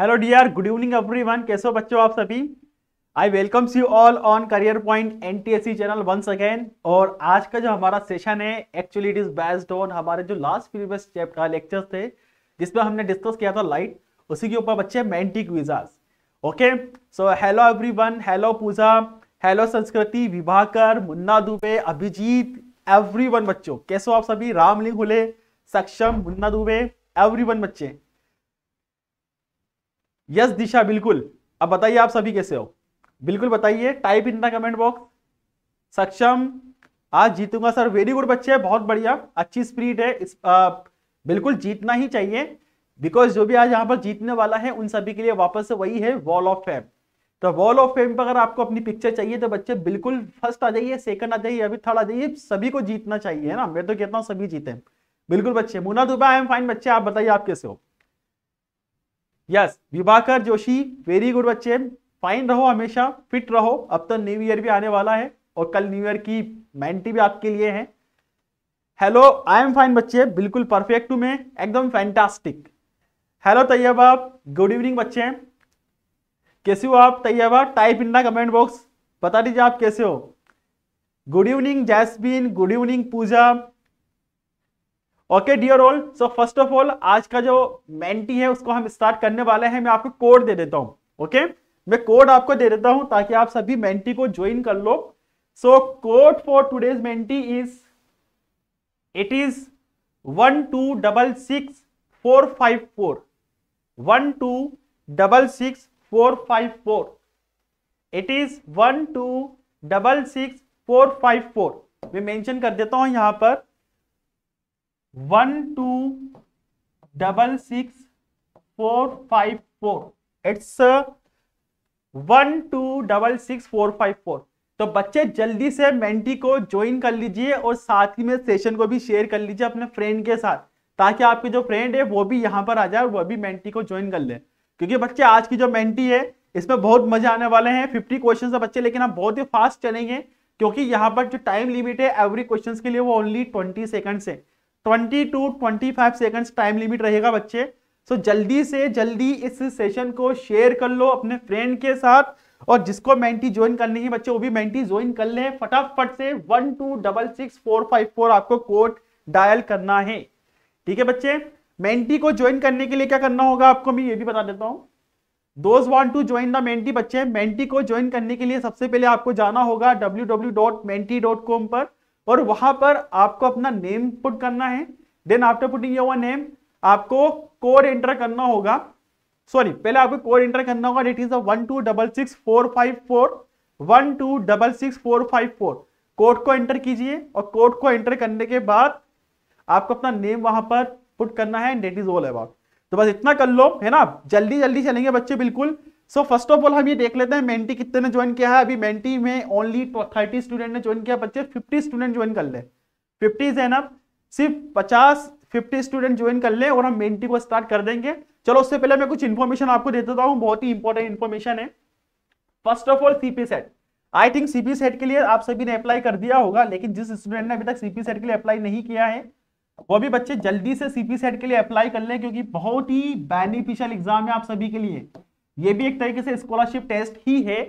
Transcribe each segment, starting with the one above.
Hello dear good evening everyone कैसे हो बच्चों आप सभी I welcomes you all on career point N channel once again और आज का जो हमारा सेशन है actually it is based on हमारे जो लास्ट प्रीवियस चैप्टर लेक्चर्स थे जिसमें हमने डिस्कस किया था लाइट उसी के ऊपर बच्चे Menti quizzes okay so hello everyone hello Pooja hello Sanskriti Vibhakar Munna Dubey Abhijeet everyone बच्चों कैसे हो आप सभी रामलिंग हुले सक्षम मुन्ना दुबे एवरीवन बच्चे यस दिशा बिल्कुल अब बताइए आप सभी कैसे हो बिल्कुल बताइए type in the comment box Saksham आज जीतूंगा सर वेरी गुड बच्चे बहुत बढ़िया अच्छी स्प्रीड है इस, आ, बिल्कुल जीतना ही चाहिए बिकॉज जो भी आज यहाँ पर जीतने वाला है उन सभी के लिए वापस से वही है वॉल ऑफ फेम तो वॉल ऑफ फेम पर अगर आपको अपनी पिक्चर चाहिए तो बच्चे बिल्कुल फर्स्ट आ जाइए सेकंड आ जाइए अभी थर्ड आ जाइए सभी को जीतना चाहिए है ना मैं तो कहता हूँ सभी जीते बिल्कुल बच्चे मुना दुबा आई एम फाइन बच्चे आप बताइए आप कैसे हो yes Vibhakar Joshi very good बच्चे फाइन रहो हमेशा फिट रहो अब तो न्यू ईयर भी आने वाला है और कल न्यू ईयर की मेंटी भी आपके लिए है हेलो आई एम फाइन बच्चे बिल्कुल परफेक्ट टू मैं एकदम fantastic hello Taiba good evening बच्चे कैसे हो आप Taiba type in the comment box बता दीजिए आप कैसे हो good evening Jasbin good evening Pooja okay dear all so first of all आज का जो मेंटी है उसको हम स्टार्ट करने वाले हैं मैं आपको कोड दे देता हूं ओके okay? मैं कोड आपको दे देता हूं ताकि आप सभी मेंटी को ज्वाइन कर लो so code for today's Menti is it is one two double six four five four one two double six four five four it is one two double six four five four मैं mention कर देता हूं यहां पर one two double six four five four it's one two double six four five four तो बच्चे जल्दी से मेंटी को ज्वाइन कर लीजिए और साथ ही में सेशन को भी शेयर कर लीजिए अपने फ्रेंड के साथ ताकि आपके जो फ्रेंड है वो भी यहाँ पर आ जाए और वो भी मेंटी को ज्वाइन कर ले क्योंकि बच्चे आज की जो मेंटी है इसमें बहुत मजा आने वाले हैं फिफ्टी क्वेश्चन है बच्चे लेकिन आप बहुत ही फास्ट चलेंगे क्योंकि यहाँ पर जो टाइम लिमिट है एवरी क्वेश्चन के लिए वो ओनली ट्वेंटी सेकंड है twenty to twenty five seconds time limit रहेगा बच्चे सो so, जल्दी से जल्दी इस सेशन को शेयर कर लो अपने फ्रेंड के साथ और जिसको मेंटी ज्वाइन करनी है बच्चे वो भी मेंटी ज्वाइन कर लें फटाफट से one two double six four five four आपको कोड डायल करना है ठीक है बच्चे मेंटी को ज्वाइन करने के लिए क्या करना होगा आपको मैं ये भी बता देता हूँ those want to join the Menti बच्चे मेंटी को ज्वाइन करने के लिए सबसे पहले आपको जाना होगा डब्ल्यू पर और वहां पर आपको अपना नेम पुट करना है then after putting your name आपको कोड एंटर करना होगा सॉरी पहले आपको कोड एंटर करना होगा it is one two double six four five four one two double six four five four code को एंटर कीजिए और कोड को एंटर करने के बाद आपको अपना नेम वहां पर पुट करना है and that is all about तो बस इतना कर लो है ना जल्दी जल्दी चलेंगे बच्चे बिल्कुल सो फर्स्ट ऑफ ऑल हम ये देख लेते हैं मेंटी कितने ने ज्वाइन किया है अभी मेंटी में ओनली थर्टी स्टूडेंट ने ज्वाइन किया बच्चे फिफ्टी स्टूडेंट ज्वाइन कर ले फिफ्टी है एनफ सिर्फ पचास फिफ्टी स्टूडेंट ज्वाइन कर ले और हम मेंटी को स्टार्ट कर देंगे चलो उससे पहले मैं कुछ इन्फॉर्मेशन आपको दे देता हूँ बहुत ही इंपॉर्टेंट इन्फॉर्मेशन है first of all CP set I think CP set के लिए आप सभी ने अप्लाई कर दिया होगा लेकिन जिस स्टूडेंट ने अभी तक सीपी सेट के लिए अप्लाई नहीं किया है वो भी बच्चे जल्दी से सीपी सेट के लिए अप्लाई कर लें क्योंकि बहुत ही बेनिफिशियल एग्जाम है आप सभी के लिए ये भी एक तरीके से स्कॉलरशिप टेस्ट ही है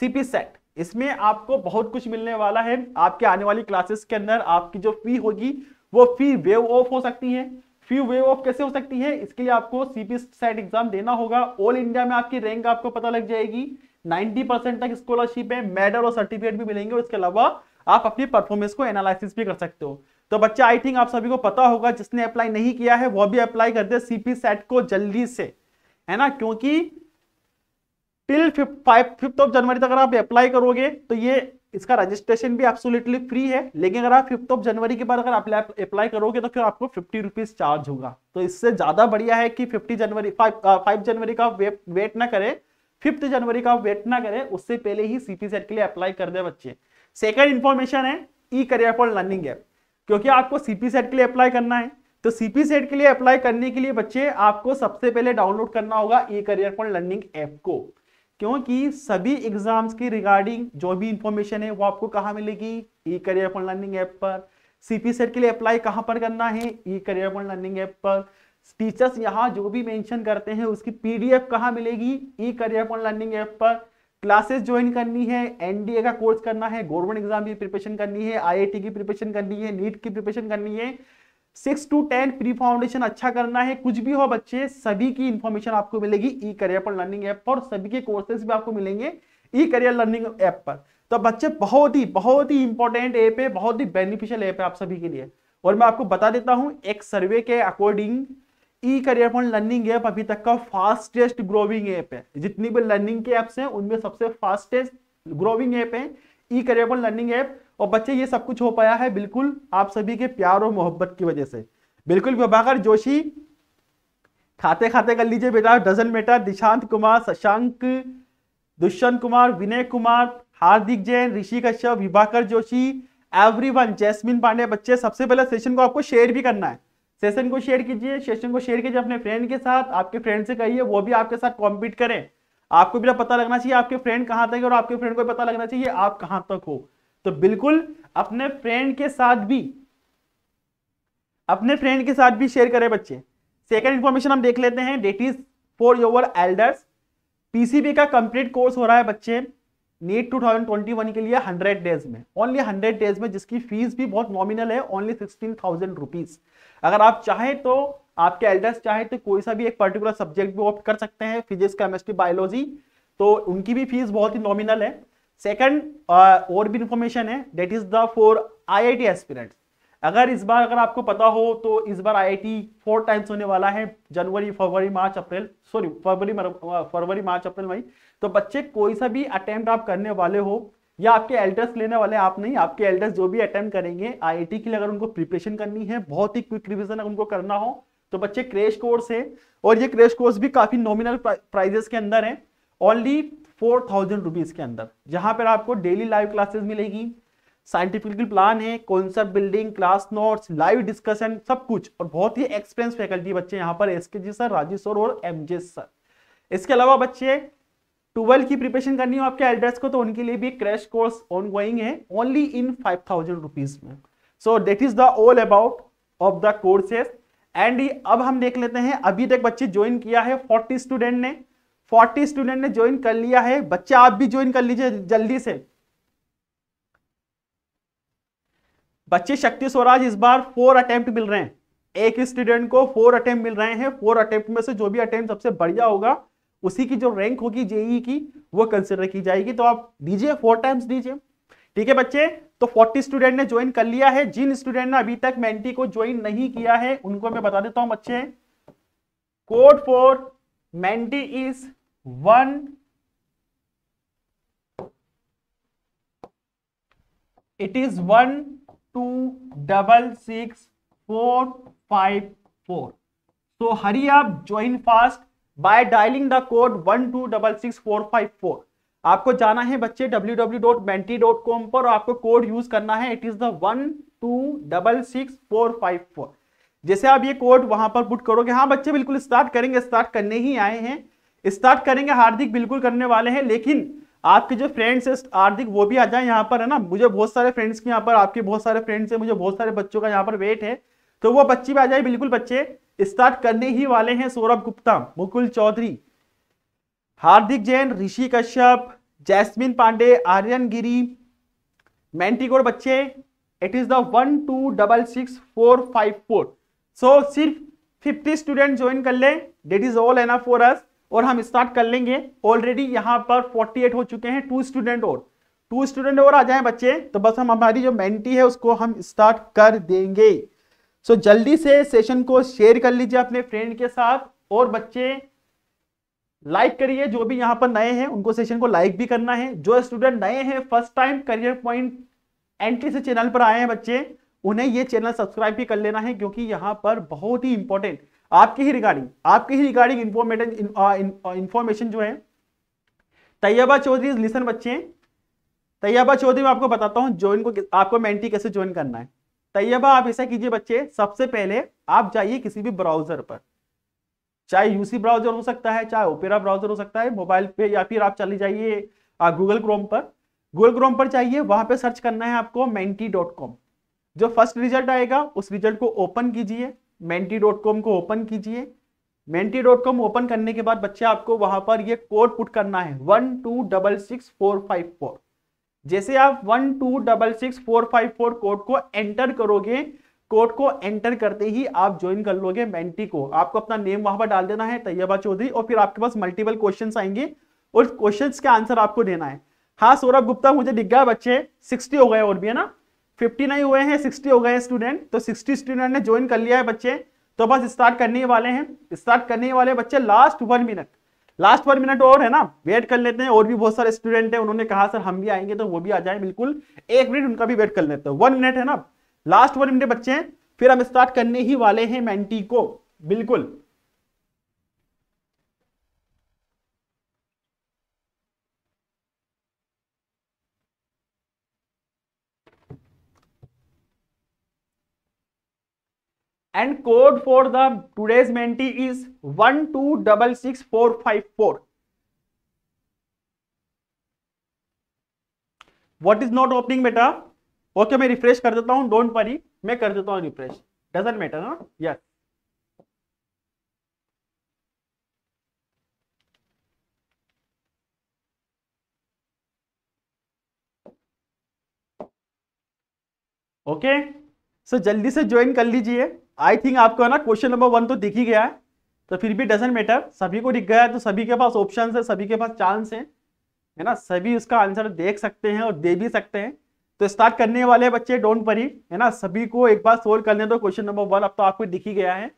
सीपी सेट इसमें आपको बहुत कुछ मिलने वाला है आपके आने वाली क्लासेस के अंदर आपकी जो फी होगी वो फी वेव ऑफ हो सकती है फी वेव ऑफ कैसे हो सकती है इसके लिए आपको सीपी सेट एग्जाम देना होगा ऑल इंडिया में आपकी रैंक आपको पता लग जाएगी 90 परसेंट तक स्कॉलरशिप है मेडल और सर्टिफिकेट भी मिलेंगे और इसके अलावा आप अपनी परफॉर्मेंस को एनालिसिस भी कर सकते हो तो बच्चा आई थिंक आप सभी को पता होगा जिसने अप्लाई नहीं किया है वो भी अप्लाई कर दे सीपी सेट को जल्दी से है ना क्योंकि till five fifth of January तक अगर आप अप्लाई करोगे तो ये इसका रजिस्ट्रेशन भी एब्सोल्युटली फ्री है लेकिन अगर आप फिफ्थ ऑफ जनवरी के बाद अगर आप अप्लाई करोगे तो फिर आपको फिफ्टी रुपीज चार्ज होगा तो इससे ज्यादा बढ़िया है कि फिफ्टी जनवरी फाइव जनवरी का वेट वेट ना करें फिफ्थ जनवरी का वेट ना करें उससे पहले ही सीपी सेट के लिए अप्लाई कर दे बच्चे सेकेंड इन्फॉर्मेशन है E career for learning app क्योंकि आपको सीपी सेट के लिए अप्लाई करना है तो सीपी सेट के लिए अप्लाई करने के लिए बच्चे आपको सबसे पहले डाउनलोड करना होगा E career for learning app को क्योंकि सभी एग्जाम्स की रिगार्डिंग जो भी इंफॉर्मेशन है वो आपको कहाँ मिलेगी E career for learning app पर सीपी सेट के लिए अप्लाई कहाँ पर करना है E career for learning app पर टीचर्स यहाँ जो भी मेंशन करते हैं उसकी पीडीएफ कहाँ मिलेगी E career for learning app पर क्लासेस ज्वाइन करनी है एनडीए का कोर्स करना है गवर्नमेंट एग्जाम की प्रिपरेशन करनी है आई की प्रिपरेशन करनी है नीट की प्रिपरेशन करनी है six to ten pre foundation अच्छा करना है कुछ भी हो बच्चे सभी की इंफॉर्मेशन आपको मिलेगी ई करियर पर लर्निंग ऐप पर सभी के कोर्सेज भी आपको मिलेंगे ई करियर लर्निंग ऐप पर तो बच्चे बहुत ही बहुत ही इंपॉर्टेंट ऐप है बहुत ही बेनिफिशियल ऐप है आप सभी के लिए और मैं आपको बता देता हूं एक सर्वे के according E career for learning app अभी तक का फास्टेस्ट ग्रोविंग ऐप है जितनी भी लर्निंग के ऐप्स हैं उनमें सबसे फास्टेस्ट ग्रोविंग ऐप है E career for learning app और बच्चे ये सब कुछ हो पाया है बिल्कुल आप सभी के प्यार और मोहब्बत की वजह से बिल्कुल प्रभाकर जोशी खाते खाते कर लीजिए बेटा डजन बेटा दिशांत कुमार शशांक दुष्यंत कुमार विनय कुमार हार्दिक जैन ऋषि कश्यप विभाकर जोशी एवरीवन जैस्मिन पांडे बच्चे सबसे पहले सेशन को आपको शेयर भी करना है सेशन को शेयर कीजिए सेशन को शेयर कीजिए अपने फ्रेंड के साथ आपके फ्रेंड से कहिए वो भी आपके साथ कॉम्पीट करें आपको भी पता लगना चाहिए आपके फ्रेंड कहाँ तक है और आपके फ्रेंड को पता लगना चाहिए आप कहाँ तक हो तो बिल्कुल अपने फ्रेंड के साथ भी अपने फ्रेंड के साथ भी शेयर करें बच्चे सेकेंड इंफॉर्मेशन हम देख लेते हैं that is for your elders PCB का कंप्लीट कोर्स हो रहा है बच्चे नीट 2021 के लिए 100 डेज में ओनली 100 डेज में जिसकी फीस भी बहुत नॉमिनल है ओनली सिक्सटीन थाउजेंड रुपीज अगर आप चाहें तो आपके एल्डर्स चाहे तो कोई सा भी एक पर्टिकुलर सब्जेक्ट भी ऑप्ट कर सकते हैं फिजिक्स केमिस्ट्री बायोलॉजी तो उनकी भी फीस बहुत ही नॉमिनल है सेकंड uh, और भी इंफॉर्मेशन है that is the for IIT aspirants अगर इस बार अगर आपको पता हो तो इस बार आईआईटी फोर टाइम्स होने वाला है जनवरी फरवरी मार्च अप्रैल सॉरी फरवरी फरवरी मार्च अप्रैल मई तो बच्चे कोई सा भी अटेम्प्ट आप करने वाले हो या आपके एल्डर्स लेने वाले आप नहीं आपके एल्डर्स जो भी अटेम्प्ट करेंगे आईआईटी के लिए अगर उनको प्रिपरेशन करनी है बहुत ही क्विक रिविजन अगर उनको करना हो तो बच्चे क्रेश कोर्स है और ये क्रेश कोर्स भी काफी नॉमिनल प्राइजेस के अंदर है ओनली फोर थाउजेंड रुपीज के अंदर जहां पर आपको डेली लाइव क्लासेस मिलेगी साइंटिफिक प्लान है concept building class notes live discussion सब कुछ और बहुत ही एक्सपीरियंस फैकल्टी बच्चे यहाँ पर S G sir Rajeev sir और एम सर इसके अलावा बच्चे ट्वेल्व की प्रिपरेशन करनी हो आपके एड्रेस को तो उनके लिए भी क्रैश कोर्स ऑन गोइंग है only in five thousand rupees में so that is the all about of the courses and अब हम देख लेते हैं अभी तक बच्चे ज्वाइन किया है फोर्टी स्टूडेंट ने 40 स्टूडेंट ने ज्वाइन कर लिया है बच्चा आप भी ज्वाइन कर लीजिए जल्दी से बच्चे शक्ति स्वराज इस बार फोर अटेम्प्ट मिल रहे हैं एक स्टूडेंट को फोर अटेम्प्ट मिल रहे हैं फोर अटेम्प्ट में से जो भी अटेम्प्ट सबसे बढ़िया होगा उसी की जो रैंक होगी जेई की वो कंसिडर की जाएगी तो आप दीजिए फोर टाइम्स दीजिए ठीक है बच्चे तो 40 स्टूडेंट ने ज्वाइन कर लिया है जिन स्टूडेंट ने अभी तक मेंटी को ज्वाइन नहीं किया है उनको मैं बता देता हूं बच्चे code for Menti is one it is one two double six four five four so तो हरी आप join fast by dialing the code one two double six four five four आपको जाना है बच्चे W W dot dot com पर आपको code use करना है it is the one two double six four five four जैसे आप ये कोड वहां पर पुट करोगे हाँ बच्चे बिल्कुल स्टार्ट करेंगे स्टार्ट करने ही आए हैं स्टार्ट करेंगे हार्दिक बिल्कुल करने वाले हैं लेकिन आपके जो फ्रेंड्स है हार्दिक वो भी आ जाए यहाँ पर है ना मुझे बहुत सारे फ्रेंड्स के यहाँ पर आपके बहुत सारे फ्रेंड्स हैं मुझे बहुत सारे बच्चों का यहाँ पर वेट है तो वो बच्चे भी आ जाए बिल्कुल बच्चे स्टार्ट करने ही वाले हैं सौरभ गुप्ता मुकुल चौधरी हार्दिक जैन ऋषि कश्यप जैस्मिन पांडे आर्यन गिरी मैंटिकोर बच्चे it is the one two double six four five four so so, सिर्फ 50 स्टूडेंट ज्वाइन कर लें that is all enough for us और हम स्टार्ट कर लेंगे ऑलरेडी यहाँ पर 48 हो चुके हैं टू स्टूडेंट और टू स्टूडेंट और आ जाए बच्चे तो बस हम हमारी जो मेंटी है उसको हम स्टार्ट कर देंगे सो so, जल्दी से सेशन को शेयर कर लीजिए अपने फ्रेंड के साथ और बच्चे लाइक करिए जो भी यहाँ पर नए हैं उनको सेशन को लाइक भी करना है जो स्टूडेंट नए हैं first time career point entry से चैनल पर आए हैं बच्चे उन्हें ये चैनल सब्सक्राइब भी कर लेना है क्योंकि यहाँ पर बहुत ही इंपॉर्टेंट आपके ही रिगार्डिंग आपके ही रिगार्डिंग इंफॉर्मेशन uh, uh, जो है तैयबा चौधरी लिसन बच्चे तैयबा चौधरी मैं आपको बताता हूँ ज्वाइन को आपको मेंटी कैसे ज्वाइन करना है तैयबा आप ऐसा कीजिए बच्चे सबसे पहले आप जाइए किसी भी ब्राउजर पर चाहे यूसी ब्राउजर हो सकता है चाहे ओपेरा ब्राउजर हो सकता है मोबाइल पे या फिर आप चले जाइए गूगल uh, क्रोम पर गूगल क्रोम पर चाहिए वहां पे सर्च करना है आपको मेंटी डॉट कॉम जो फर्स्ट रिजल्ट आएगा उस रिजल्ट को ओपन कीजिए मेंटी डॉट कॉम को ओपन कीजिए मेंटी डॉट कॉम ओपन करने के बाद बच्चे आपको वहां पर ये कोड पुट करना है one two double six four five four जैसे आप one two double six four five four code को एंटर करोगे कोड को एंटर करते ही आप ज्वाइन कर लोगे मेंटी को आपको अपना नेम वहां पर डाल देना है तैयबा चौधरी और फिर आपके पास मल्टीपल क्वेश्चन आएंगे और क्वेश्चन का आंसर आपको देना है हाँ सौरभ गुप्ता मुझे दिख गया बच्चे सिक्सटी हो गए और भी है ना फिफ्टी नहीं हुए हैं सिक्सटी हो गए हैं स्टूडेंट तो सिक्सटी स्टूडेंट ने ज्वाइन कर लिया है बच्चे तो बस स्टार्ट करने वाले हैं स्टार्ट करने वाले बच्चे last one minute last one minute और है ना वेट कर लेते हैं और भी बहुत सारे स्टूडेंट हैं उन्होंने कहा सर हम भी आएंगे तो वो भी आ जाए बिल्कुल एक मिनट उनका भी वेट कर लेते हैं वन मिनट है ना लास्ट वन मिनट बच्चे हैं फिर हम स्टार्ट करने ही वाले हैं मेंटी को बिल्कुल and code for the today's Menti is one two double six four five four what is not opening बेटा ओके मैं रिफ्रेश कर देता हूं डोंट वरी मैं कर देता हूं रिफ्रेश डजेंट मैटर ना यस ओके okay? सो जल्दी से ज्वाइन कर लीजिए आई थिंक आपको है ना क्वेश्चन नंबर वन तो दिख ही गया है तो फिर भी डजेंट मैटर सभी को दिख गया है तो सभी के पास ऑप्शन है सभी के पास चांस है है ना सभी उसका आंसर देख सकते हैं और दे भी सकते हैं तो स्टार्ट करने वाले बच्चे डोंट परी है ना सभी को एक बार सोल्व करने दो क्वेश्चन नंबर वन अब तो आपको दिख ही गया है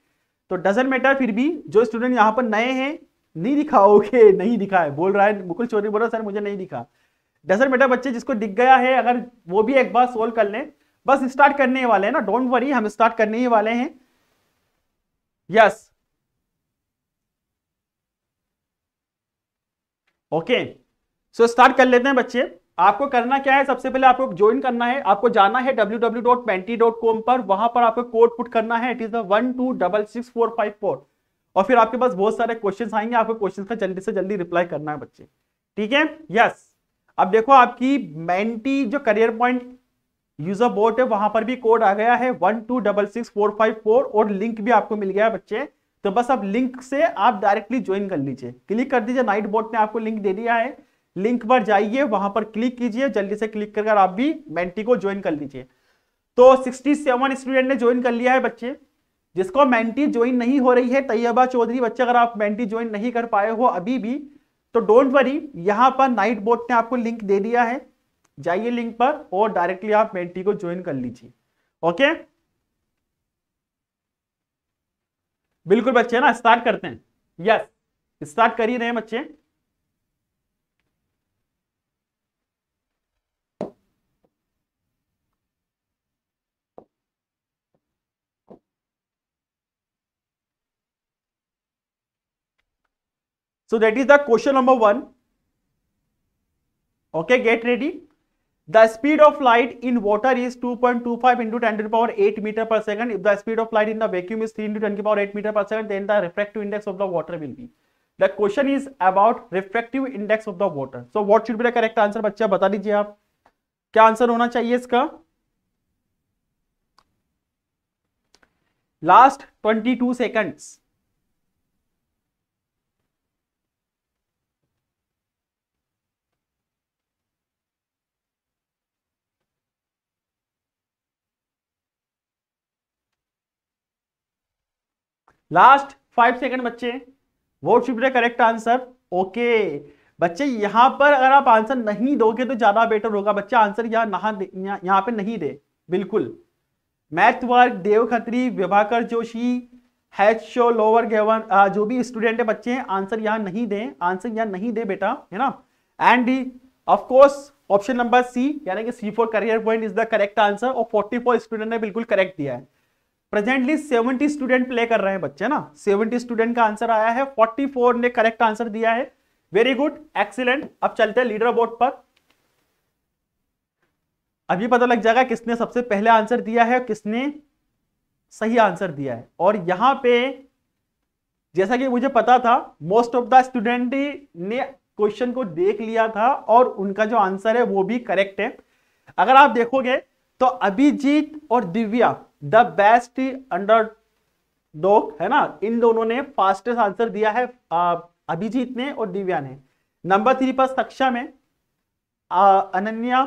तो डजेंट मैटर फिर भी जो स्टूडेंट यहाँ पर नए हैं नहीं दिखा ओके नहीं दिखा है बोल रहा है मुकुल चौधरी बोल रहा सर मुझे नहीं दिखा डजेंट मैटर बच्चे जिसको दिख गया है अगर वो भी एक बार सोल्व कर लें बस स्टार्ट करने वाले हैं ना डोंट वरी हम स्टार्ट करने ही वाले हैं यस ओके सो स्टार्ट कर लेते हैं बच्चे आपको करना क्या है सबसे पहले आपको ज्वाइन करना है आपको जाना है डब्ल्यू पर वहां पर आपको कोड पुट करना है it is one two double six four five four और फिर आपके पास बहुत सारे क्वेश्चंस आएंगे आपको क्वेश्चन का जल्दी से जल्दी रिप्लाई करना है बच्चे ठीक है यस अब देखो आपकी मेंटी जो करियर पॉइंट यूजर बोर्ड है वहां पर भी कोड आ गया है one two double six four five four और लिंक भी आपको मिल गया है बच्चे तो बस अब लिंक से आप डायरेक्टली ज्वाइन कर लीजिए क्लिक कर दीजिए नाइट बोर्ड ने आपको लिंक दे दिया है लिंक पर जाइए वहां पर क्लिक कीजिए जल्दी से क्लिक कर आप भी मेंटी को ज्वाइन कर लीजिए तो सेवन स्टूडेंट ने ज्वाइन कर लिया है बच्चे जिसको मेंटी ज्वाइन नहीं हो रही है तैयबा चौधरी बच्चे अगर आप मेंटी ज्वाइन नहीं कर पाए हो अभी भी तो डोंट वरी यहाँ पर नाइट बोर्ड ने आपको लिंक दे दिया है जाइए लिंक पर और डायरेक्टली आप मेंटी को ज्वाइन कर लीजिए ओके बिल्कुल बच्चे ना स्टार्ट करते हैं यस स्टार्ट कर ही रहे हैं बच्चे so that is the question number one okay get ready the speed of light in water is 2.25 into 10 to the power 8 meter per second if the speed of light in the vacuum is 3 into 10 to the power 8 meter per second then the refractive index of the water will be the question is about refractive index of the water so what should be the correct answer बच्चा बता दीजिए आप क्या answer होना चाहिए इसका last 22 seconds last five second बच्चे what should be correct answer okay बच्चे यहां पर अगर आप आंसर नहीं दोगे तो ज्यादा बेटर होगा बच्चे आंसर यहाँ नहा यहाँ पर पे नहीं दे बिल्कुल मैथ वर्क देव खत्री विभाकर जोशी हैच शो लोअर गेवन जो भी स्टूडेंट है बच्चे हैं आंसर यहाँ नहीं दें आंसर यहाँ नहीं दे बेटा है ना and of course option number C यानी कि C for career point is the correct answer और 44 स्टूडेंट ने बिल्कुल करेक्ट दिया है प्रेजेंटली 70 स्टूडेंट प्ले कर रहे हैं बच्चे ना 70 स्टूडेंट का आंसर आया है 44 ने करेक्ट आंसर दिया है वेरी गुड एक्सीलेंट अब चलते हैं लीडर बोर्ड पर अभी पता लग जाएगा किसने सबसे पहले आंसर दिया है और किसने सही आंसर दिया है और यहां पे जैसा कि मुझे पता था मोस्ट ऑफ द स्टूडेंट ने क्वेश्चन को देख लिया था और उनका जो आंसर है वो भी करेक्ट है अगर आप देखोगे तो अभिजीत और Divya the best underdog है ना इन दोनों ने फास्टेस्ट आंसर दिया है अभिजीत ने और दिव्या ने नंबर थ्री पर सक्षा में अनन्या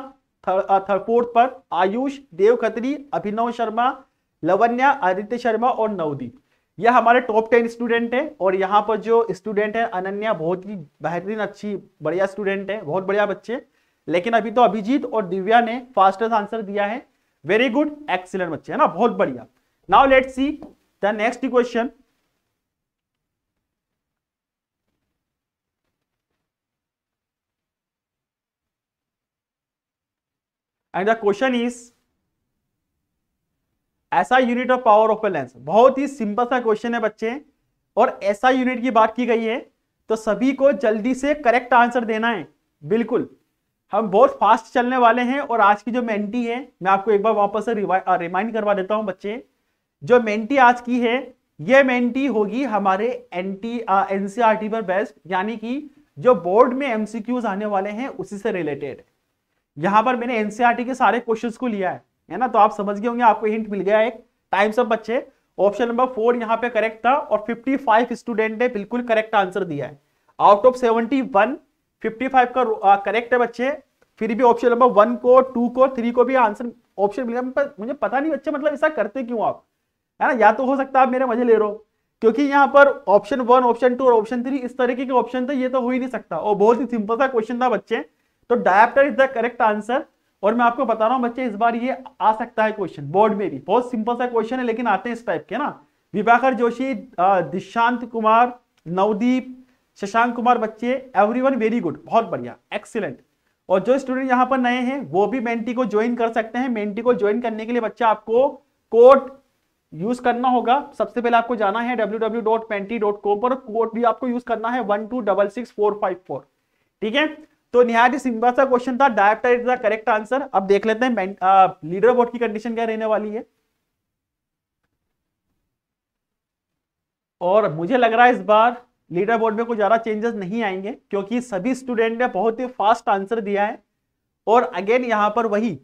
थर्ड फोर्थ पर आयुष देव खत्री अभिनव शर्मा लवन्या आदित्य शर्मा और नवदीप यह हमारे टॉप टेन स्टूडेंट है और यहाँ पर जो स्टूडेंट है अनन्या बहुत ही बेहतरीन अच्छी बढ़िया स्टूडेंट है बहुत बढ़िया बच्चे लेकिन अभी तो अभिजीत और दिव्या ने फास्टेस्ट आंसर दिया है वेरी गुड एक्सीलेंट बच्चे है ना बहुत बढ़िया now let see the next question and the question is ऐसा unit of power of a lens बहुत ही सिंपल सा क्वेश्चन है बच्चे और ऐसा यूनिट की बात की गई है तो सभी को जल्दी से करेक्ट आंसर देना है बिल्कुल हम बहुत फास्ट चलने वाले हैं और आज की जो मेंटी है मैं आपको एक बार वापस से रिमाइंड करवा देता हूं बच्चे जो मेंटी आज की है ये मेंटी होगी हमारे एन टी e पर बेस्ट यानी कि जो बोर्ड में एमसीक्यूज आने वाले हैं उसी से रिलेटेड यहां पर मैंने एनसीआरटी e के सारे क्वेश्चन को लिया है है ना तो आप समझ गए होंगे आपको हिंट मिल गया एक टाइम्स ऑफ बच्चे ऑप्शन नंबर फोर यहाँ पे करेक्ट था और फिफ्टी स्टूडेंट ने बिल्कुल करेक्ट आंसर दिया है आउट ऑफ सेवेंटी 55 का करेक्ट है बच्चे फिर भी ऑप्शन नंबर वन को टू को थ्री को भी आंसर ऑप्शन मिलेगा मुझे पता नहीं बच्चे मतलब ऐसा करते क्यों आप है ना या तो हो सकता है आप मेरे मजे ले रहे हो क्योंकि यहाँ पर ऑप्शन वन ऑप्शन टू और ऑप्शन थ्री इस तरीके के ऑप्शन थे ये तो हो ही नहीं सकता और बहुत ही सिंपल सा क्वेश्चन था बच्चे तो dioptre is the correct answer और मैं आपको बता रहा हूँ बच्चे इस बार ये आ सकता है क्वेश्चन बोर्ड में भी बहुत सिंपल सा क्वेश्चन है लेकिन आते हैं इस टाइप के ना विभाकर जोशी दिशांत कुमार नवदीप शशांक कुमार बच्चे एवरीवन वेरी गुड बहुत बढ़िया एक्सीलेंट और जो स्टूडेंट यहाँ पर नए हैं वो भी मेंटी को ज्वाइन कर सकते हैं मेंटी को ज्वाइन करने के लिए बच्चा आपको कोड यूज करना होगा सबसे पहले आपको जाना है कॉम पर कोड भी आपको यूज करना है one two double six four five four ठीक है तो निहारी सिंपल का क्वेश्चन था डायरेक्ट द करेक्ट आंसर अब देख लेते हैं लीडर बोर्ड की कंडीशन क्या रहने वाली है और मुझे लग रहा है इस बार लीडर बोर्ड में कोई ज़्यादा चेंजेस नहीं आएंगे क्योंकि सभी स्टूडेंट ने बहुत ही फास्ट आंसर दिया है और अगेन यहाँ पर वही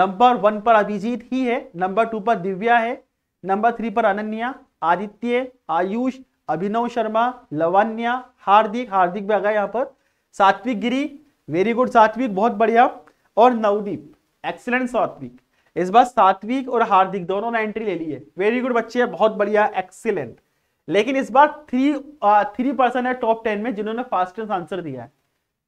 नंबर वन पर अभिजीत ही है नंबर टू पर दिव्या है नंबर थ्री पर अनन्या आदित्य आयुष अभिनव शर्मा लवान्या हार्दिक हार्दिक भी आ गया यहाँ पर सात्विक गिरी वेरी गुड सात्विक बहुत बढ़िया और नवदीप एक्सलेंट सात्विक इस बार सात्विक और हार्दिक दोनों ने एंट्री ले ली है वेरी गुड बच्चे बहुत बढ़िया एक्सीलेंट लेकिन इस बार थ्री थ्री पर्सन है टॉप टेन में जिन्होंने फास्टेस्ट आंसर दिया है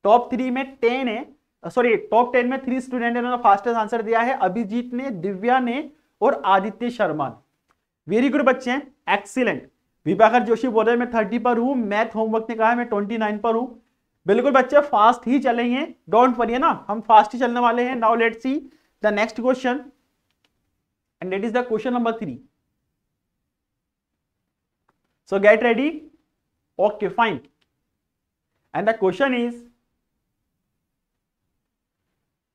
टॉप थ्री में टेन है सॉरी टॉप टेन में थ्री स्टूडेंट इन्होंने फास्टेस्ट आंसर दिया है अभिजीत ने दिव्या ने और आदित्य शर्मा ने वेरी गुड बच्चे हैं एक्सीलेंट विभाकर जोशी बोल रहे हैं मैं थर्टी पर हूँ मैथ होमवर्क ने कहा है मैं ट्वेंटी नाइन पर हूँ बिल्कुल बच्चे फास्ट ही चलेंगे डोंट वरी है ना हम फास्ट ही चलने वाले हैं now let see the next question and it is the question number three So get ready. Okay, fine. And the question is,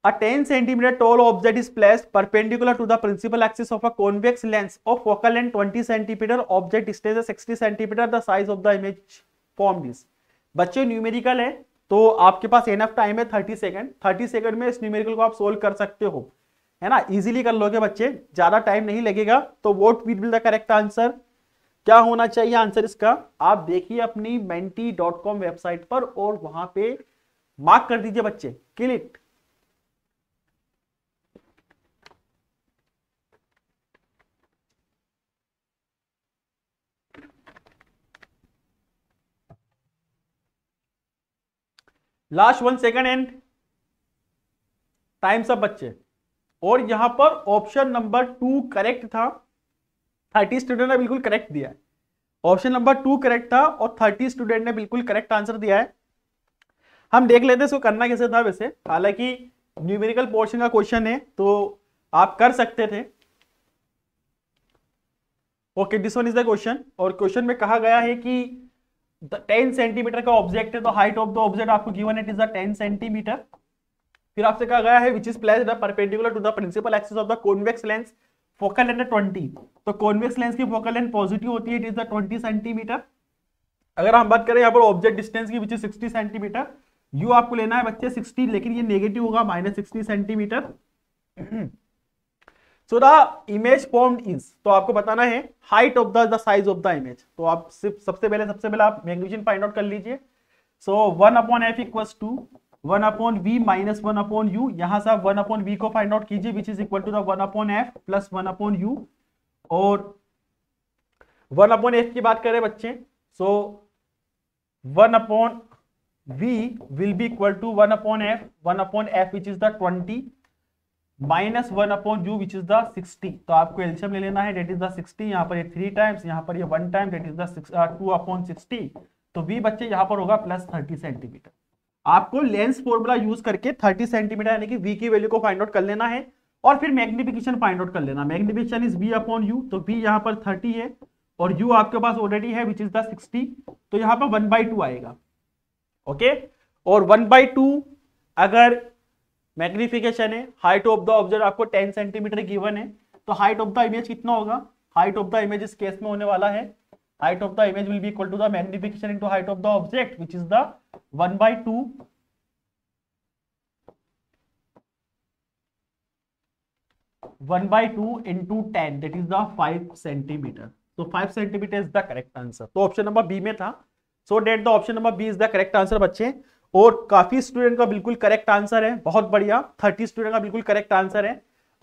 a 10 cm tall object is placed perpendicular to the principal axis of a convex lens of focal length 20 cm Object distance 60 cm The size of the image formed is. बच्चे numerical है तो आपके पास enough time है 30 second 30 second में इस numerical को आप solve कर सकते हो है ना इजीली कर लोगे बच्चे ज्यादा टाइम नहीं लगेगा तो what will the correct answer क्या होना चाहिए आंसर इसका आप देखिए अपनी मेंटी डॉट कॉम वेबसाइट पर और वहां पे मार्क कर दीजिए बच्चे click last one second and times सब बच्चे और यहां पर ऑप्शन नंबर टू करेक्ट था थर्टी स्टूडेंट ने बिल्कुल करेक्ट दिया है ऑप्शन नंबर टू करेक्ट था और थर्टी स्टूडेंट ने बिल्कुल करेक्ट आंसर दिया है हम देख लेते इसको करना कैसे था वैसे हालांकि न्यूमेरिकल पोर्शन का क्वेश्चन है तो आप कर सकते थे okay this one is the question और क्वेश्चन में कहा गया है कि टेन सेंटीमीटर का ऑब्जेक्ट है तो हाइट ऑफ द ऑब्जेक्ट आपको given it is the ten centimetre फिर आपसे कहा गया है which is place the perpendicular to the principal axis of the convex lens focal length है 20 तो कॉन्वेक्स लेंस की फोकल लेंथ पॉजिटिव होती है इट इज द 20 सेंटीमीटर अगर हम बात करें यहाँ पर ऑब्जेक्ट डिस्टेंस की which is sixty centimetre u आपको लेना है बच्चे सिक्सटी लेकिन ये नेगेटिव होगा minus centimetre so the image formed is तो आपको बताना है height of the size of the image तो आप सिर्फ सबसे पहले सबसे पहले आप मैग्नीशियन फाइंड आउट कर लीजिए so one upon f equals to one upon we minus one upon u यहां से आप वन अपॉन वी को फाइंड आउट कीजिए which is equal to then upon f plus one upon u और one upon f की बात करें बच्चे so one upon v will be equal to one upon f one upon f which is the twenty minus one upon u which is the sixty तो आपको एल्शियम ले लेना है डेट इज द सिक्सटी यहाँ पर ये थ्री टाइम्स यहाँ पर ये one time that is the two upon sixty तो वी बच्चे यहाँ पर होगा प्लस थर्टी सेंटीमीटर आपको लेंस फॉर्मूला यूज करके 30 सेंटीमीटर यानी कि वी की वैल्यू को फाइंड आउट कर लेना है और फिर मैग्निफिकेशन फाइंड आउट कर लेना magnification is b upon you तो बी यहाँ पर थर्टी है और यू आपके पास ऑलरेडी है विच इज द सिक्सटी तो यहाँ पर वन बाई टू आएगा ओके और वन बाई टू अगर मैग्निफिकेशन है हाइट ऑफ द ऑब्जेक्ट आपको टेन सेंटीमीटर गिवन है तो हाइट ऑफ द इमेज कितना होगा हाइट ऑफ द इमेज इस केस में होने वाला है height of the image will be equal to the magnification into height of the object which is the 1 by 2 1 by 2 into 10 that is the 5 centimeter so 5 centimeter is the correct answer so option number b में था so that the option number b is the correct answer बच्चे और काफी student का बिल्कुल correct answer है बहुत बढ़िया थर्टी स्टूडेंट का बिल्कुल करेक्ट आंसर है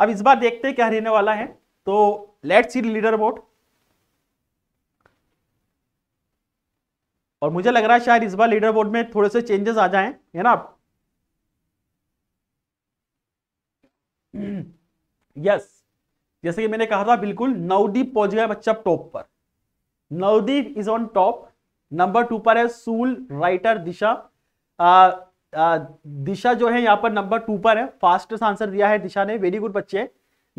अब इस बार देखते हैं क्या रहने वाला है तो लेट्स सी लीडर बोर्ड और मुझे लग रहा है शायद इस बार लीडर बोर्ड में थोड़े से चेंजेस आ जाएं है ना यस जैसे कि मैंने कहा था बिल्कुल नवदीप पहुंच गया बच्चा टॉप पर Navdeep is on top number two पर है सूल राइटर दिशा आ, आ, दिशा जो है यहाँ पर नंबर टू पर है फास्टेस्ट आंसर दिया है दिशा ने वेरी गुड बच्चे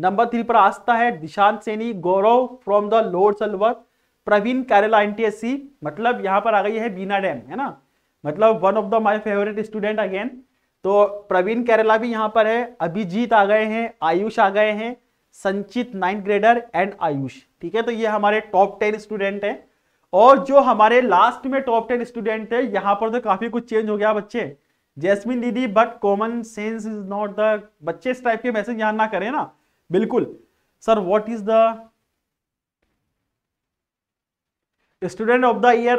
नंबर थ्री पर आस्था है Dishant Saini Gaurav from the lower सलवर प्रवीण केरला एनटीएससी मतलब यहाँ पर आ गई है बीना डैम है ना मतलब one of the my favourite student again तो प्रवीण केरला भी यहाँ पर है अभिजीत आ गए हैं आयुष आ गए हैं संचित नाइन्थ ग्रेडर एंड आयुष ठीक है तो ये हमारे टॉप टेन स्टूडेंट हैं और जो हमारे लास्ट में टॉप टेन स्टूडेंट है यहाँ पर तो काफी कुछ चेंज हो गया बच्चे जैस्मिन दीदी but common sense is not the बच्चे इस टाइप के मैसेज यहाँ ना करें ना बिल्कुल sir what is the student of the year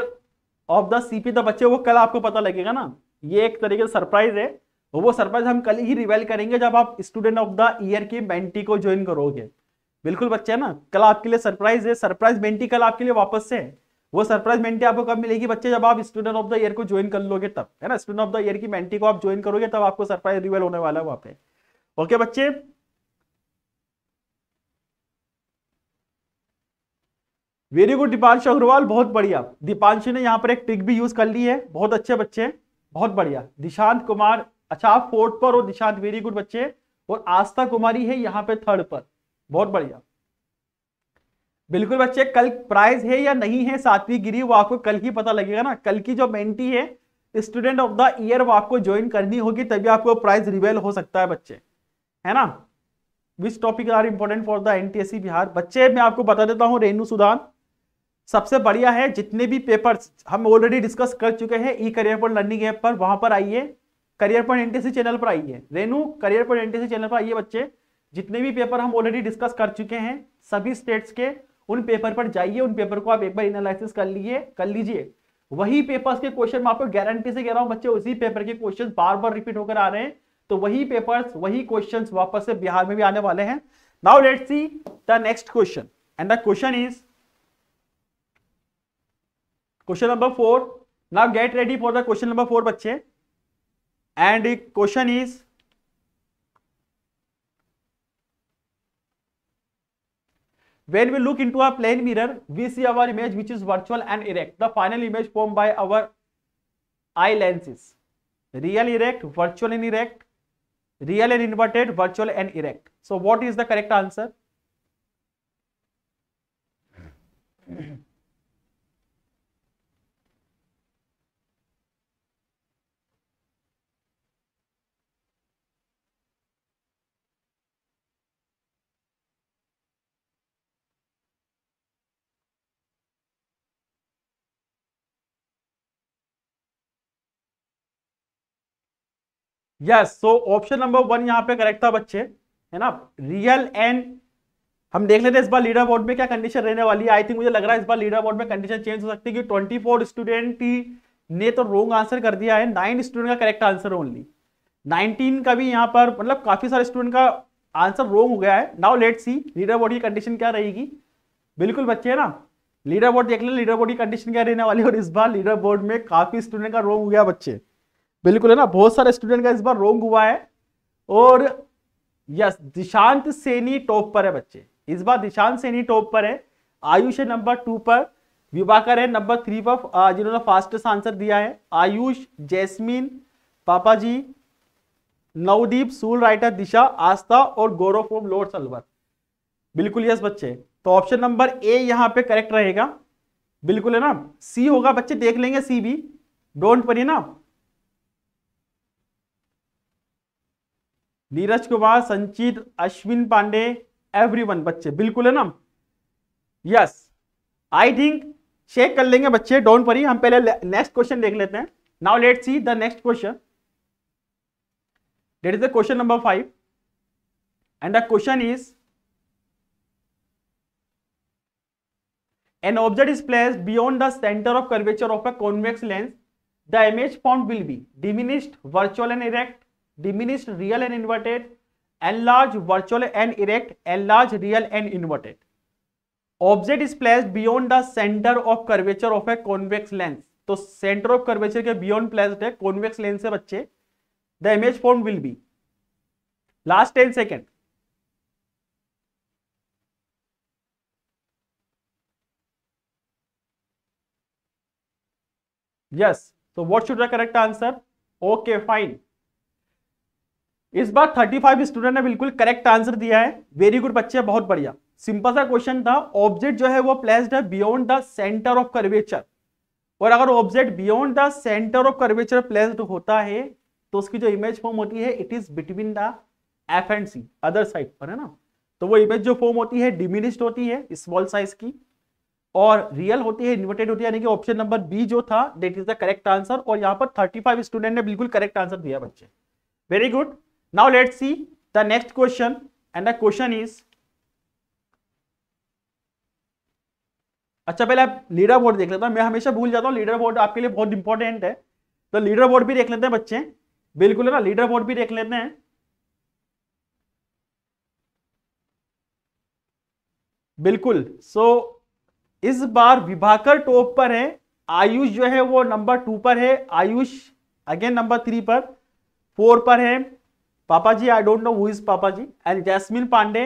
of the CP the बच्चे वो कल आपको पता लगेगा ना ये एक तरीके से सरप्राइज है वो सरप्राइज हम कल ही रिवेल करेंगे जब आप स्टूडेंट ऑफ द ईयर की बेंटी को ज्वाइन करोगे बिल्कुल बच्चे ना कल आपके लिए सरप्राइज है सरप्राइज बेंटी कल आपके लिए वापस से है वो सरप्राइज मेंटी आपको कब मिलेगी बच्चे जब आप स्टूडेंट ऑफ द ईयर को ज्वाइन कर लोगे तब है ना स्टूडेंट ऑफ द ईयर की मेंटी को आप ज्वाइन करोगे तब आपको सरप्राइज रिवेल होने वाला है वहां पे ओके बच्चे वेरी गुड दीपांशु अग्रवाल बहुत बढ़िया दीपांशु ने यहाँ पर एक ट्रिक भी यूज कर ली है बहुत अच्छे बच्चे हैं बहुत बढ़िया दिशांत कुमार अच्छा आप फोर्थ पर और दिशांत वेरी गुड बच्चे और आस्था कुमारी है यहाँ पे थर्ड पर बहुत बढ़िया बिल्कुल बच्चे कल प्राइज है या नहीं है सातवीं गिरी वो आपको कल ही पता लगेगा ना कल की जो मेंटी है स्टूडेंट ऑफ द ईयर वो आपको ज्वाइन करनी होगी तभी आपको प्राइज रिवेल हो सकता है बच्चे है ना which topic are important for the NTSE Bihar बच्चे मैं आपको बता देता हूँ रेनू सुदान सबसे बढ़िया है जितने भी पेपर्स हम ऑलरेडी डिस्कस कर चुके हैं ई करियर पॉइंट लर्निंग ऐप पर वहां पर आइए करियर पॉइंट एनटीसी चैनल पर आइए Renu career point NTC channel पर आइए बच्चे जितने भी पेपर हम ऑलरेडी डिस्कस कर चुके हैं सभी स्टेट्स के उन पेपर पर जाइए उन पेपर को आप एक बार एनालिसिस कर लिए कर लीजिए वही पेपर्स के क्वेश्चन मैं आपको गारंटी से कह रहा हूँ बच्चे उसी पेपर के क्वेश्चन बार बार रिपीट होकर आ रहे हैं तो वही पेपर्स वही क्वेश्चंस वापस से बिहार में भी आने वाले हैं now let see the next question and the question is question number four now get ready for the question number four बच्चे and question is when we look into a plane mirror we see our image which is virtual and erect the final image formed by our eye lenses real erect virtual and erect real and inverted virtual and erect so what is the correct answer yes so option number one यहाँ पे correct था बच्चे है ना real and हम देख लेते हैं इस बार लीडर बोर्ड में क्या कंडीशन रहने वाली है आई थिंक मुझे लग रहा है इस बार लीडर बोर्ड में कंडीशन चेंज हो सकती है कि ट्वेंटी फोर स्टूडेंट ही ने तो रोंग आंसर कर दिया है नाइन स्टूडेंट का करेक्ट आंसर ओनली नाइनटीन का भी यहाँ पर मतलब काफी सारे स्टूडेंट का आंसर रोंग हो गया है now let see leader board की कंडीशन क्या रहेगी बिल्कुल बच्चे है ना लीडर बोर्ड देख लें लीडर बोर्ड की कंडीशन क्या रहने वाली है और इस बार लीडर बोर्ड में काफी स्टूडेंट का रोंग हो गया बच्चे बिल्कुल है ना बहुत सारे स्टूडेंट का इस बार रोंग हुआ है और यस दिशांत सेनी टॉप पर है बच्चे इस बार दिशांत सेनी टॉप पर है आयुष है नंबर टू पर विवाकर है नंबर थ्री पर जिन्होंने फास्टेस्ट आंसर दिया है आयुष जैस्मिन पापा जी नवदीप सूल राइटर दिशा आस्था और गौरव फ्रॉम लोअर सलवर बिल्कुल यस बच्चे तो ऑप्शन नंबर ए यहाँ पे करेक्ट रहेगा बिल्कुल है ना सी होगा बच्चे देख लेंगे सी भी डोंट परी ना नीरज कुमार संचित अश्विन पांडे एवरीवन बच्चे बिल्कुल है ना यस आई थिंक चेक कर लेंगे बच्चे डोंट वरी हम पहले नेक्स्ट क्वेश्चन देख लेते हैं now let see the next question that is the question number five and the question is an object is place beyond the centre of curvature of a convex lens the image form will be diminished virtual and erect diminished real and inverted enlarge virtual and erect enlarge real and inverted object is placed beyond the centre of curvature of a convex lens तो centre of curvature के beyond placed है convex lens से बच्चे the image form will be last ten second yes so what should the correct answer okay fine इस बार 35 student ने बिल्कुल correct answer दिया है वेरी गुड बच्चे बहुत बढ़िया सिंपल सा क्वेश्चन था ऑब्जेक्ट जो है वो प्लेस्ड है beyond the centre of curvature और अगर object beyond the centre of curvature placed होता है तो उसकी जो इमेज फॉर्म होती है it is between the F and C other side पर है ना तो वो इमेज जो फॉर्म होती है डिमिनिस्ड होती है स्मॉल साइज की और रियल होती है इन्वर्टेड होती है यानी कि ऑप्शन नंबर बी जो था that is the correct answer और यहाँ पर 35 स्टूडेंट ने बिल्कुल करेक्ट आंसर दिया बच्चे very good now let's see the next question and the question is अच्छा पहले आप लीडर बोर्ड देख लेता हूँ मैं हमेशा भूल जाता हूँ लीडर बोर्ड आपके लिए बहुत इंपॉर्टेंट है तो लीडर बोर्ड भी देख लेते हैं बच्चे बिल्कुल है ना लीडर बोर्ड भी देख लेते हैं बिल्कुल सो so, इस बार विभाकर टॉप पर है आयुष जो है वो नंबर टू पर है आयुष अगेन नंबर थ्री पर फोर पर है पापा जी I don't know who is पापा जी एंड जैस्मिन पांडे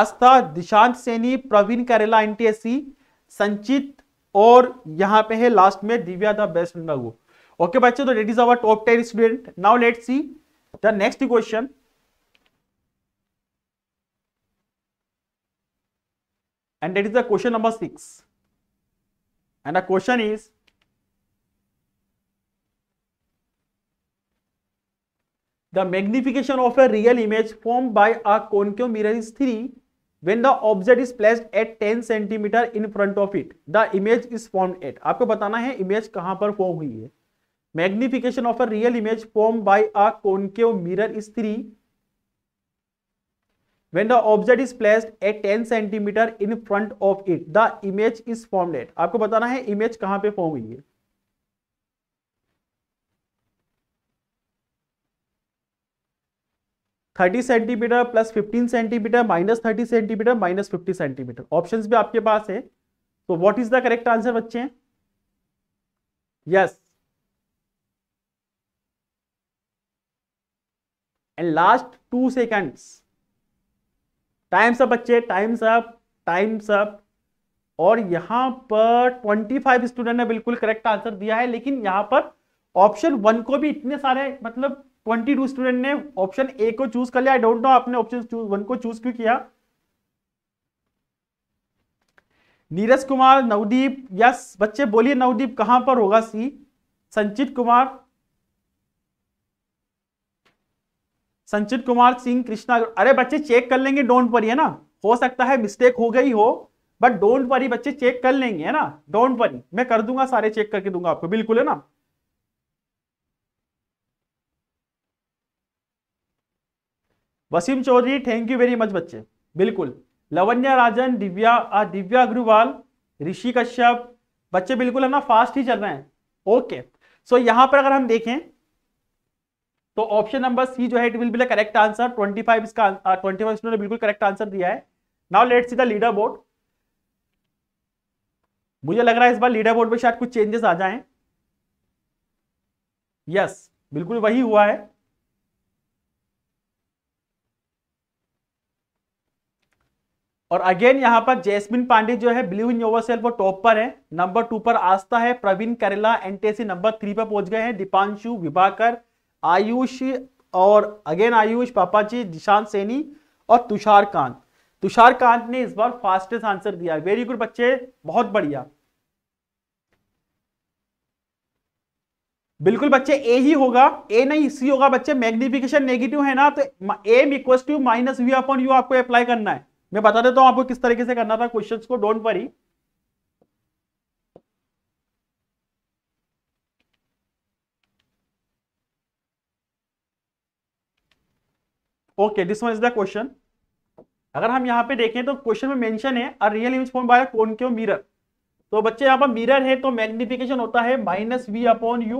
आस्था दिशांत सैनी प्रवीण करेला एन संचित और यहाँ पे है लास्ट में दिव्या द बेस्ट नगो ओके बच्चे तो that is our top ten student now let see the next question and that is the question number 6 and the question is The magnification of a real image formed by a concave mirror is 3. When the object is placed at 10 centimeter in front of it, the image is formed at. आपको बताना है image कहां पर form हुई है magnification of a real image form by a concave mirror is three when the object is placed at 10 centimeter in front of it the image is formed at आपको बताना है इमेज कहां पे form हुई है 30 centimetre plus 15 centimetre minus 30 centimetre minus 50 centimetre option भी आपके पास है तो what is the correct answer बच्चे yes and last two seconds times up बच्चे टाइम्स अप टाइम्स अप और यहां पर 25 स्टूडेंट ने बिल्कुल करेक्ट आंसर दिया है लेकिन यहां पर ऑप्शन वन को भी इतने सारे मतलब ट्वेंटी टू स्टूडेंट ने ऑप्शन ए को चूज कर लिया आई डोंट नो आपने ऑप्शन वन को चूज क्यों किया नीरज कुमार नवदीप यस बच्चे बोलिए नवदीप कहां पर होगा सी संचित कुमार संचित कुमार सिंह कृष्णा अरे बच्चे चेक कर लेंगे डोंट वरी है ना हो सकता है मिस्टेक हो गई हो बट डोंट वरी बच्चे चेक कर लेंगे है ना डोंट वरी मैं कर दूंगा सारे चेक करके दूंगा आपको बिल्कुल है ना Waseem Chaudhary thank you very much बच्चे बिल्कुल लवन्या राजन दिव्या दिव्या अग्रवाल ऋषि कश्यप बच्चे बिल्कुल है ना फास्ट ही चल रहे हैं ओके सो यहां पर अगर हम देखें तो ऑप्शन नंबर सी जो है it will be the correct answer 25 इसका फाइव ने बिल्कुल करेक्ट आंसर दिया है now let's see the leader board मुझे लग रहा है इस बार लीडर बोर्ड में शायद कुछ चेंजेस आ जाएं यस yes, बिल्कुल वही हुआ है और अगेन यहाँ पर जैस्मिन पांडे जो है ब्लू इन ओवरसेल वो टॉप पर है नंबर टू पर आस्था है प्रवीण करेला एनटीएसी नंबर थ्री पर पहुंच गए हैं दीपांशु विभाकर आयुष और अगेन आयुष पापा जी दिशांत सैनी और तुषार कांत तुषार कांत ने इस बार फास्टेस्ट आंसर दिया वेरी गुड बच्चे बहुत बढ़िया बिल्कुल बच्चे ए ही होगा ए नहीं सी होगा बच्चे मैग्निफिकेशन नेगेटिव है ना तो M equal to minus V upon U आपको अप्लाई करना है मैं बता देता तो हूं आपको किस तरीके से करना था क्वेश्चन को don't worry okay this one is the question अगर हम यहाँ पे देखें तो क्वेश्चन में मेंशन है a real image form by concave mirror तो बच्चे यहाँ पर मिरर है तो मैग्निफिकेशन होता है minus V upon U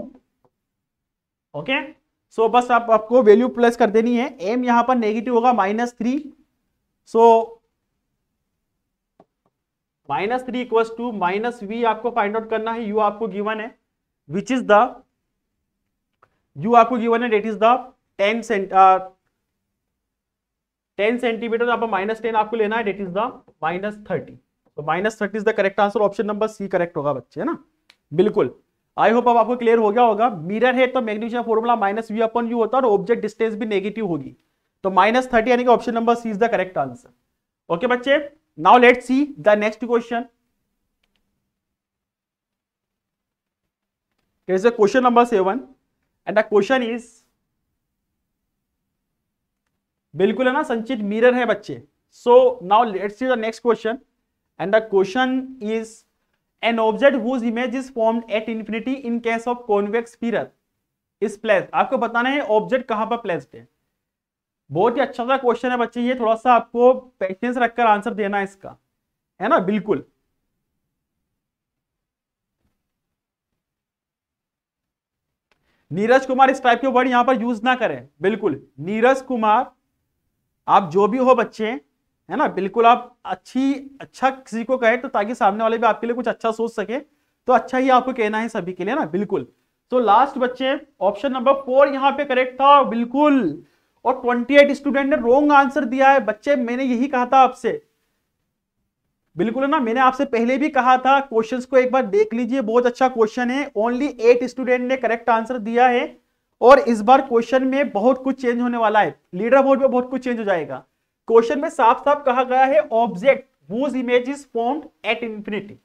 okay so बस आप आपको वैल्यू प्लस कर देनी है एम यहाँ पर नेगेटिव होगा minus three so minus three equals to minus V आपको फाइंड आउट करना है यू आपको गिवन है विच इज द यू आपको गिवन है that is the ten cent ten centimetre आप माइनस टेन आपको लेना है that is the minus thirty तो minus thirty is the correct answer option number C correct होगा बच्चे है ना बिल्कुल आई होप अब आपको क्लियर हो गया होगा मिरर है तो magnesium formula minus V upon U होता है और ऑब्जेक्ट डिस्टेंस भी नेगेटिव होगी तो माइनस थर्टी यानी कि option number C is the correct answer okay बच्चे now let's see the next question here is a question number 7 and the question is बिल्कुल है ना संचित मिरर है बच्चे so now let's see the next question and the question is an object whose image is formed at infinity in case of convex sphere is place आपको बताना है object कहां पर प्लेस्ड है बहुत ही अच्छा सा क्वेश्चन है बच्चे ये थोड़ा सा आपको पेशेंस रखकर आंसर देना है इसका है ना बिल्कुल नीरज कुमार इस टाइप के वर्ड यहां पर यूज ना करें बिल्कुल नीरज कुमार आप जो भी हो बच्चे है ना बिल्कुल आप अच्छी अच्छा किसी को कहे तो ताकि सामने वाले भी आपके लिए कुछ अच्छा सोच सके तो अच्छा ही आपको कहना है सभी के लिए ना बिल्कुल तो लास्ट बच्चे ऑप्शन नंबर फोर यहां पे करेक्ट था बिल्कुल और 28 स्टूडेंट ने रोंग आंसर दिया है बच्चे मैंने यही कहा था आपसे बिल्कुल है ना मैंने आपसे पहले भी कहा था क्वेश्चंस को एक बार देख लीजिए बहुत अच्छा क्वेश्चन है ओनली एट स्टूडेंट ने करेक्ट आंसर दिया है और इस बार क्वेश्चन में बहुत कुछ चेंज होने वाला है लीडर बोर्ड में बहुत कुछ चेंज हो जाएगा क्वेश्चन में साफ साफ कहा गया है object whose image is form at infinity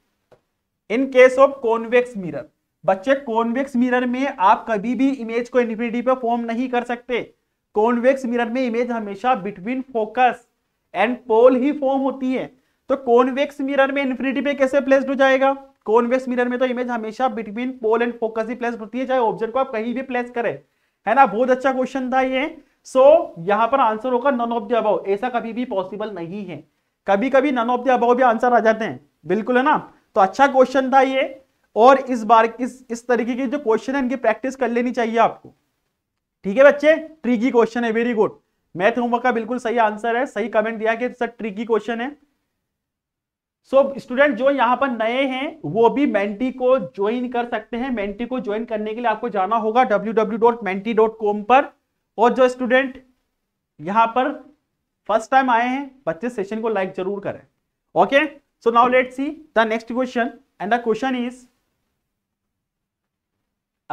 in case of convex mirror बच्चे कॉन्वेक्स मिरर में आप कभी भी इमेज को इन्फिनिटी पर फॉर्म नहीं कर सकते कॉन्वेक्स मिरर में इमेज हमेशा बिटवीन फोकस एंड पोल ही फॉर्म होती है तो कॉन्वेक्स मिरर में इन्फिनिटी पे कैसे प्लेस्ड हो जाएगा कॉन्वेक्स मिरर में तो इमेज हमेशा बिटवीन पोल एंड फोकस ही प्लेस होती है चाहे ऑब्जेक्ट को आप कहीं भी प्लेस करें है ना बहुत अच्छा क्वेश्चन था ये सो so, यहां पर आंसर होगा नन ऑफ द अबाउ ऐसा कभी भी पॉसिबल नहीं है कभी कभी नन ऑफ द अबाउ भी आंसर आ जाते हैं बिल्कुल है ना तो अच्छा क्वेश्चन था ये और इस बार इस इस तरीके के जो क्वेश्चन है इनकी प्रैक्टिस कर लेनी चाहिए आपको ठीक है बच्चे ट्रिकी क्वेश्चन है वेरी गुड मैथ होमवर्क का बिल्कुल सही आंसर है सही कमेंट दिया कि सर ट्रिकी क्वेश्चन है सो so, स्टूडेंट जो यहां पर नए हैं वो भी मेंटी को ज्वाइन कर सकते हैं मेंटी को ज्वाइन करने के लिए आपको जाना होगा www.menti.com पर और जो स्टूडेंट यहां पर फर्स्ट टाइम आए हैं बच्चे सेशन को लाइक जरूर करें okay so now let see the next question and the question is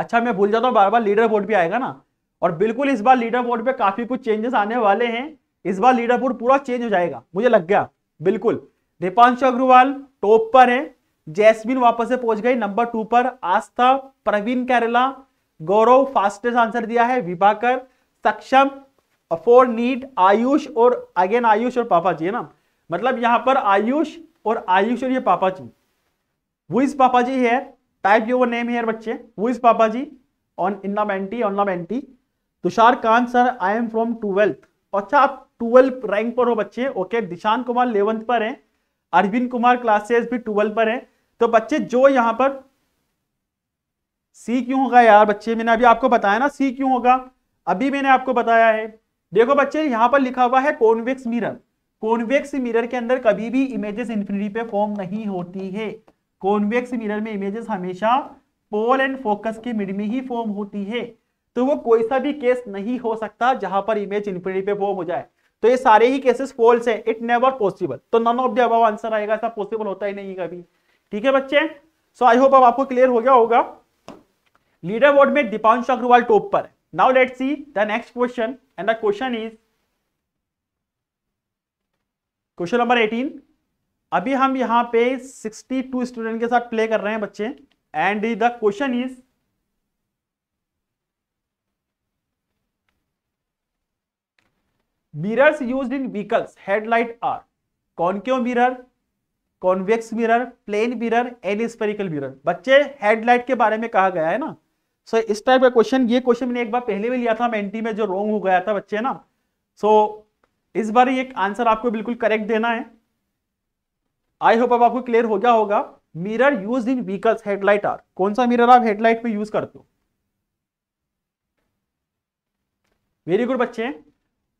अच्छा मैं भूल जाता हूँ बार बार लीडर बोर्ड भी आएगा ना और बिल्कुल इस बार लीडर बोर्ड पे काफी कुछ चेंजेस आने वाले हैं इस बार लीडर बोर्ड पूरा चेंज हो जाएगा मुझे लग गया बिल्कुल दीपांशु अग्रवाल टॉप पर है जैस्मिन वापस से पहुंच गई नंबर टू पर आस्था प्रवीण केरला गौरव फास्टेस्ट आंसर दिया है विभाकर सक्षम फॉर नीट आयुष और अगेन आयुष और पापा जी है ना मतलब यहां पर आयुष और आयुष और ये पापा जी वो इस पापा जी है टाइप योर नेम है बच्चे वो इस पापा जी ऑन इन्ना एंटी ऑन ना Tushar Kant sir I am from twelfth अच्छा आप ट्वेल्थ रैंक पर हो बच्चे ओके दिशान कुमार इलेवंथ पर हैं अरविंद कुमार क्लासेस भी ट्वेल्थ पर हैं तो बच्चे जो यहाँ पर सी क्यों होगा यार बच्चे मैंने अभी आपको बताया ना सी क्यों होगा अभी मैंने आपको बताया है देखो बच्चे यहाँ पर लिखा हुआ है कॉन्वेक्स मिरर कॉन्वेक्स मिरर के अंदर कभी भी इमेजेस इंफिनिटी पे फॉर्म नहीं होती है कॉन्वेक्स मिरर में इमेजेस हमेशा पोल एंड फोकस के मिड में ही फॉर्म होती है तो वो कोई सा भी केस नहीं हो सकता जहां पर इमेज इन्फिनिटी पे फॉर्म हो जाए तो ये सारे ही केसेस फॉल्स है इट नेवर पॉसिबल तो नन ऑफ द आंसर आएगा ऐसा पॉसिबल होता ही नहीं कभी ठीक है बच्चे सो आई होप अब आपको क्लियर हो गया होगा लीडर बोर्ड में दीपांशु अग्रवाल टॉप पर now let see the next question and the question is question number 18 अभी हम यहां पे 62 स्टूडेंट के साथ प्ले कर रहे हैं बच्चे and the question is mirrors in vehicles headlight are concave mirror convex mirror plane mirror an spherical mirror बच्चे हेडलाइट के बारे में कहा गया है ना सो so, इस टाइप का क्वेश्चन ये क्वेश्चन मैंने एक बार पहले भी लिया था एनटी में जो रॉन्ग हो गया था बच्चे ना सो so, इस बार ये आंसर आपको बिल्कुल करेक्ट देना है आई होप अब आपको क्लियर हो गया होगा mirror use in vehicles headlight are कौन सा मिरर आप हेडलाइट में यूज करते हो वेरी गुड बच्चे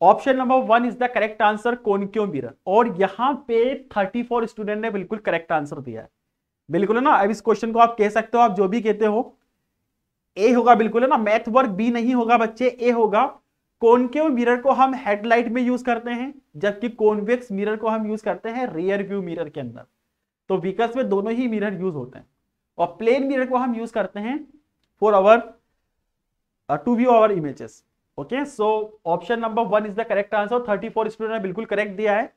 option number one is the correct answer कोनक्यो बीरा और यहाँ पे 34 स्टूडेंट ने बिल्कुल करेक्ट आंसर दिया है बिल्कुल है ना अब इस क्वेश्चन को आप कह सकते हो आप जो भी कहते हो ए होगा बिल्कुल है ना मैथ वर्क बी नहीं होगा बच्चे ए होगा कोनक्यो मिरर को हम हेडलाइट में यूज करते हैं जबकि कॉन्वेक्स मिरर को हम यूज करते हैं रियर व्यू मिरर के अंदर तो विकस में दोनों ही मिरर यूज होते हैं और प्लेन मिरर को हम यूज करते हैं for our to view our images okay so option number one is the correct answer thirty four student ने बिल्कुल करेक्ट दिया है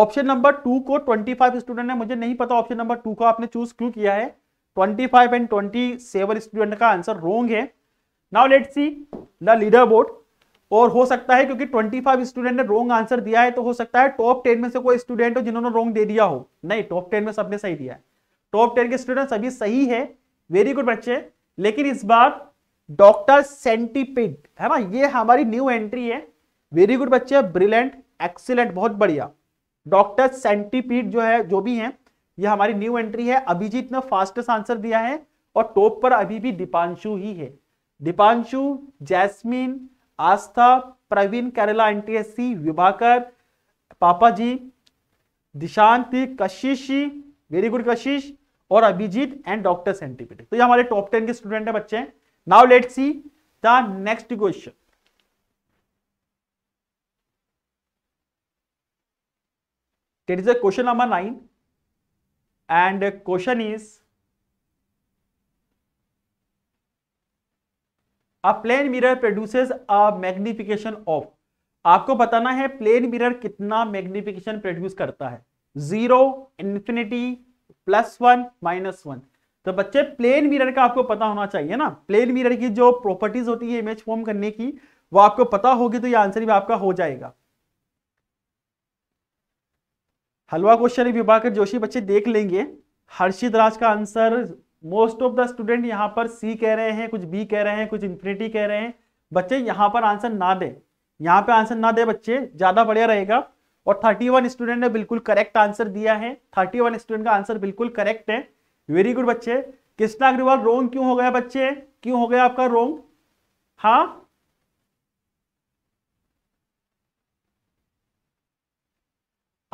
ऑप्शन नंबर टू को ट्वेंटी फाइव स्टूडेंट ने मुझे नहीं पता ऑप्शन नंबर टू को आपने चूज क्यों किया है twenty five and twenty seven student का आंसर रोंग है now let see the leader board और हो सकता है क्योंकि 25 स्टूडेंट ने रोंग आंसर दिया है तो हो सकता है टॉप टेन में से कोई स्टूडेंट हो जिन्होंने रोंग दे दिया हो नहीं टॉप टेन में सबने सही दिया है टॉप टेन के स्टूडेंट सभी सही है वेरी गुड बच्चे लेकिन इस बार डॉक्टर सेंटीपिड है ना ये हमारी न्यू एंट्री है वेरी गुड बच्चे ब्रिलियंट एक्सीलेंट बहुत बढ़िया डॉक्टर सेंटीपिड जो है जो भी है ये हमारी न्यू एंट्री है अभिजीत ने फास्टेस्ट आंसर दिया है और टॉप पर अभी भी दीपांशु ही है दीपांशु जैस्मिन आस्था प्रवीण केरला एनटीएससी विभाकर पापा जी दिशांत कशिश वेरी गुड कशिश और अभिजीत एंड डॉक्टर सेंटीपीड तो ये हमारे टॉप टेन के स्टूडेंट है बच्चे now let's see the next question that is a question number 9 and the question is a plane mirror produces a magnification of आपको बताना है प्लेन मिरर कितना मैग्निफिकेशन प्रोड्यूस करता है zero infinity plus one minus one तो बच्चे plane mirror का आपको पता होना चाहिए ना प्लेन मिरर की जो प्रॉपर्टीज होती है इमेज फॉर्म करने की वो आपको पता होगी तो ये आंसर भी आपका हो जाएगा हलवा क्वेश्चन विभाकर जोशी बच्चे देख लेंगे हर्षित राज का answer most of the student यहाँ पर सी कह रहे हैं कुछ बी कह रहे हैं कुछ इंफिनिटी कह रहे हैं बच्चे यहाँ पर आंसर ना दे यहाँ पे आंसर ना दे बच्चे ज्यादा बढ़िया रहेगा और 31 स्टूडेंट ने बिल्कुल करेक्ट आंसर दिया है 31 स्टूडेंट का आंसर बिल्कुल करेक्ट है वेरी गुड बच्चे कृष्णा अग्रवाल रोंग क्यों हो गया बच्चे क्यों हो गया आपका रोंग हा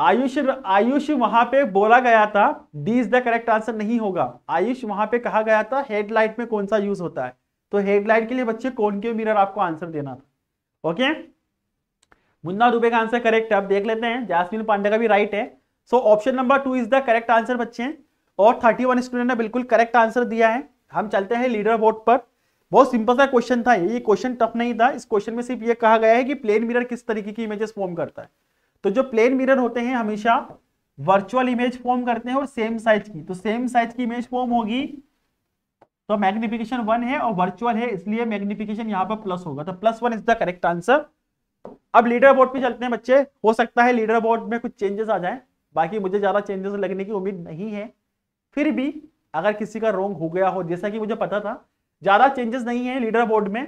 आयुष आयुष वहां पे बोला गया था D is the correct answer नहीं होगा आयुष वहां पे कहा गया था हेडलाइट में कौन सा यूज होता है तो हेडलाइट के लिए बच्चे कौन के मिरर आपको आंसर देना था ओके मुन्ना दुबे का आंसर करेक्ट है अब देख लेते हैं जासमिन पांडे का भी राइट है so option number two is the correct answer बच्चे और 31 स्टूडेंट ने बिल्कुल करेक्ट आंसर दिया है हम चलते हैं लीडर बोर्ड पर बहुत सिंपल सा क्वेश्चन था ये क्वेश्चन टफ नहीं था इस क्वेश्चन में सिर्फ ये कहा गया है कि प्लेन मिरर किस तरीके की इमेजेस फॉर्म करता है तो जो प्लेन मिरर होते हैं हमेशा वर्चुअल इमेज फॉर्म करते हैं और सेम साइज की तो सेम साइज की इमेज फॉर्म होगी तो मैग्निफिकेशन वन है और वर्चुअल है इसलिए मैग्निफिकेशन यहाँ पर प्लस होगा तो plus one is the correct answer अब लीडर बोर्ड पे चलते हैं बच्चे हो सकता है लीडर बोर्ड में कुछ चेंजेस आ जाए बाकी मुझे ज्यादा चेंजेस लगने की उम्मीद नहीं है फिर भी अगर किसी का रोंग हो गया हो जैसा कि मुझे पता था ज्यादा चेंजेस नहीं है लीडर बोर्ड में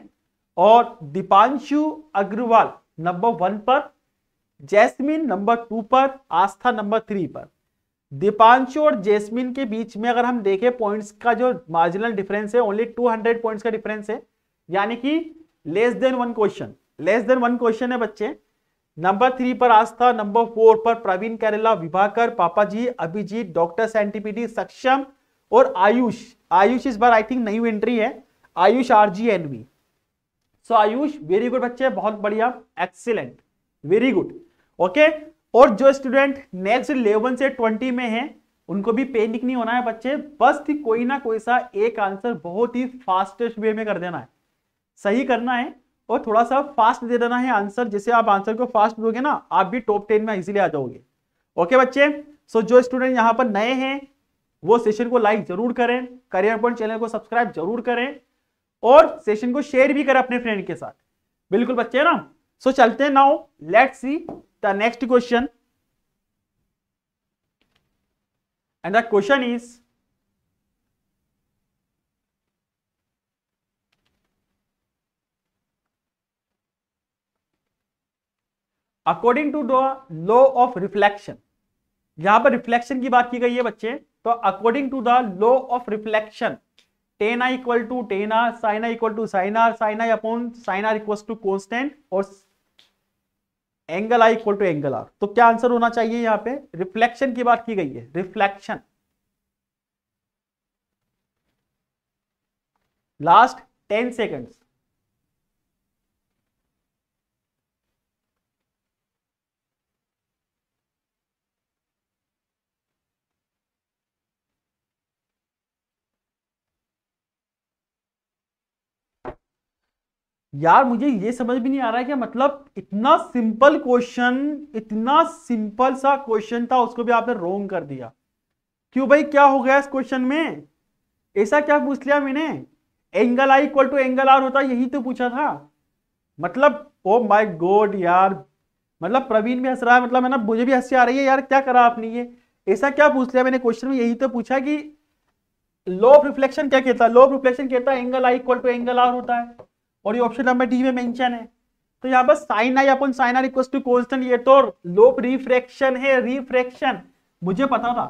और दीपांशु अग्रवाल नंबर वन पर जैस्मिन नंबर टू पर आस्था नंबर थ्री पर दीपांशु और जैस्मिन के बीच में अगर हम देखें पॉइंट्स का जो मार्जिनल डिफरेंस है ओनली 200 पॉइंट्स का डिफरेंस है यानी कि less than one question less than one question है बच्चे नंबर थ्री पर आस्था नंबर फोर पर प्रवीण केरला विभाकर पापा जी अभिजीत डॉक्टर सेंटीपीडी सक्षम और आयुष आयुष इस बार आई थिंक न्यू एंट्री है Ayush R G N V so Ayush very good बच्चे बहुत बढ़िया एक्सीलेंट वेरी गुड ओके और जो स्टूडेंट नेक्स्ट इलेवन से ट्वेंटी में है उनको भी पेनिक नहीं होना है बच्चे बस कोई ना कोई सा एक आंसर बहुत ही फास्टेस्ट वे में कर देना है सही करना है और थोड़ा सा फास्ट दे देना है आंसर जैसे आप आंसर को फास्ट दोगे ना आप भी टॉप टेन में इजीली आ जाओगे ओके बच्चे सो जो स्टूडेंट यहाँ पर नए हैं वो सेशन को लाइक जरूर करें करियर पॉइंट चैनल को सब्सक्राइब जरूर करें और सेशन को शेयर भी करें अपने फ्रेंड के साथ बिल्कुल बच्चे ना सो so, चलते हैं now let see the next question and the question is according to the law of reflection यहां पर रिफ्लेक्शन की बात की गई है बच्चे तो according to the law of reflection tan I equal to tan R sine I equal to sine R sine I upon sine R equal to constant और angle I equal to angle R तो क्या answer होना चाहिए यहां पे reflection की बात की गई है रिफ्लेक्शन लास्ट टेन सेकेंड्स यार मुझे ये समझ भी नहीं आ रहा है कि मतलब इतना सिंपल क्वेश्चन इतना सिंपल सा क्वेश्चन था उसको भी आपने रोंग कर दिया क्यों भाई क्या हो गया इस क्वेश्चन में ऐसा क्या पूछ लिया मैंने angle I equal to angle R होता यही तो पूछा था मतलब ओ माय गॉड यार मतलब प्रवीण भी हंस रहा है मतलब मैंने मुझे भी हंसी आ रही है यार क्या करा आपने ये ऐसा क्या पूछ लिया मैंने क्वेश्चन में यही तो पूछा कि लो रिफ्लेक्शन क्या कहता है लो रिफ्लेक्शन कहता है angle I equal to angle R होता है और ये ऑप्शन नंबर डी में मेंशन है तो यहाँ पर sine I upon sine R equal to constant ये तो लोप रिफ्रैक्शन है रिफ्रैक्शन मुझे पता था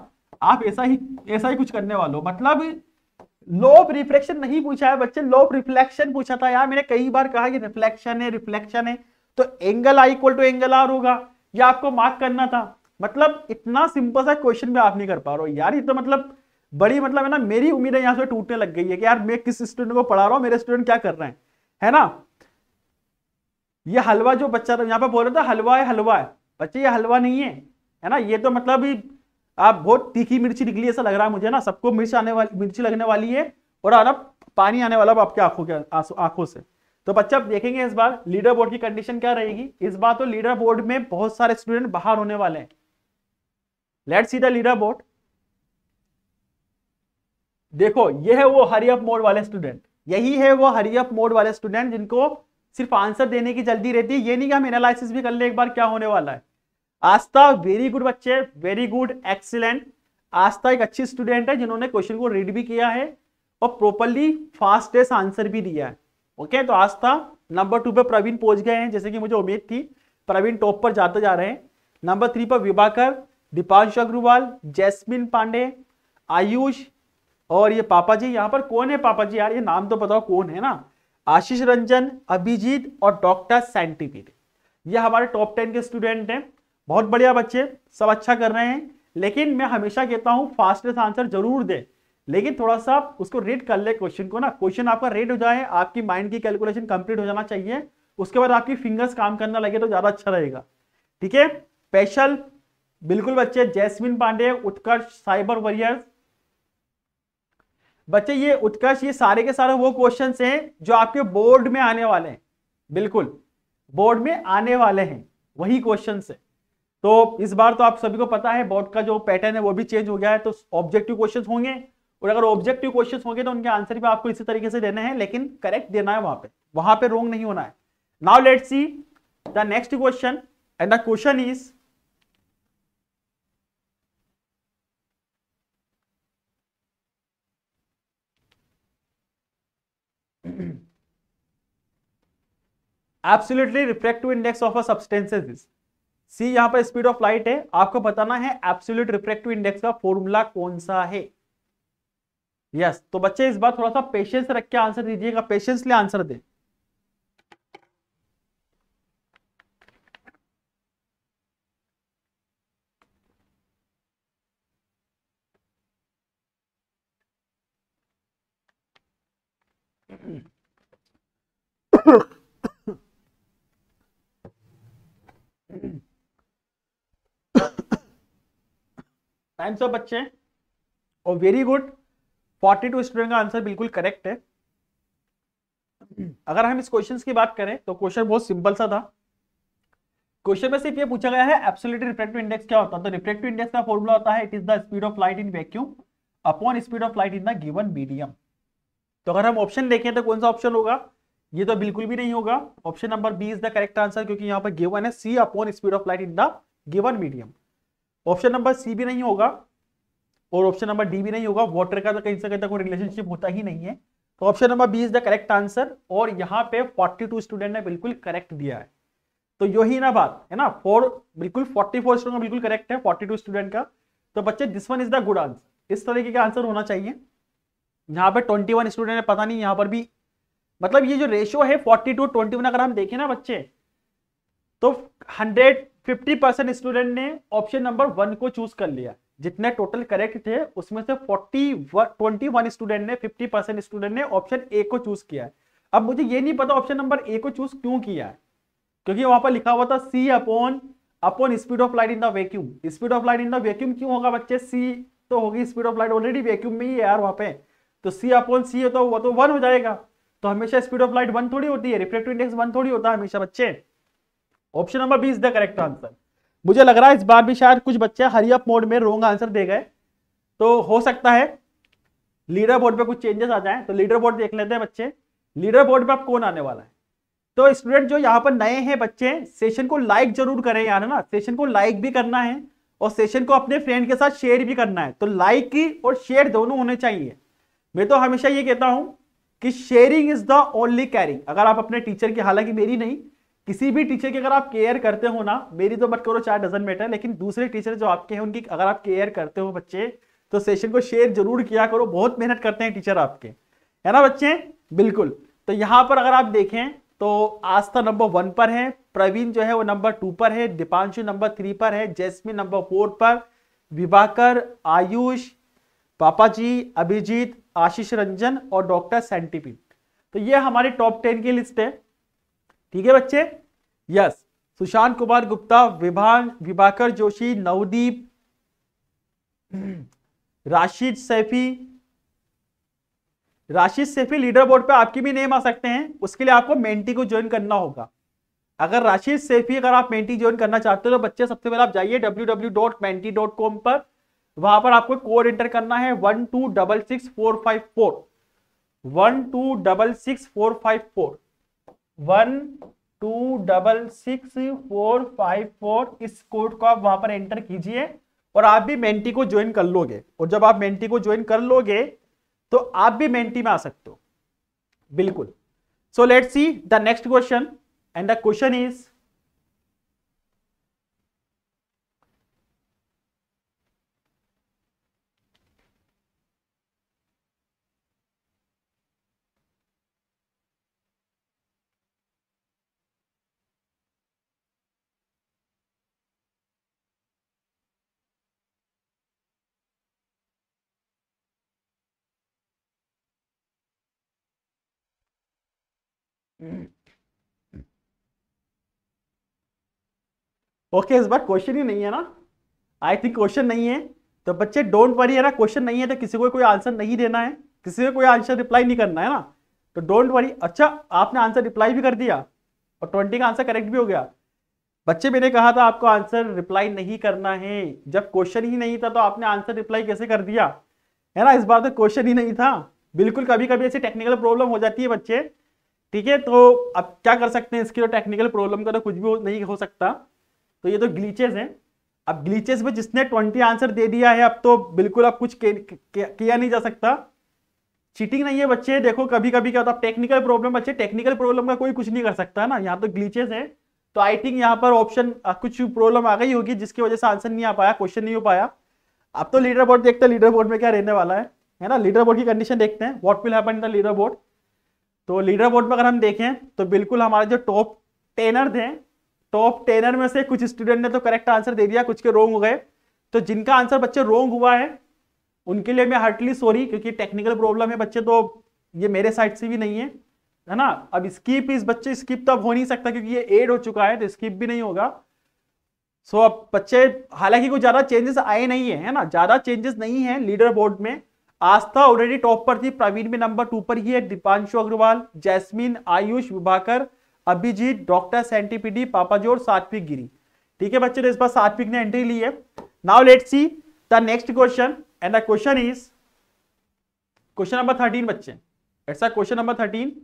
आप ऐसा ही ऐसा ही कुछ करने वालों मतलब लोप रिफ्लेक्शन नहीं पूछा है बच्चे लोप रिफ्लेक्शन पूछा था यार मैंने कई बार कहा कि रिफ्लेक्शन है रिफ्लेक्शन है तो angle I equal to angle R होगा या आपको मार्क करना था मतलब इतना सिंपल सा क्वेश्चन भी आप नहीं कर पा रहे हो यार ये तो मतलब बड़ी मतलब है ना मेरी उम्मीद है यहाँ से टूटने लग गई है कि यार मैं किस स्टूडेंट को पढ़ा रहा हूँ मेरे स्टूडेंट क्या कर रहे हैं है ना ये हलवा जो बच्चा था तो यहाँ पर बोल रहा था हलवा है हलवा है बच्चे ये हलवा नहीं है है ना ये तो मतलब ही आप बहुत तीखी मिर्ची निकली ऐसा लग रहा है मुझे ना सबको मिर्च आने वाली मिर्ची लगने वाली है और आना पानी आने वाला आपके आंखों के आंखों से तो बच्चा देखेंगे इस बार लीडर बोर्ड की कंडीशन क्या रहेगी इस बार तो लीडर बोर्ड में बहुत सारे स्टूडेंट बाहर होने वाले हैं let see the leader board देखो ये है वो हरियप मोड वाले स्टूडेंट यही है वो हरियप मोड वाले स्टूडेंट जिनको सिर्फ आंसर देने की जल्दी रहती है ये नहीं कि हम एनालिसिस भी कर ले एक बार क्या होने वाला है आस्था वेरी गुड बच्चे वेरी गुड एक्सीलेंट आस्था एक अच्छी स्टूडेंट है जिन्होंने क्वेश्चन को रीड भी किया है और प्रॉपरली फास्टेस्ट आंसर भी दिया है ओके तो आस्था नंबर टू पे प्रवीण पहुंच गए हैं जैसे कि मुझे उम्मीद थी प्रवीण टॉप पर जाते जा रहे हैं नंबर थ्री पर विभाकर दीपांशु अग्रवाल जैस्मिन पांडे आयुष और ये पापा जी यहाँ पर कौन है पापा जी यार ये नाम तो बताओ कौन है ना आशीष रंजन अभिजीत और डॉक्टर साइंटिफिक ये हमारे टॉप टेन के स्टूडेंट हैं बहुत बढ़िया बच्चे सब अच्छा कर रहे हैं लेकिन मैं हमेशा कहता हूँ फास्टेस्ट आंसर जरूर दें लेकिन थोड़ा सा उसको रीड कर ले क्वेश्चन को ना क्वेश्चन आपका रीड हो जाए आपकी माइंड की कैलकुलेशन कंप्लीट हो जाना चाहिए उसके बाद आपकी फिंगर्स काम करना लगे तो ज़्यादा अच्छा रहेगा ठीक है स्पेशल बिल्कुल बच्चे Jasmine Pandey Utkarsh cyber warriors बच्चे ये उत्कर्ष ये सारे के सारे वो क्वेश्चन हैं जो आपके बोर्ड में आने वाले हैं बिल्कुल बोर्ड में आने वाले हैं वही क्वेश्चन है तो इस बार तो आप सभी को पता है बोर्ड का जो पैटर्न है वो भी चेंज हो गया है तो ऑब्जेक्टिव क्वेश्चन होंगे और अगर ऑब्जेक्टिव क्वेश्चन होंगे तो उनके आंसर भी आपको इसी तरीके से देने हैं लेकिन करेक्ट देना है वहां पे वहां पे रोंग नहीं होना है now let see the next question and the question is absolutely refractive index of a substances is C यहां पर स्पीड ऑफ लाइट है आपको बताना है एब्सोल्यूट रिफ्रेक्टिव इंडेक्स का फॉर्मूला कौन सा है यस yes, तो बच्चे इस बार थोड़ा सा पेशेंस रख के आंसर दीजिएगा पेशेंस ले आंसर दे Ugh. टाइम्स ऑफ बच्चे और very good forty two student का आंसर बिल्कुल करेक्ट है अगर हम इस क्वेश्चन की बात करें तो क्वेश्चन बहुत सिंपल सा था क्वेश्चन में सिर्फ ये पूछा गया है एब्सोल्यूट रिफ्रेक्टिव इंडेक्स क्या होता है तो रिफ्रेक्टिव इंडेक्स का फॉर्मूला होता है it is the speed of light in vacuum upon speed of light in the given medium तो अगर हम ऑप्शन देखें तो कौन सा ऑप्शन होगा ये तो बिल्कुल भी नहीं होगा option number B is the correct answer क्योंकि यहाँ पर गिवन है C upon speed of light in the given medium option number C भी नहीं होगा और ऑप्शन नंबर डी भी नहीं होगा वाटर का तो कहीं से कहीं तक कोई रिलेशनशिप होता ही नहीं है तो option number B is the correct answer और यहाँ पे 42 स्टूडेंट ने बिल्कुल करेक्ट दिया है तो यही ना बात है ना फोर बिल्कुल 44 स्टूडेंट का बिल्कुल करेक्ट है 42 स्टूडेंट का तो बच्चे this one is the good answer इस तरीके का आंसर होना चाहिए यहाँ पे 21 स्टूडेंट है पता नहीं यहाँ पर भी मतलब ये जो रेशियो है फोर्टी टू 21 अगर हम देखें ना बच्चे तो हंड्रेड फिफ्टी परसेंट स्टूडेंट ने ऑप्शन नंबर वन को चूज कर लिया जितने टोटल करेक्ट थे उसमें से फोर्टी ट्वेंटी वन स्टूडेंट ने फिफ्टी परसेंट स्टूडेंट ने ऑप्शन ए को चूज किया अब मुझे ये नहीं पता ऑप्शन नंबर ए को चूज क्यों किया है क्योंकि वहां पर लिखा हुआ था C upon upon speed of light in the vacuum speed of light in the vacuum क्यों होगा बच्चे सी तो होगी speed of light already vacuum में ही है यार वहां पे तो सी अपॉन सी है तो वो तो वन हो जाएगा तो हमेशा स्पीड ऑफ लाइट वन थोड़ी होती है रिफ्लेक्टिव इंडेक्स वन थोड़ी होता है हमेशा बच्चे option number B is the correct answer मुझे लग रहा है इस बार भी शायद कुछ बच्चे हरियप मोड में रोंग आंसर दे गए तो हो सकता है लीडर बोर्ड पे कुछ चेंजेस आ जाए तो लीडर बोर्ड देख लेते हैं बच्चे लीडर बोर्ड पे आप कौन आने वाला है तो स्टूडेंट जो यहाँ पर नए हैं बच्चे सेशन को लाइक जरूर करें यार है ना सेशन को लाइक भी करना है और सेशन को अपने फ्रेंड के साथ शेयर भी करना है तो लाइक की और शेयर दोनों होने चाहिए मैं तो हमेशा ये कहता हूँ कि sharing is the only caring अगर आप अपने टीचर की हालांकि मेरी नहीं किसी भी टीचर की अगर आप केयर करते हो ना मेरी तो मत करो चार डजन मैटर लेकिन दूसरे टीचर जो आपके हैं उनकी अगर आप केयर करते हो बच्चे तो सेशन को शेयर जरूर किया करो बहुत मेहनत करते हैं टीचर आपके है ना बच्चे बिल्कुल तो यहाँ पर अगर आप देखें तो आस्था नंबर वन पर है प्रवीण जो है वो नंबर टू पर है दीपांशु नंबर थ्री पर है जैसमिन नंबर फोर पर विभाकर आयुष पापा जी अभिजीत आशीष रंजन और डॉक्टर सेंटिपिन तो ये हमारी टॉप टेन की लिस्ट है ठीक है बच्चे yes Sushant Kumar Gupta Vibha Vibhakar Joshi Navdeep Rashid Saifi Rashid Saifi leader board पे आपकी भी नेम आ सकते हैं उसके लिए आपको मेंटी को ज्वाइन करना होगा अगर राशिद सैफी अगर आप मेंटी ज्वाइन करना चाहते हो तो बच्चे सबसे पहले आप जाइए डब्ल्यू पर वहां पर आपको कोड एंटर करना है one two double six four five four one two double six four five four one two double six four five four इस कोड को आप वहां पर एंटर कीजिए और आप भी मेंटी को ज्वाइन कर लोगे और जब आप मेंटी को ज्वाइन कर लोगे तो आप भी मेंटी में आ सकते हो बिल्कुल so let see the next question and the question is okay इस बार क्वेश्चन ही नहीं है ना आई थिंक क्वेश्चन नहीं है तो बच्चे डोंट वरी है ना क्वेश्चन नहीं है तो किसी को कोई आंसर नहीं देना है किसी को कोई आंसर रिप्लाई नहीं करना है ना तो डोंट वरी अच्छा आपने आंसर रिप्लाई भी कर दिया और ट्वेंटी का आंसर करेक्ट भी हो गया बच्चे मैंने कहा था आपको आंसर रिप्लाई नहीं करना है जब क्वेश्चन ही नहीं था तो आपने आंसर रिप्लाई कैसे कर दिया है ना इस बार तो क्वेश्चन ही नहीं था बिल्कुल कभी कभी ऐसी टेक्निकल प्रॉब्लम हो जाती है बच्चे ठीक है तो अब क्या कर सकते हैं इसके लिए टेक्निकल प्रॉब्लम का तो कुछ भी नहीं हो सकता तो ये तो ग्लीचेज हैं अब ग्लीचेज में जिसने ट्वेंटी आंसर दे दिया है अब तो बिल्कुल अब कुछ किया नहीं जा सकता चीटिंग नहीं है बच्चे देखो कभी कभी क्या होता है टेक्निकल प्रॉब्लम बच्चे टेक्निकल प्रॉब्लम का कोई कुछ नहीं कर सकता ना यहाँ तो ग्लीचेज है तो आई थिंक यहाँ पर ऑप्शन कुछ प्रॉब्लम आ गई होगी जिसकी वजह से आंसर नहीं आ पाया क्वेश्चन नहीं हो पाया अब तो लीडर बोर्ड देखते हैं लीडर बोर्ड में क्या रहने वाला है है ना लीडर बोर्ड की कंडीशन देखते हैं what will happen in the leader board तो लीडर बोर्ड में अगर हम देखें तो बिल्कुल हमारे जो टॉप टेनर थे टॉप टेनर में से कुछ स्टूडेंट ने तो करेक्ट आंसर दे दिया कुछ के रोंग हो गए तो जिनका आंसर बच्चे रोंग हुआ है उनके लिए मैं हार्टली सॉरी क्योंकि टेक्निकल प्रॉब्लम है बच्चे तो ये मेरे साइड से भी नहीं है है ना अब स्किप इस बच्चे स्किप तो अब हो नहीं सकता क्योंकि ये एड हो चुका है तो स्किप भी नहीं होगा सो अब बच्चे हालांकि कुछ ज़्यादा चेंजेस आए नहीं है है ना ज़्यादा चेंजेस नहीं है लीडर बोर्ड में आस्था ऑलरेडी टॉप पर थी प्रवीण में नंबर टू पर ही है दीपांशु अग्रवाल जैस्मिन आयुष विभाकर अभिजीत डॉक्टर सेंटीपीडी पापाजोर सात्विक गिरी ठीक है बच्चे तो इस बार सात्विक ने एंट्री ली है now let see the next question and the question is question number thirteen बच्चे ऐसा question number thirteen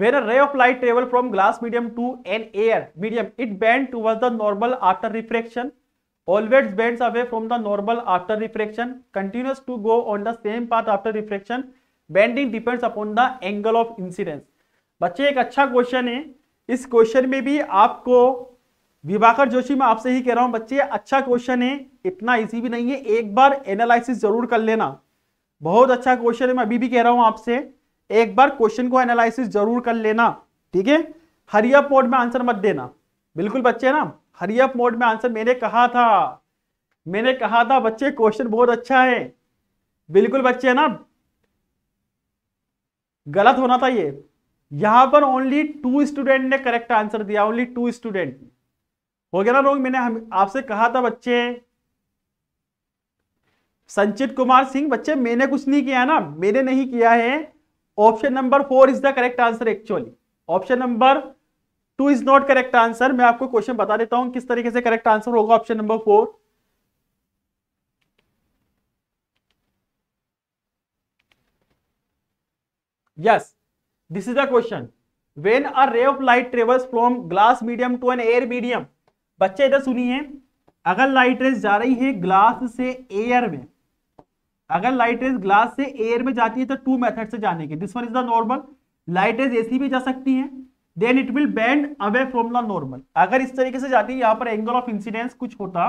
where a ray of light travel from glass medium to an air medium it bend towards the normal after refraction always bends away from the normal after refraction continues to go on the same path after refraction bending depends upon the angle of incidence बच्चे एक अच्छा question है इस question में भी आपको विभाकर जोशी मैं आपसे ही कह रहा हूं बच्चे अच्छा क्वेश्चन है इतना इजी भी नहीं है एक बार एनालिसिस जरूर कर लेना बहुत अच्छा क्वेश्चन है मैं अभी भी कह रहा हूं आपसे एक बार क्वेश्चन को एनालिसिस जरूर कर लेना ठीक है हरिया पोर्ट में आंसर मत देना बिल्कुल बच्चे ना हरियप मोड में आंसर मैंने कहा था मैंने कहा था बच्चे क्वेश्चन बहुत अच्छा है बिल्कुल बच्चे ना गलत होना था ये यहां पर ओनली टू स्टूडेंट ने करेक्ट आंसर दिया ओनली टू स्टूडेंट हो गया ना लोग मैंने आपसे कहा था बच्चे संचित कुमार सिंह बच्चे मैंने कुछ नहीं किया ना मैंने नहीं किया है option number four is the correct answer actually option number two is not correct answer मैं आपको क्वेश्चन बता देता हूं किस तरीके से करेक्ट आंसर होगा option number four yes this is the question when a ray of light travels from glass medium to an air medium बच्चे इधर सुनिए अगर लाइट रेस जा रही है ग्लास से एयर में अगर लाइट रेस ग्लास से एयर में जाती है तो टू मेथड से जाने के this one is the normal light rays ऐसी भी जा सकती है then it will bend away from the normal अगर इस तरीके से जाती है यहाँ पर एंगल ऑफ इंसिडेंस कुछ होता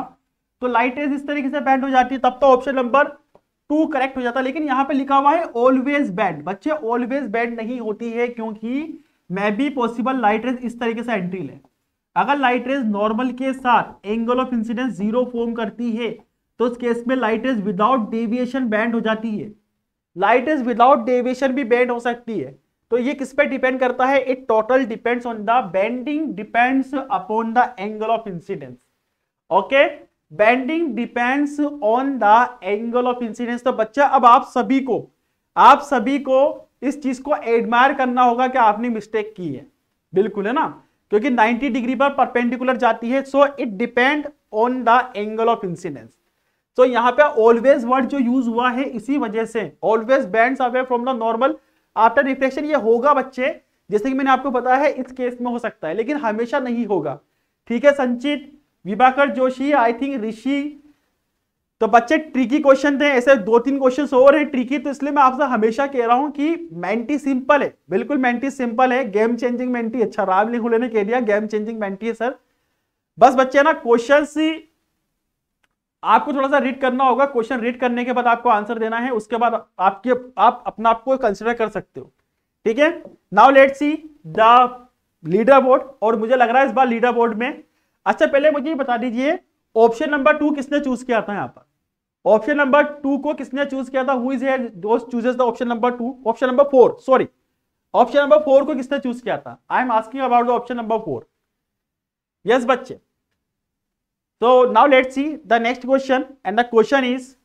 तो लाइट एज इस तरीके से बैंड हो जाती है तब तो ऑप्शन नंबर टू करेक्ट हो जाता लेकिन यहाँ पे लिखा हुआ है ऑलवेज बैंड बच्चे ऑलवेज बैंड नहीं होती है क्योंकि may B possible light rays इस तरीके से एंट्री ले अगर लाइट रेज नॉर्मल के साथ angle of incidence zero form करती है तो उस केस में light rays without deviation bend हो जाती है लाइट रेज विदाउट डेविएशन भी बैंड हो सकती है तो ये किस पे डिपेंड करता है it total depends on the bending depends upon the angle of incidence okay bending depends on the angle of incidence तो बच्चा अब आप सभी को आप सभी को इस चीज को एडमायर करना होगा कि आपने मिस्टेक की है बिल्कुल है ना क्योंकि 90 डिग्री पर परपेंडिकुलर जाती है so it depend on the angle of incidence so यहाँ पे ऑलवेज वर्ड जो यूज हुआ है इसी वजह से always bend away from the normal after reflection ये होगा बच्चे जैसे कि मैंने आपको बताया है इस केस में हो सकता है लेकिन हमेशा नहीं होगा ठीक है संचित विभाकर जोशी आई थिंक ऋषि तो बच्चे ट्रिकी क्वेश्चन थे ऐसे दो तीन क्वेश्चन और हैं ट्रिकी तो इसलिए मैं आपसे हमेशा कह रहा हूं कि मेंटी सिंपल है बिल्कुल मेंटी सिंपल है गेम चेंजिंग मेंटी अच्छा राम लिखो ने कह दिया गेम चेंजिंग मेंटी है सर बस बच्चे ना क्वेश्चन आपको थोड़ा सा रीड करना होगा क्वेश्चन रीड करने के बाद आपको आंसर देना है उसके बाद आपके आप आप आपको कंसिडर कर सकते हो ठीक है now let see the leader board और मुझे लग रहा है इस बार लीडर बोर्ड में अच्छा पहले मुझे बता दीजिए ऑप्शन नंबर टू किसने चूज किया था यहाँ पर ऑप्शन नंबर टू को किसने चूज किया था who is chooses the option number two option number four sorry option number four को किसने चूज किया था I am asking about the option number four yes बच्चे So now let's see the next question and the question is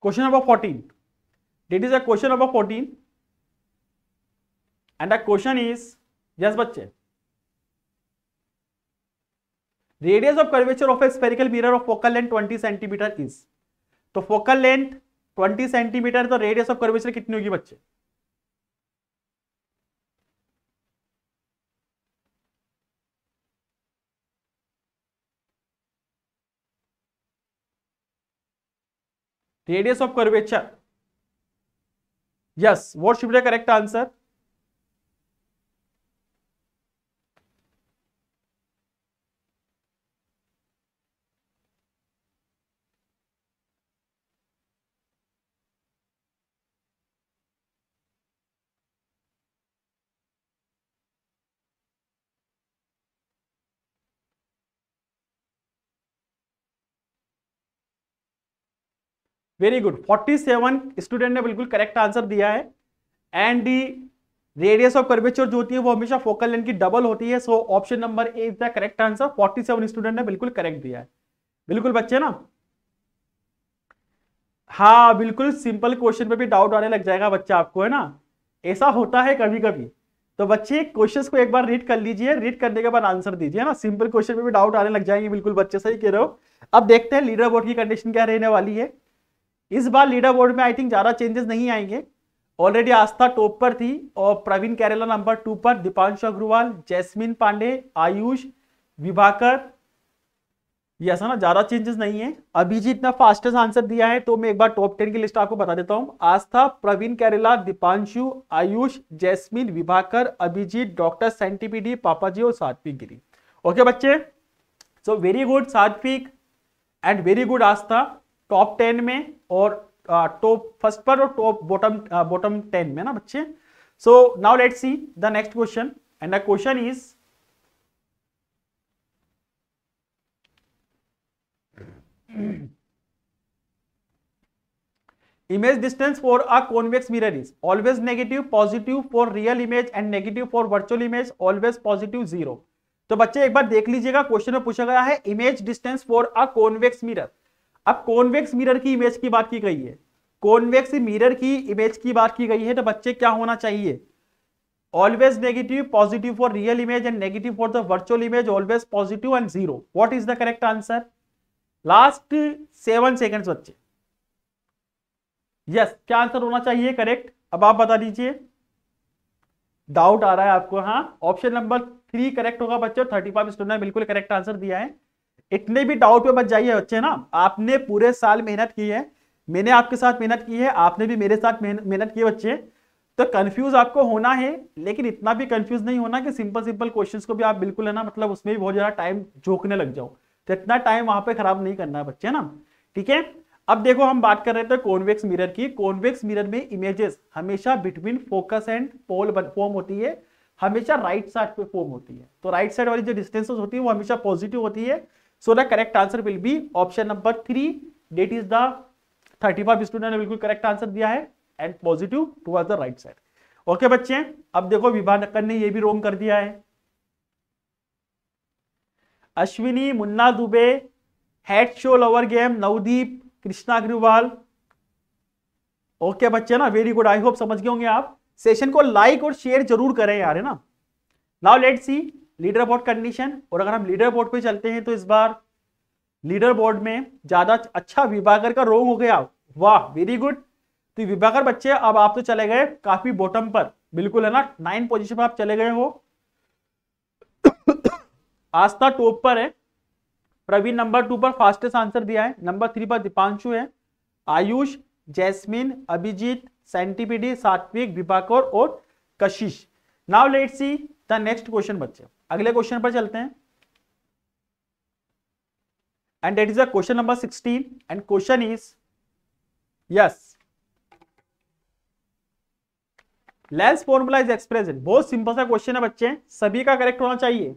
Question number 14. It is a question number 14 and the question is yes bachche radius of curvature of a spherical mirror of focal length 20 centimetre is तो focal length 20 centimetre तो radius of curvature कितनी होगी बच्चे radius of curvature yes what should the correct answer very good 47 student ने बिल्कुल correct answer दिया है and the radius of curvature जो होती है वो हमेशा फोकल लेंथ की डबल होती है so option number A is the correct answer 47 student ने बिल्कुल करेक्ट दिया है बिल्कुल बच्चे ना हाँ बिल्कुल सिंपल क्वेश्चन पे भी डाउट आने लग जाएगा बच्चा आपको है ना ऐसा होता है कभी कभी तो बच्चे क्वेश्चन को एक बार रीड कर लीजिए रीड करने के बाद आंसर दीजिए ना सिंपल क्वेश्चन पे भी डाउट आने लग जाएंगे बिल्कुल बच्चे सही कह रहे हो अब देखते हैं लीडर बोर्ड की कंडीशन क्या रहने वाली है इस बार लीडर बोर्ड में आई थिंक ज़्यादा चेंजेस नहीं आएंगे ऑलरेडी आस्था टॉप पर थी और प्रवीण केरला नंबर टू पर दीपांशु अग्रवाल जैस्मिन पांडे आयुष विभाकर ये ऐसा ना ज़्यादा चेंजेस नहीं है अभी जी इतना फास्टेस्ट आंसर दिया है तो मैं एक बार टॉप टेन की लिस्ट आपको बता देता हूं Aastha Praveen Kerala Dipanshu Ayush Jasmine Vibhakar Abhijeet doctor centipede Papaji और सात्विक गिरी ओके बच्चे so very good Satvik and very good Aastha top ten में और टॉप फर्स्ट पर और टॉप बॉटम बॉटम टेन में ना बच्चे so now let see the next question and the question is image distance for a convex mirror is always negative positive for real image and negative for virtual image always positive zero तो बच्चे एक बार देख लीजिएगा question में पूछा गया है image distance for a convex mirror अब कॉन्वेक्स मिरर की इमेज की बात की गई है कॉन्वेक्स मिरर की इमेज की बात की गई है तो बच्चे क्या होना चाहिए always negative positive for real image and negative for the virtual image always positive and zero what is the correct answer last seven seconds बच्चे यस yes, क्या आंसर होना चाहिए करेक्ट अब आप बता दीजिए डाउट आ रहा है आपको हाँ ऑप्शन नंबर थ्री करेक्ट होगा बच्चों थर्टी फाइव स्टूडेंट ने बिल्कुल करेक्ट आंसर दिया है इतने भी डाउट पे मत जाइए बच्चे ना आपने पूरे साल मेहनत की है मैंने आपके साथ मेहनत की है आपने भी मेरे साथ मेहनत की है बच्चे तो कंफ्यूज आपको होना है लेकिन इतना भी कंफ्यूज नहीं होना कि सिंपल सिंपल क्वेश्चन को भी आप बिल्कुल है ना मतलब उसमें भी बहुत ज्यादा टाइम झोंकने लग जाओ तो इतना टाइम वहां पे खराब नहीं करना है बच्चे ना ठीक है अब देखो हम बात कर रहे थे कॉन्वेक्स मिरर की कॉन्वेक्स मिरर में इमेजेस हमेशा between focus and pole form होती है हमेशा राइट साइड पे फॉर्म होती है तो राइट साइड वाली जो डिस्टेंसेस होती है वो हमेशा पॉजिटिव होती है so the correct answer will be option number 3 that is the five student ने बिल्कुल करेक्ट आंसर दिया है and positive towards the right side okay बच्चे अब देखो विभानकर ने यह भी रोंग कर दिया है Ashwini Munna Dubey head show lover game Navdeep Krishna Agarwal okay बच्चे ना वेरी गुड आई होप समझ गए होंगे आप सेशन को लाइक और शेयर जरूर करें यार है ना now let see leader leaderboard condition और अगर हम लीडर बोर्ड पे चलते हैं तो इस बार लीडर बोर्ड में ज्यादा अच्छा विभाकर का रोंग हो गया वाह वेरी गुड तो विभागर बच्चे अब आप तो चले गए काफी बॉटम पर बिल्कुल है ना नाइन पोजिशन पर आप चले गए हो आस्था टॉप तो पर है प्रवीण नंबर टू पर फास्टेस्ट आंसर दिया है नंबर थ्री पर दीपांशु है आयुष जैस्मिन अभिजीत सेंटीपीडी सात्विक विभाकर और Kashish now let see the next question बच्चे अगले क्वेश्चन पर चलते हैं and that is a question number sixteen and question is yes lens formula is express बहुत सिंपल सा क्वेश्चन है बच्चे सभी का करेक्ट होना चाहिए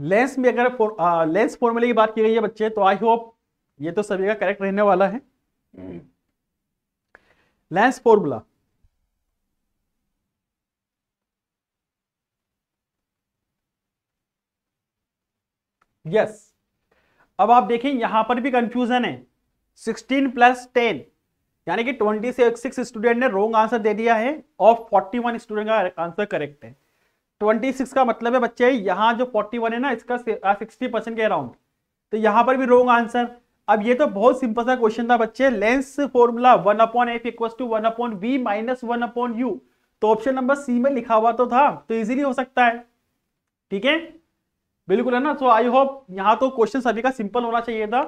लेंस में अगर फोर, आ, लेंस फॉर्मूले की बात की गई है बच्चे तो आई होप ये तो सभी का करेक्ट रहने वाला है हम्म। लेंस फॉर्मूला यस अब आप देखें यहां पर भी कंफ्यूजन है 16 प्लस टेन यानी कि 20 से सिक्स स्टूडेंट ने रोंग आंसर दे दिया है और 41 स्टूडेंट का आंसर करेक्ट है ट्वेंटी सिक्स का मतलब है बच्चे यहाँ जो फोर्टी वन है ना इसका सिक्सटी परसेंट के अराउंड तो यहाँ पर भी रोंग आंसर अब ये तो बहुत सिंपल सा क्वेश्चन था बच्चे lens formula one upon F equal to one upon we minus one upon you तो ऑप्शन नंबर सी में लिखा हुआ तो था तो इजीली हो सकता है ठीक है बिल्कुल है ना सो आई होप यहाँ तो क्वेश्चन सभी का सिंपल होना चाहिए था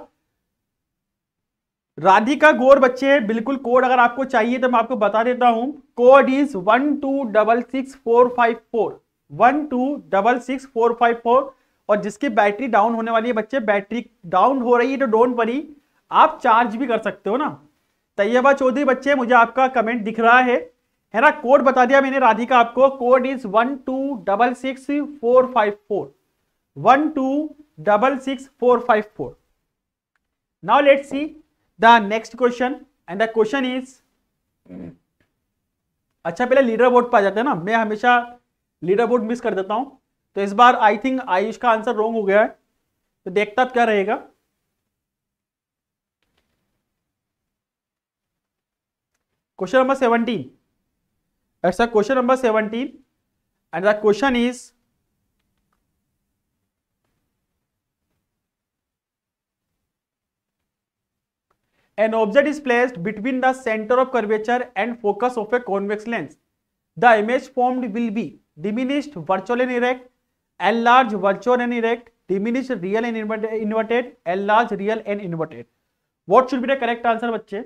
राधिका गोर बच्चे बिल्कुल कोड अगर आपको चाहिए तो मैं आपको बता देता हूं code is one two double six four five four one two double six four five four और जिसकी बैटरी डाउन होने वाली है बच्चे बैटरी डाउन हो रही है तो डोंट वरी आप चार्ज भी कर सकते हो ना तैयबा चौधरी बच्चे मुझे आपका कमेंट दिख रहा है है ना कोड बता दिया मैंने राधिका आपको code is one two double six four five four one two double six four five four now let see the next question and the question is अच्छा पहले लीडर बोर्ड पर आ जाते हैं ना मैं हमेशा लीडर बोर्ड मिस कर देता हूं तो इस बार आई थिंक आयुष का आंसर रॉन्ग हो गया है तो देखता क्या रहेगा क्वेश्चन नंबर सेवनटीन ऐसा question number seventeen and the question is an object is placed between the centre of curvature and focus of a convex lens the image formed will be diminished virtual and erect enlarged virtual and erect diminished real and inverted enlarged real and inverted what should be the correct answer bacche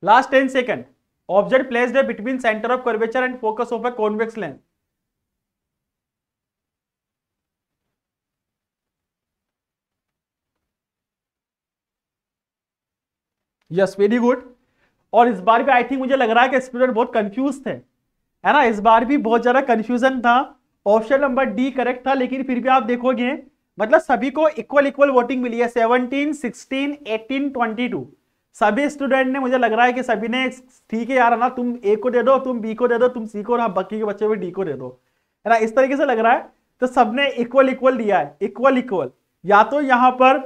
last 10 second object placed between center of curvature and focus of a convex lens yes very good और इस बार भी I think मुझे लग रहा है कि student बहुत confuse थे है ना इस बार भी बहुत ज़्यादा कंफ्यूजन था ऑप्शन नंबर डी करेक्ट था लेकिन फिर भी आप देखोगे मतलब सभी को इक्वल इक्वल वोटिंग मिली है seventeen sixteen eighteen twenty two सभी स्टूडेंट ने मुझे लग रहा है कि सभी ने ठीक है यार ना तुम ए को दे दो तुम बी को दे दो तुम सी को और हाँ, बाकी के बच्चे भी डी को दे दो है ना इस तरीके से लग रहा है तो सबने इक्वल इक्वल दिया है इक्वल इक्वल या तो यहाँ पर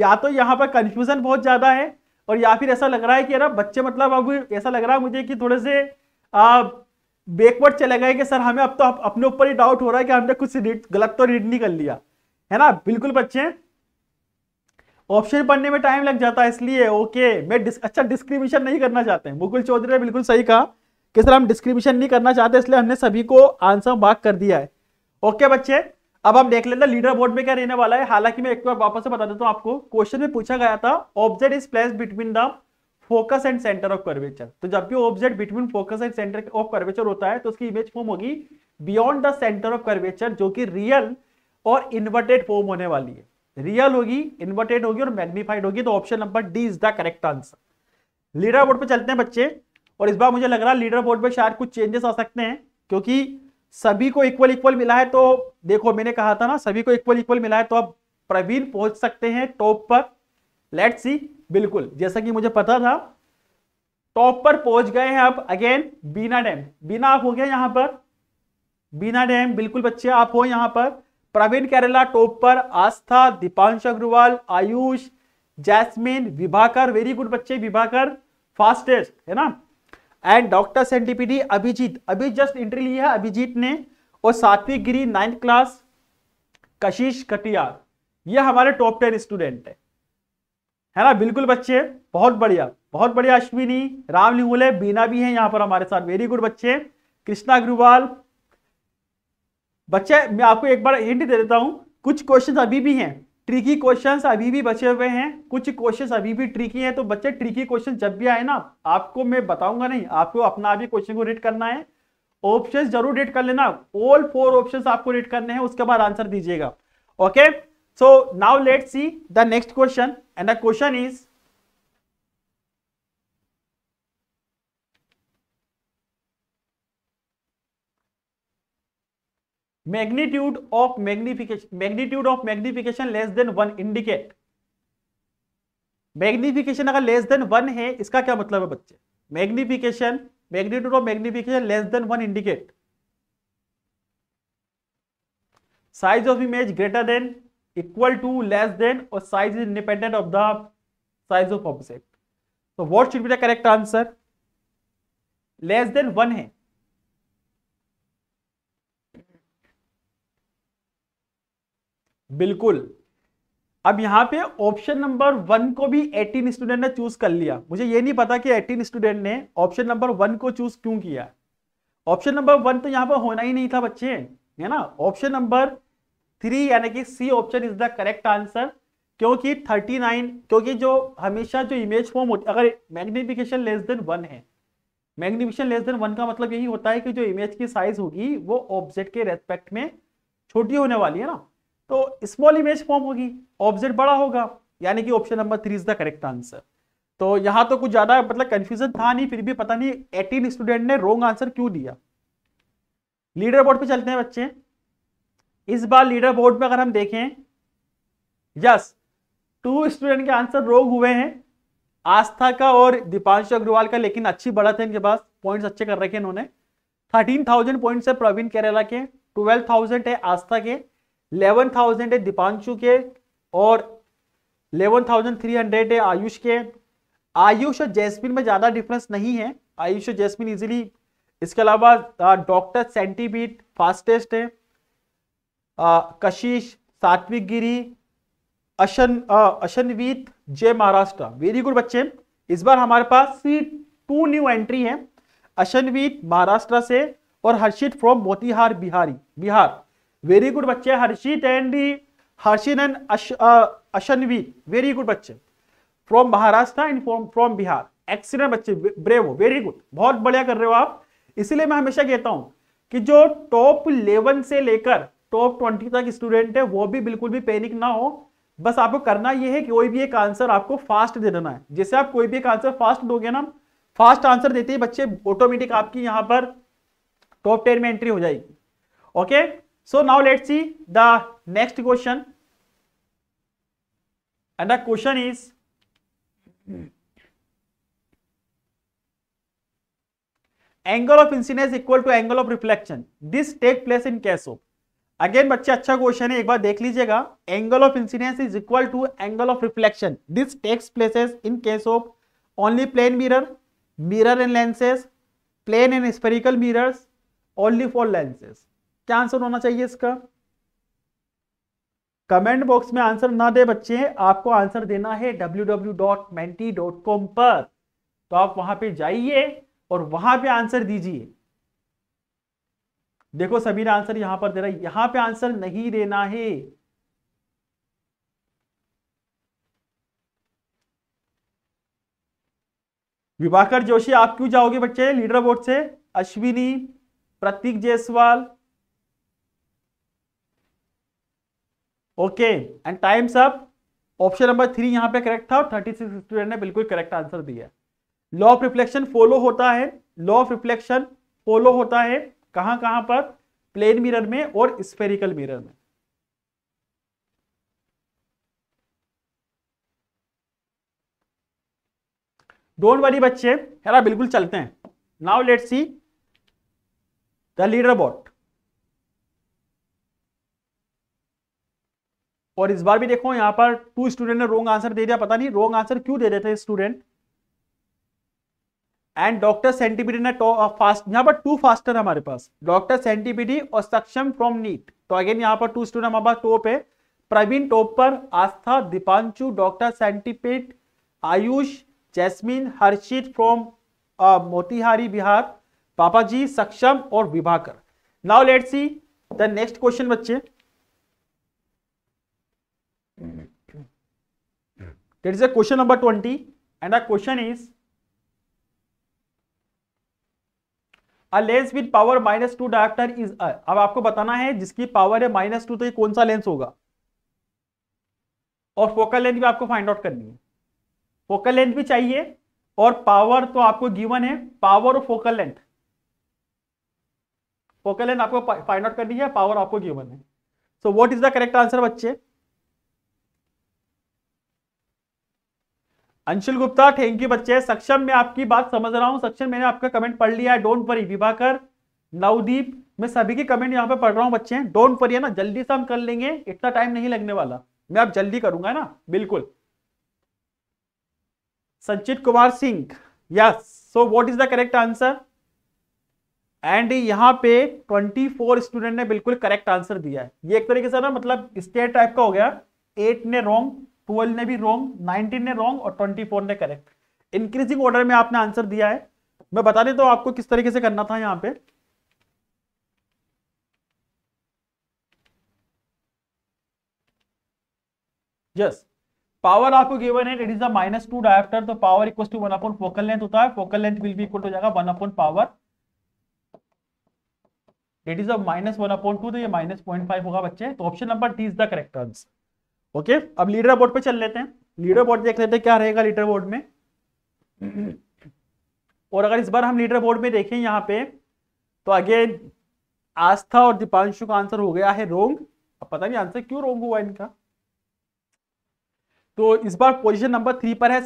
या तो यहाँ पर कंफ्यूजन बहुत ज़्यादा है और या फिर ऐसा लग रहा है कि यार बच्चे मतलब अब ऐसा लग रहा है मुझे कि थोड़े से बैकवर्ड चले गए कि सर हमें अब तो अपने ऊपर ही डाउट हो रहा है कि हमने कुछ रीड गलत तो रीड नहीं कर लिया है ना बिल्कुल बच्चे ऑप्शन पढ़ने में टाइम लग जाता है इसलिए ओके मैं डिस, अच्छा डिस्क्रिमिनेशन नहीं करना चाहते हैं मुकुल चौधरी ने बिल्कुल सही कहा कि सर हम डिस्क्रिमिनेशन नहीं करना चाहते इसलिए हमने सभी को आंसर मार्क कर दिया है ओके बच्चे अब हम देख लेना लीडर बोर्ड में क्या रहने वाला है हालांकि मैं एक बार वापस से बता देता हूँ आपको क्वेश्चन में पूछा गया था object is place between the focus and centre of curvature तो जब भी object between focus and centre of curvature होता है तो उसकी इमेज फॉर्म होगी beyond the centre of curvature जो कि रियल और इन्वर्टेड फॉर्म होने वाली है रियल होगी इन्वर्टेड होगी और मैग्निफाइड होगी तो option number D is the correct answer leader board पर चलते हैं बच्चे और इस बार मुझे लग रहा है लीडर बोर्ड पर शायद कुछ चेंजेस आ सकते हैं क्योंकि सभी को इक्वल इक्वल मिला है तो देखो मैंने कहा था ना सभी को इक्वल इक्वल मिला है तो अब प्रवीण पहुंच सकते हैं टॉप पर लेट सी बिल्कुल जैसा कि मुझे पता था टॉप पर पहुंच गए हैं अब अगेन बीना डैम बीना आप हो गया यहां पर बीना डैम बिल्कुल बच्चे आप हो यहां पर प्रवीण केरला टॉप पर Aastha Dipansh Agarwal Ayush Jasmine Vibhakar very good बच्चे विभाकर फास्टेस्ट है ना एंड डॉक्टर सेंटीपीडी अभिजीत अभी जस्ट इंट्री ली है अभिजीत ने और सातवीं गिरी नाइन्थ क्लास कशिश कटियार ये हमारे टॉप टेन स्टूडेंट है है ना बिल्कुल बच्चे बहुत बढ़िया बहुत बढ़िया अश्विनी राम लिंगुले बीना भी है यहाँ पर हमारे साथ वेरी गुड बच्चे कृष्णा अग्रवाल बच्चे मैं आपको एक बार हिंट दे देता हूँ कुछ क्वेश्चन अभी भी हैं ट्रिकी क्वेश्चन अभी भी बचे हुए हैं कुछ क्वेश्चन अभी भी ट्रिकी हैं तो बच्चे ट्रिकी क्वेश्चन जब भी आए ना आपको मैं बताऊंगा नहीं आपको अपना भी क्वेश्चन को रीड करना है ऑप्शन जरूर रेट कर लेना ऑल फोर ऑप्शन आपको रेट करने हैं उसके बाद आंसर दीजिएगा okay so now let see the next question and the question is magnitude of magnification magnitude of magnification less than one indicate magnification अगर लेस देन वन है इसका क्या मतलब है बच्चे magnification magnitude of magnification less than one indicate size of image greater than equal to less than और size is independent of the size of object so what should be the correct answer less than one है बिल्कुल अब यहाँ पे option number one को भी 18 student ने choose कर लिया मुझे ये नहीं पता कि 18 स्टूडेंट ने ऑप्शन नंबर वन को चूज क्यों किया ऑप्शन नंबर वन तो यहाँ पर होना ही नहीं था बच्चे है ना ऑप्शन नंबर थ्री यानी कि C option is the correct answer क्योंकि 39 क्योंकि जो हमेशा जो इमेज फॉर्म होती अगर मैग्निफिकेशन लेस देन वन है मैग्निफिकेशन लेस देन वन का मतलब यही होता है कि जो इमेज की साइज होगी वो ऑब्जेक्ट के रेस्पेक्ट में छोटी होने वाली है ना तो स्मॉल इमेज फॉर्म होगी ऑब्जेक्ट बड़ा होगा यानी कि option number three is the correct answer तो यहाँ तो कुछ ज्यादा मतलब कंफ्यूजन था नहीं फिर भी पता नहीं एटीन स्टूडेंट ने रोंग आंसर क्यों दिया लीडर बोर्ड पे चलते हैं बच्चे इस बार लीडर बोर्ड में अगर हम देखें यस टू स्टूडेंट के आंसर रोग हुए हैं आस्था का और दीपांशु अग्रवाल का लेकिन अच्छी बढ़त है इनके पास पॉइंट्स अच्छे कर रखे इन्होंने थर्टीन थाउजेंड पॉइंट्स है प्रवीण केरला के ट्वेल्व थाउजेंड है आस्था के इलेवन थाउजेंड है दीपांशु के और इलेवन थाउजेंड थ्री हंड्रेड है आयुष के आयुष और जैस्मिन में ज़्यादा डिफरेंस नहीं है आयुष और जैस्मिन इजीली इसके अलावा डॉक्टर सेंटीबीट फास्टेस्ट है कशिश सात्विक गिरी अशन अशनवीत जय महाराष्ट्र वेरी गुड बच्चे इस बार हमारे पास टू न्यू एंट्री है अशनवीत महाराष्ट्र से और Harshit from Motihar Bihari Bihar very good बच्चे Harshit and Harshit and Ashnavi very good बच्चे from Maharashtra and from Bihar excellent बच्चे ब्रेव हो वेरी गुड बहुत बढ़िया कर रहे हो आप इसीलिए मैं हमेशा कहता हूं कि जो टॉप इलेवन से लेकर टॉप ट्वेंटी तक स्टूडेंट है वो भी बिल्कुल भी पैनिक ना हो बस आपको करना यह है कि कोई भी एक आंसर आपको फास्ट दे देना है जैसे आप कोई भी एक आंसर फास्ट दोगे ना फास्ट आंसर देते ही बच्चे ऑटोमेटिक आपकी यहां पर टॉप टेन में एंट्री हो जाएगी okay so now let's see the next question and the question is angle of incidence equal to angle of reflection this take place in case of again बच्चे अच्छा question है एक बार देख लीजिएगा angle of incidence is equal to angle of reflection this takes places in case of only plane mirror mirror and lenses plane and spherical mirrors only for lenses क्या answer होना चाहिए इसका कमेंट बॉक्स में answer ना दे बच्चे आपको answer देना है डब्ल्यू पर तो आप वहां पे जाइए और वहां पे आंसर दीजिए देखो सभी ने आंसर यहां पर दे रहा है यहां पे आंसर नहीं देना है विभाकर जोशी आप क्यों जाओगे बच्चे लीडर बोर्ड से Ashwini Prateek Jaiswal okay and times up option number three यहां पे करेक्ट था थर्टी सिक्स स्टूडेंट ने बिल्कुल करेक्ट आंसर दिया लॉ ऑफ रिफ्लेक्शन फॉलो होता है लॉ ऑफ रिफ्लेक्शन फॉलो होता है कहां कहां पर प्लेन मिरर में और स्पेरिकल मिरर में डोंट वरी बच्चे है बिल्कुल चलते हैं now let see the leader board और इस बार भी देखो यहाँ पर टू स्टूडेंट ने रोंग आंसर दे दिया पता नहीं रोंग आंसर क्यों दे रहे थे स्टूडेंट एंड डॉक्टर सेंटीपीडी ने फास्ट uh, यहाँ पर टू फास्टर हमारे पास डॉक्टर सेंटीपीडी और सक्षम फ्रॉम नीट तो अगेन यहाँ पर टू स्टूडेंट हमारे पास टॉप है प्रवीण टॉप पर Aastha Dipanshu doctor centipede Ayush Jasmine Harshit from uh, Motihari Bihar Papa ji Saksham और Vibhakar now let see the next question बच्चे there is a question number 20 and the question is a lens with power minus two diopter is a अब आपको बताना है जिसकी power है minus two तो ये कौन सा लेंस होगा और फोकल लेंथ भी आपको फाइंड आउट करनी है फोकल लेंथ भी चाहिए और पावर तो आपको गिवन है पावर और फोकल लेंथ फोकल लेंथ आपको फाइंड आउट करनी है पावर आपको गिवन है so what is the correct answer बच्चे अंशुल गुप्ता थैंक यू बच्चे सक्षम मैं आपकी बात समझ रहा हूँ सक्षम मैंने आपका कमेंट पढ़ लिया है डोंट वरी विभाकर नवदीप मैं सभी के कमेंट यहाँ पे पढ़ रहा हूँ बच्चे डोंट वरी है ना जल्दी से हम कर लेंगे इतना टाइम नहीं लगने वाला मैं आप जल्दी करूंगा ना बिल्कुल Sanchit Kumar Singh yes so what is the correct answer and यहाँ पे 24 स्टूडेंट ने बिल्कुल करेक्ट आंसर दिया है ये एक तरीके से ना मतलब स्टेट टाइप का हो गया एट ने रॉन्ग 12 ने भी रॉन्ग 19 ने रॉन्ग और 24 ने करेक्ट इंक्रीजिंग ऑर्डर में आपने आंसर दिया है मैं बता देता तो हूँ आपको किस तरीके से करना था यहां पे यस yes. पावर आपको गिवन है it is the minus two diopter तो power equal to one upon focal length होता है फोकल लेंथ विल भी इक्वल हो जाएगा one upon power it is a minus one upon two तो ये माइनस पॉइंट फाइव होगा बच्चे तो option number D is the correct answer okay अब लीडर बोर्ड पे चल लेते हैं लीडर बोर्ड देख लेते हैं क्या रहेगा लीडर बोर्ड में और अगर इस बार हम लीडर बोर्ड में देखें यहाँ पे तो अगेन आस्था और दीपांशु का आंसर हो गया है रोंग अब पता नहीं आंसर क्यों रोंग हुआ इनका तो इस बार पोजीशन नंबर थ्री पर है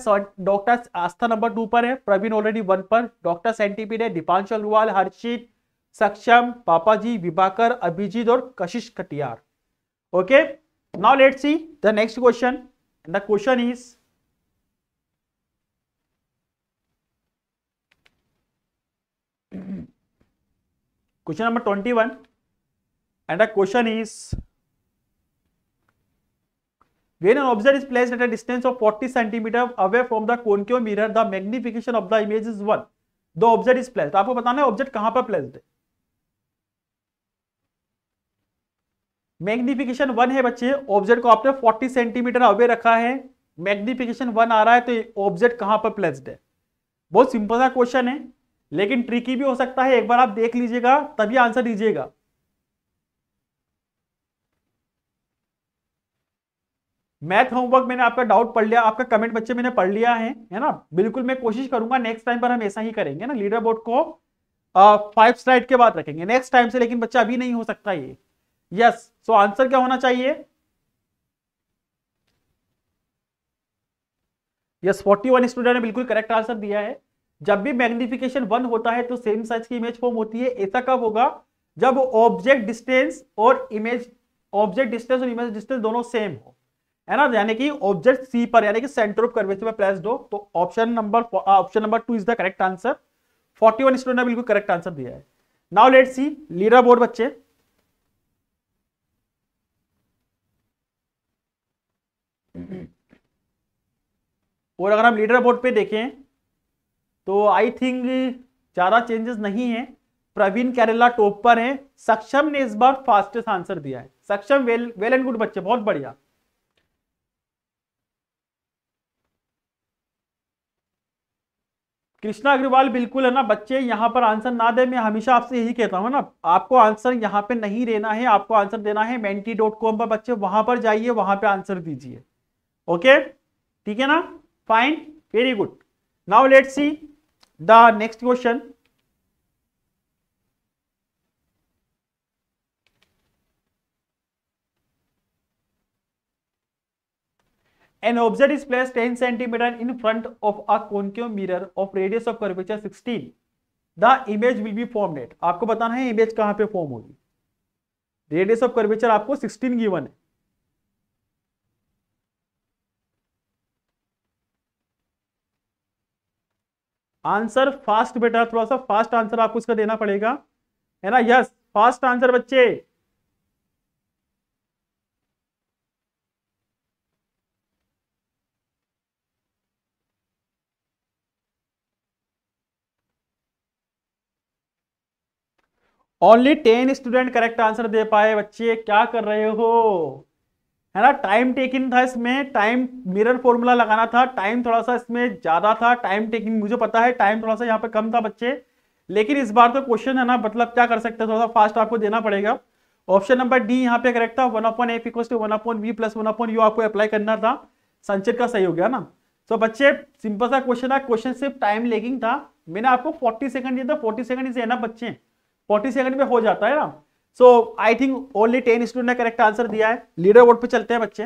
डॉक्टर आस्था नंबर टू पर है प्रवीण ऑलरेडी वन पर डॉक्टर सेंटीपीड है दीपांशु अग्रवाल हर्षित सक्षम पापा जी विभाकर अभिजीत और Kashish Katiyar okay now let's see the next question and the question is question number 21 and the question is when an object is placed at a distance of 40 centimeter away from the concave mirror the magnification of the image is 1 the object is placed aapko batana hai object kahan par placed hai magnification one है बच्चे object को आपने 40 centimetre away रखा है magnification one आ रहा है तो object कहां पर प्लेस्ड है बहुत सिंपल सा क्वेश्चन है लेकिन ट्रिकी भी हो सकता है एक बार आप देख लीजिएगा तभी आंसर दीजिएगा मैथ होमवर्क मैंने आपका डाउट पढ़ लिया आपका कमेंट बच्चे मैंने पढ़ लिया है है ना बिल्कुल मैं कोशिश करूंगा नेक्स्ट टाइम पर हम ऐसा ही करेंगे ना लीडर बोर्ड को फाइव स्लाइड के बाद रखेंगे नेक्स्ट टाइम से लेकिन बच्चा अभी नहीं हो सकता ये yes yes. So so, answer क्या होना चाहिए यस फोर्टी वन स्टूडेंट ने बिल्कुल करेक्ट आंसर दिया है जब भी मैग्निफिकेशन वन होता है तो सेम साइज की इमेज फॉर्म होती है ऐसा कब होगा जब ऑब्जेक्ट डिस्टेंस और इमेज ऑब्जेक्ट डिस्टेंस और इमेज डिस्टेंस दोनों सेम हो है ना यानी कि ऑब्जेक्ट सी पर यानी कि सेंटर ऑफ कर्वेचर में प्लेस्ड हो तो option number option number two is the correct answer forty one student ने बिल्कुल करेक्ट आंसर दिया है now let see leader leaderboard बच्चे और अगर हम लीडर बोर्ड पर देखें तो आई थिंक ज़्यादा चेंजेस नहीं है प्रवीण केरला टॉप पर है सक्षम ने इस बार फास्टेस्ट आंसर दिया है सक्षम वेल वेल एंड गुड बच्चे बहुत बढ़िया कृष्णा अग्रवाल बिल्कुल है ना बच्चे यहां पर आंसर ना दे मैं हमेशा आपसे यही कहता हूं ना आपको आंसर यहां पे नहीं देना है आपको आंसर देना है मेंटी डॉट कॉम पर बच्चे वहां पर जाइए वहां पर आंसर दीजिए ओके ठीक है ना fine very good now let's see the next question An object is placed 10 cm in front of a concave mirror of radius of curvature 16. The image will be formed at. आपको बताना है image कहाँ पे form होगी radius of curvature आपको 16 given है answer fast बेटा थोड़ा सा फास्ट आंसर आपको इसका देना पड़ेगा है ना यस फास्ट आंसर बच्चे only ten student correct answer दे पाए बच्चे क्या कर रहे हो है ना टाइम टेकिंग था इसमें टाइम मिरर फॉर्मूला लगाना था टाइम थोड़ा सा इसमें ज्यादा था टाइम टेकिंग मुझे पता है टाइम थोड़ा सा यहाँ पे कम था बच्चे लेकिन इस बार तो क्वेश्चन है ना मतलब क्या कर सकते हैं थोड़ा सा फास्ट आपको देना पड़ेगा ऑप्शन नंबर डी यहाँ पे करेक्ट था one upon F equal to one upon V plus one upon U आपको अप्लाई करना था संचित का सही हो गया ना तो बच्चे सिंपल सा क्वेश्चन था क्वेश्चन सिर्फ टाइम लेकिंग था मैंने आपको फोर्टी सेकंड दिया था फोर्टी सेकंड इसे है ना बच्चे फोर्टी सेकंड में हो जाता है ना so I think only ten student ने करेक्ट आंसर दिया है लीडर बोर्ड पे चलते हैं बच्चे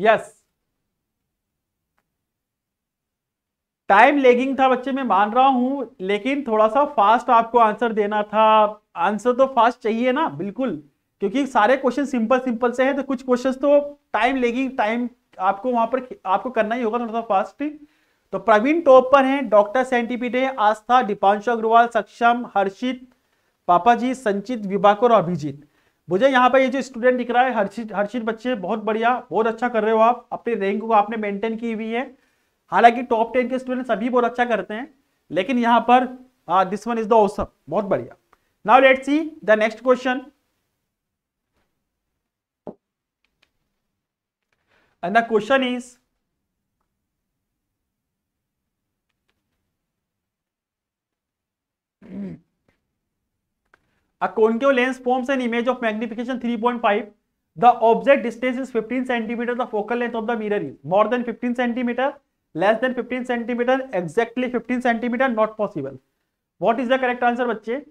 यस टाइम लेगिंग था बच्चे मैं मान रहा हूं लेकिन थोड़ा सा फास्ट आपको आंसर देना था आंसर तो फास्ट चाहिए ना बिल्कुल क्योंकि सारे क्वेश्चन सिंपल सिंपल से हैं तो कुछ क्वेश्चन तो टाइम लेगिंग टाइम आपको वहां पर आपको करना ही होगा थोड़ा सा फास्ट तो प्रवीण टॉप पर हैं डॉक्टर सेंटीपीडे आस्था दीपांशु अग्रवाल सक्षम हर्षित पापा जी संचित विभाकर और अभिजीत मुझे यहाँ पर ये जो स्टूडेंट दिख रहा है हर्षित हर्षित बच्चे बहुत बढ़िया बहुत अच्छा कर रहे हो आप अपनी रैंक को आपने मेंटेन की हुई है हालांकि टॉप टेन के स्टूडेंट सभी बहुत अच्छा करते हैं लेकिन यहाँ पर this one is the awesome बहुत बढ़िया now let see the next question and the question is concave lens forms an image of magnification 3.5 the object distance is 15 centimetre the focal length of the mirror is more than 15 centimetre less than 15 centimetre exactly 15 centimetre not possible what is the correct answer बच्चे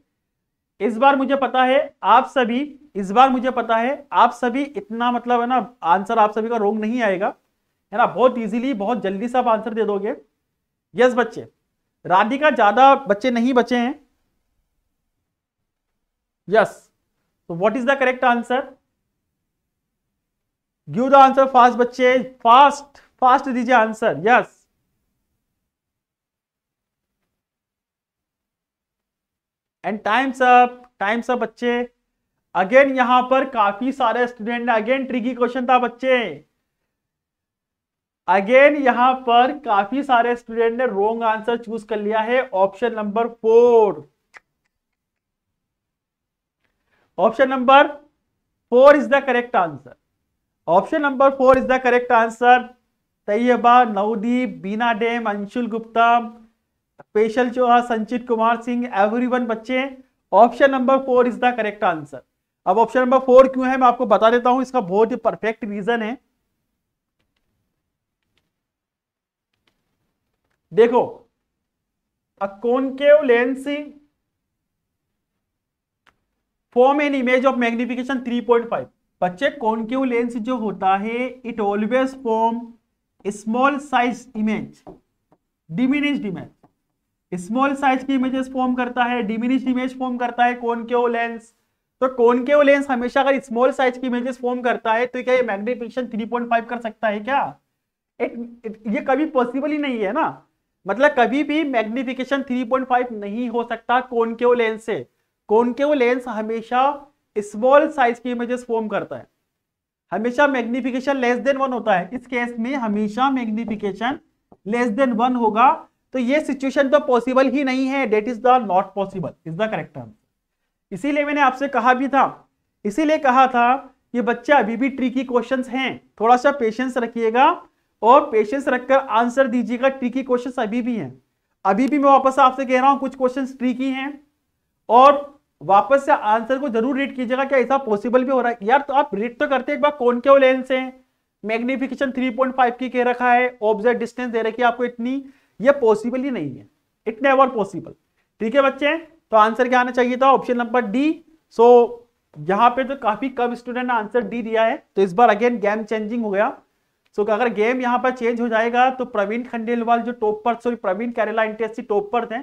इस बार मुझे पता है आप सभी इस बार मुझे पता है आप सभी इतना मतलब है ना आंसर आप सभी का रोंग नहीं आएगा है ना बहुत इजीली बहुत जल्दी से आप आंसर दे दोगे यस yes, बच्चे राधिका ज्यादा बच्चे नहीं बचे हैं yes so what is the correct answer give the answer fast बच्चे fast fast dijiye answer yes and times up times up बच्चे अगेन यहां पर काफी सारे स्टूडेंट ने अगेन ट्रिकी क्वेश्चन था बच्चे अगेन यहां पर काफी सारे स्टूडेंट ने रोंग आंसर चूज कर लिया है option number four option number four is the correct answer option number four is the correct answer Taiyaba Navdeep Beena डेम अंशुल गुप्ता जो चौहा संचित कुमार सिंह एवरीवन बच्चे option number four is the correct answer अब ऑप्शन नंबर फोर क्यों है मैं आपको बता देता हूं इसका बहुत ही परफेक्ट रीजन है देखो a concave lens form an image of magnification 3.5 बच्चे कौन क्यों लेंस जो होता है it always form small size image diminish image small size की इमेजेस फॉर्म करता है डिमिनिश इमेज फॉर्म करता है कौन कॉन्केव लेंस तो कौन कॉन्केव लेंस हमेशा अगर स्मॉल साइज की इमेजेस फॉर्म करता है तो क्या ये मैग्निफिकेशन 3.5 कर सकता है क्या एक, ये कभी पॉसिबल ही नहीं है ना मतलब कभी भी मैग्निफिकेशन 3.5 नहीं हो सकता कॉन्केव लेंस से कॉन्केव लेंस हमेशा स्मॉल साइज की इमेजेस फॉर्म करता है हमेशा मैग्निफिकेशन लेस देन वन होता है इस केस में हमेशा मैग्निफिकेशन लेस देन वन होगा तो ये सिचुएशन तो पॉसिबल ही नहीं है that is the not possible is the correct answer इसीलिए मैंने आपसे कहा भी था इसीलिए कहा था कि बच्चा अभी भी ट्रिकी क्वेश्चन हैं थोड़ा सा पेशेंस रखिएगा और पेशेंस रखकर आंसर दीजिएगा ट्रिकी क्वेश्चन अभी भी हैं अभी भी मैं वापस आपसे कह रहा हूँ कुछ क्वेश्चन ट्रिकी हैं और वापस से आंसर को जरूर रीड कीजिएगा क्या ऐसा पॉसिबल भी हो रहा है यार तो आप रीड तो करते एक बार कौन के लेंस है मैग्निफिकेशन 3.5 की कह रखा है ऑब्जेक्ट डिस्टेंस दे रखी है आपको इतनी ये पॉसिबल ही नहीं है इट नेवर पॉसिबल ठीक है बच्चे तो आंसर क्या आना चाहिए था ऑप्शन नंबर डी सो यहाँ पे तो काफी कम स्टूडेंट ने आंसर डी दिया है तो इस बार अगेन गेम चेंजिंग हो गया सो so, अगर गेम यहाँ पर चेंज हो जाएगा तो प्रवीण खंडेलवाल जो टॉप पर सॉरी प्रवीण केरला इंटेस्टी टॉप पर थे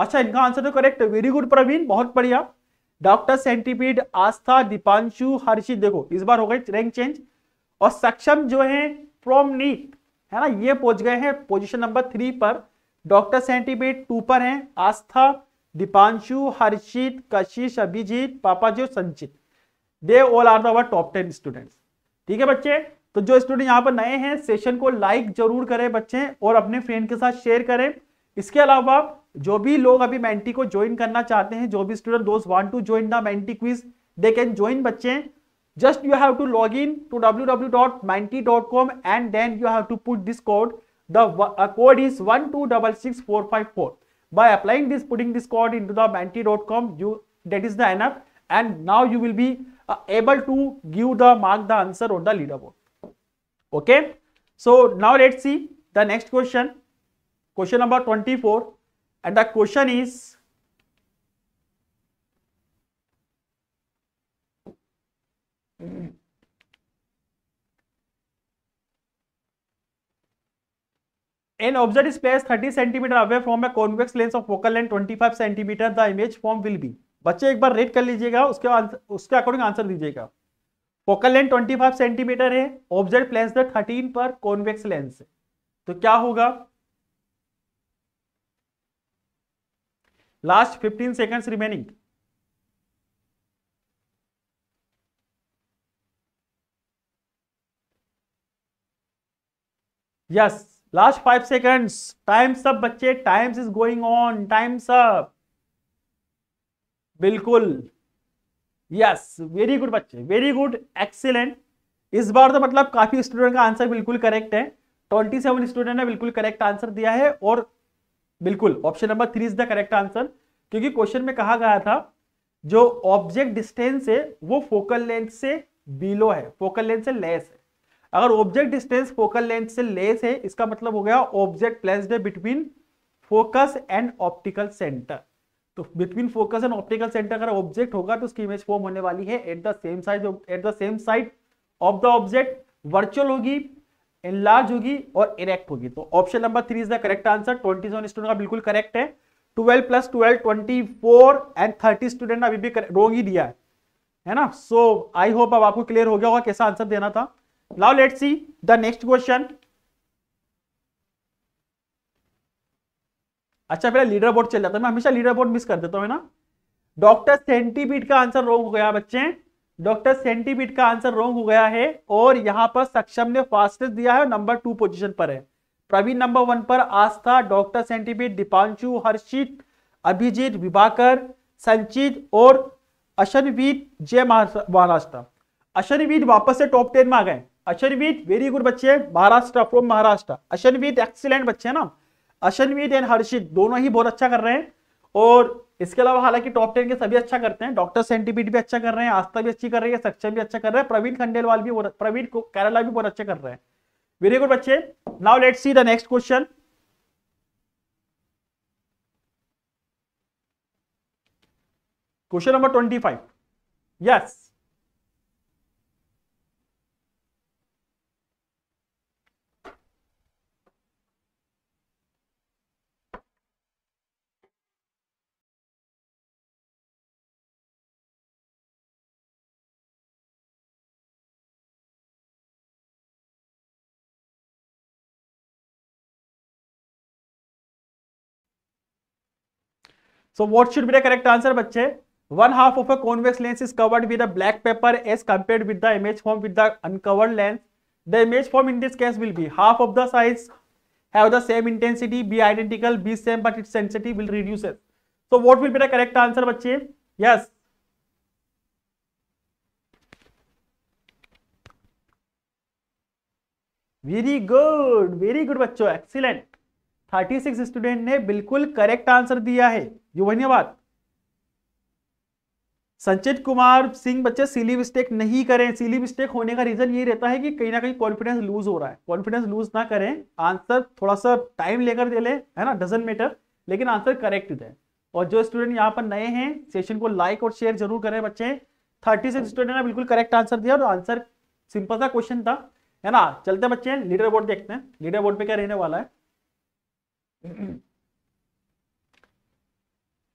अच्छा इनका आंसर तो करेक्ट वेरी गुड प्रवीण बहुत बढ़िया डॉक्टर सेंटीपीड आस्था दीपांशु हर्षित देखो इस बार हो गए रैंक चेंज और सक्षम जो है फ्रॉम नीट है ना ये पहुंच गए हैं पोजीशन नंबर थ्री पर डॉक्टर सेंटीपीड टू पर हैं आस्था दीपांशु हर्षित कशिश अभिजीत पापा और Sanchit they all are our top ten student ठीक है बच्चे तो जो स्टूडेंट यहाँ पर नए हैं सेशन को लाइक जरूर करें बच्चे और अपने फ्रेंड के साथ शेयर करें इसके अलावा जो भी लोग अभी मेंटी को ज्वाइन करना चाहते हैं जो भी स्टूडेंट दोस्त want to join the Menti quiz they can join बच्चे just you have to log in to W and then you have to put this code the code is one by applying this putting this code in the Menti you that is the एनअप and now you will be able to give the mark the answer on the leader board okay so now let see the next question question number twenty four and the question is An object is placed 30 cm away from a convex lens of focal length 25 cm The image form will be. बच्चे एक बार red कर लीजिएगा उसके उसके according answer दीजिएगा focal length 25 centimetre है object place the 13 पर convex lens तो क्या होगा last fifteen seconds remaining yes last five seconds times सब बच्चे times is going on times सब बिल्कुल यस वेरी गुड बच्चे वेरी गुड एक्सीलेंट इस बार तो मतलब काफी स्टूडेंट का आंसर बिल्कुल करेक्ट है ट्वेंटी सेवन स्टूडेंट ने बिल्कुल करेक्ट आंसर दिया है और बिल्कुल option number three is the correct answer क्योंकि क्वेश्चन में कहा गया था जो ऑब्जेक्ट डिस्टेंस है वो फोकल लेंथ से बिलो है फोकल लेंथ से लेस है अगर ऑब्जेक्ट डिस्टेंस फोकल लेंथ से लेस है इसका मतलब हो गया object placed between focus and optical centre तो between focus and optical centre अगर ऑब्जेक्ट होगा तो उसकी इमेज फॉर्म होने वाली है at the same size at the same side of the object virtual होगी एनलार्ज होगी और इरेक्ट होगी तो option number three is the correct answer twenty seven student का बिल्कुल करेक्ट है twelve plus twelve twenty four and thirty student अभी भी रोंग ही दिया है है ना सो आई होप अब आपको क्लियर हो गया होगा कैसा आंसर देना था now let see the next question अच्छा पहले लीडर बोर्ड चल जाता है मैं हमेशा लीडर बोर्ड मिस कर देता हूँ ना डॉक्टर सेंटीपीड का आंसर रोंग हो गया बच्चे डॉक्टर सेंटीमीटर का आंसर रॉन्ग हो गया है और यहाँ पर सक्षम ने फास्टेस्ट दिया है नंबर टू पोजीशन पर है प्रवीण नंबर वन पर आस्था डॉक्टर सेंटीमीटर दीपांशु हर्षित अभिजीत विभाकर संचित और अशनवीत जय महाराष्ट्र अशनवीत वापस से टॉप टेन में आ गए अशनवीत वेरी गुड बच्चे महाराष्ट्र फ्रॉम महाराष्ट्र अशनवीत एक्सीलेंट बच्चे है ना अशनवीत एंड हर्षित दोनों ही बहुत अच्छा कर रहे हैं और इसके अलावा हालांकि टॉप टेन के सभी अच्छा करते हैं डॉक्टर सेंटिपीट भी अच्छा कर रहे हैं आस्था भी अच्छी कर रही है सक्षम भी अच्छा कर रहे हैं प्रवीण खंडेलवाल भी प्रवीण केरला भी बहुत अच्छे कर रहे हैं वेरी गुड बच्चे now let see the next question question number twenty five yes So what should be the correct answer, bache? One half of a convex lens is covered with a black paper as compared with the image formed with the uncovered lens. The image formed in this case will be half of the size, have the same intensity, be identical, be same, but its sensitivity will it. So what will be the correct answer, bache? Yes. very good very good bachcho excellent thirty six student ने बिल्कुल correct answer दिया है धन्यवाद संचित कुमार सिंह बच्चे silly mistake नहीं करें silly mistake होने का रीजन ये रहता है कि कहीं ना कहीं कॉन्फिडेंस लूज हो रहा है कॉन्फिडेंस लूज ना करें आंसर थोड़ा सा टाइम लेकर दे ले है ना डजेंट मैटर लेकिन आंसर करेक्ट दें और जो स्टूडेंट यहाँ पर नए हैं सेशन को लाइक और शेयर जरूर करें बच्चे थर्टी सिक्स स्टूडेंट ने बिल्कुल करेक्ट आंसर दिया और आंसर सिंपल सा क्वेश्चन था है ना चलते बच्चे लीडर बोर्ड देखते हैं लीडर बोर्ड पर क्या रहने वाला है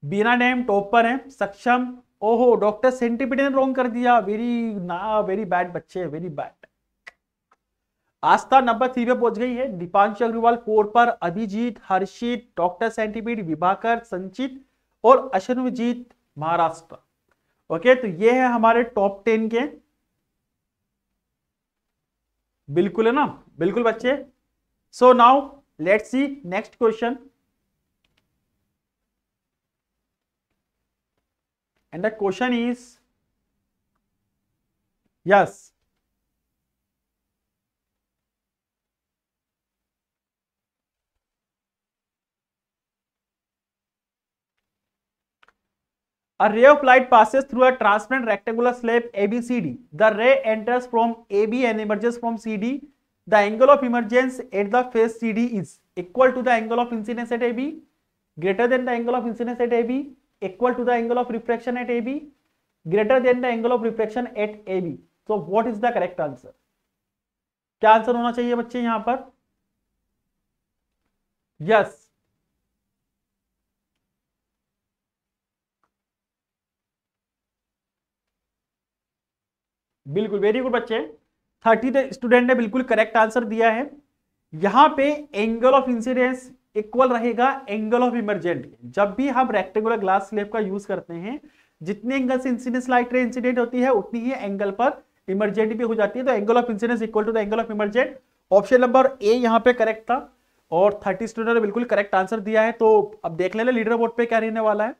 बीना नेम टॉप पर है सक्षम ओहो डॉक्टर सेंटीपीटर ने रॉन्ग कर दिया वेरी ना वेरी बैड बच्चे वेरी बैड आस्था नब्बे थ्री पे पहुंच गई है दीपांशु अग्रवाल फोर पर अभिजीत हर्षित डॉक्टर सेंटीपीड विभाकर संचित और अश्वजीत महाराष्ट्र ओके तो ये है हमारे टॉप टेन के बिल्कुल है ना बिल्कुल बच्चे so now let's see next question and the question is yes A ray of light passes through a transparent rectangular slab ABCD. The ray enters from AB and emerges from CD the angle of emergence at the face CD is equal to the angle of incidence at AB, greater than the angle of incidence at AB, equal to the angle of refraction at AB, greater than the angle of refraction at AB. So what is the correct answer? क्या answer होना चाहिए बच्चे यहां पर yes बिल्कुल very good बच्चे thirty student ने बिल्कुल करेक्ट आंसर दिया है यहां पे एंगल ऑफ इंसिडेंस इक्वल रहेगा एंगल ऑफ इमरजेंट जब भी हम रेक्टेंगुलर ग्लास स्लेब का यूज करते हैं जितने एंगल से इंसिडेंस लाइट रे इंसिडेंट होती है उतनी ही एंगल पर इमरजेंट भी हो जाती है तो angle of incidence equal to the angle of emergent option number A यहाँ पे करेक्ट था और थर्टी स्टूडेंट ने बिल्कुल करेक्ट आंसर दिया है तो अब देख लेना लीडर बोर्ड पे क्या रहने वाला है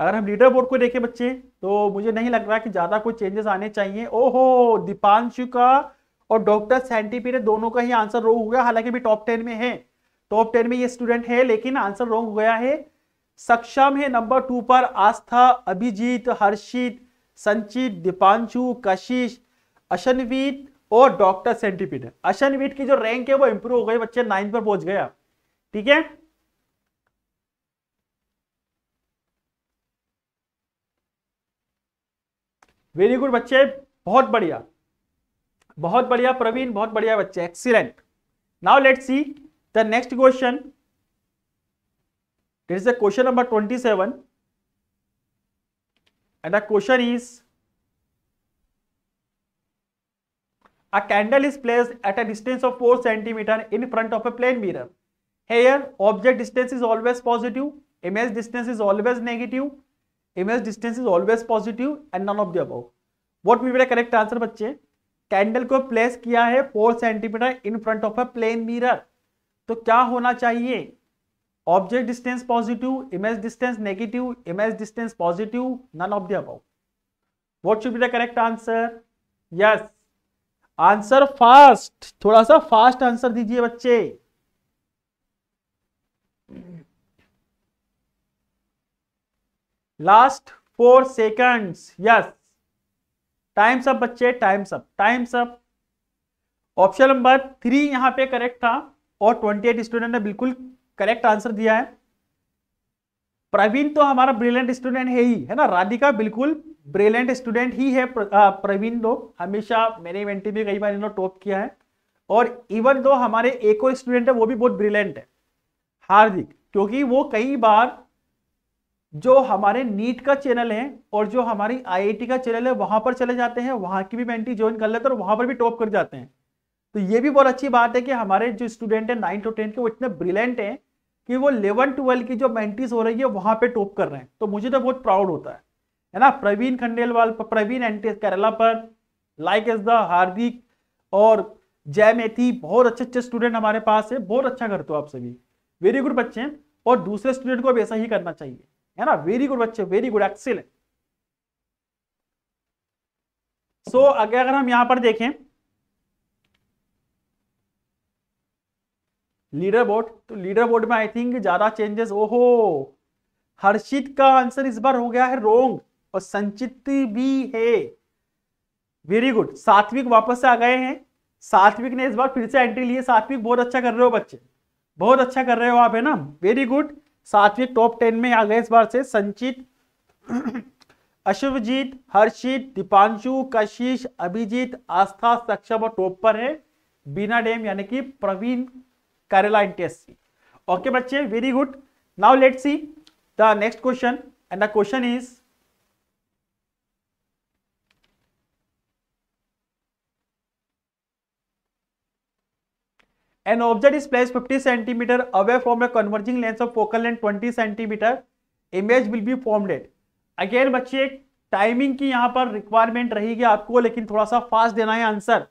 अगर हम लीडर बोर्ड को देखें बच्चे तो मुझे नहीं लग रहा कि ज़्यादा कोई चेंजेस आने चाहिए ओहो दीपांशु का और डॉक्टर सेंटीपी ने दोनों का ही आंसर रोंग हो गया हालांकि भी टॉप टेन में है टॉप टेन में ये स्टूडेंट है लेकिन आंसर रोंग हो गया है सक्षम है नंबर टू पर आस्था अभिजीत हर्षित संचित दीपांशु कशिश अशनवीत और डॉक्टर सेंटीपीड अशनवीत की जो रैंक है वो इंप्रूव हो गई बच्चे नाइन पर पहुंच गया ठीक है वेरी गुड बच्चे बहुत बढ़िया बहुत बढ़िया प्रवीण बहुत बढ़िया बच्चे excellent now let see the next question it is the question number twenty seven and the question is a candle is placed at a distance of four centimetre in front of a plane mirror here object distance is always positive image distance is always negative image distance is always positive and none of the above what we मेरा correct answer बच्चे candle को place किया है four centimetre in front of a plane mirror तो क्या होना चाहिए object distance positive image distance negative image distance positive none of the above what should be the correct answer yes answer fast थोड़ा सा fast answer दीजिए बच्चे last four seconds yes time सब बच्चे टाइम सब टाइम सब option number three यहां पे करेक्ट था और ट्वेंटी एट स्टूडेंट ने बिल्कुल करेक्ट आंसर दिया है प्रवीण तो हमारा ब्रिलियंट स्टूडेंट है ही है ना राधिका बिल्कुल ब्रिलियंट स्टूडेंट ही है प्रवीण दो हमेशा मैंने इवेंटी में कई बार इन्होंने टॉप किया है और इवन दो हमारे एक और स्टूडेंट है वो भी बहुत ब्रिलियंट है हार्दिक क्योंकि वो कई बार जो हमारे नीट का चैनल है और जो हमारी आई का चैनल है वहां पर चले जाते हैं वहां की भी मेंटी ज्वाइन कर लेते हैं और वहां पर भी टॉप कर जाते हैं तो ये भी बहुत अच्छी बात है कि हमारे जो स्टूडेंट हैं नाइन टू टेन के वो इतने ब्रिलियंट हैं कि वो इलेवन ट्वेल्व की जो मेंटीज हो रही है वहां पर टॉप कर रहे हैं तो मुझे तो बहुत प्राउड होता है है ना प्रवीण खंडेलवाल पर प्रवीण एंटी केरला पर लाइक एस द हार्दिक और जय मेथी बहुत अच्छे अच्छे स्टूडेंट हमारे पास है बहुत अच्छा करते हो आप सभी वेरी गुड बच्चे हैं और दूसरे स्टूडेंट को भी ऐसा ही करना चाहिए है ना वेरी गुड बच्चे वेरी गुड एक्सीलेंट सो अगर अगर हम यहां पर देखें लीडर बोर्ड तो लीडर बोर्ड में आई थिंक ज्यादा चेंजेस ओहो हर्षित का आंसर इस बार हो गया है रोंग और संचित भी है वेरी गुड सात्विक वापस से आ गए हैं सात्विक ने इस बार फिर से एंट्री ली है सात्विक बहुत अच्छा कर रहे हो बच्चे बहुत अच्छा कर रहे हो आप है ना वेरी गुड सातवें टॉप टेन में आ गए इस बार से संचित अश्वजीत हर्षित दीपांशु कशिश अभिजीत आस्था सक्षम और टॉप पर है बीना डेम यानी कि प्रवीण केरला इंटेस्सी ओके बच्चे very good now let see the next question and the question is an object is place 50 centimetre away from the converging lens of focal length 20 centimetre image will be form at again बच्चे timing की यहाँ पर requirement रहेगी आपको लेकिन थोड़ा सा fast देना है answer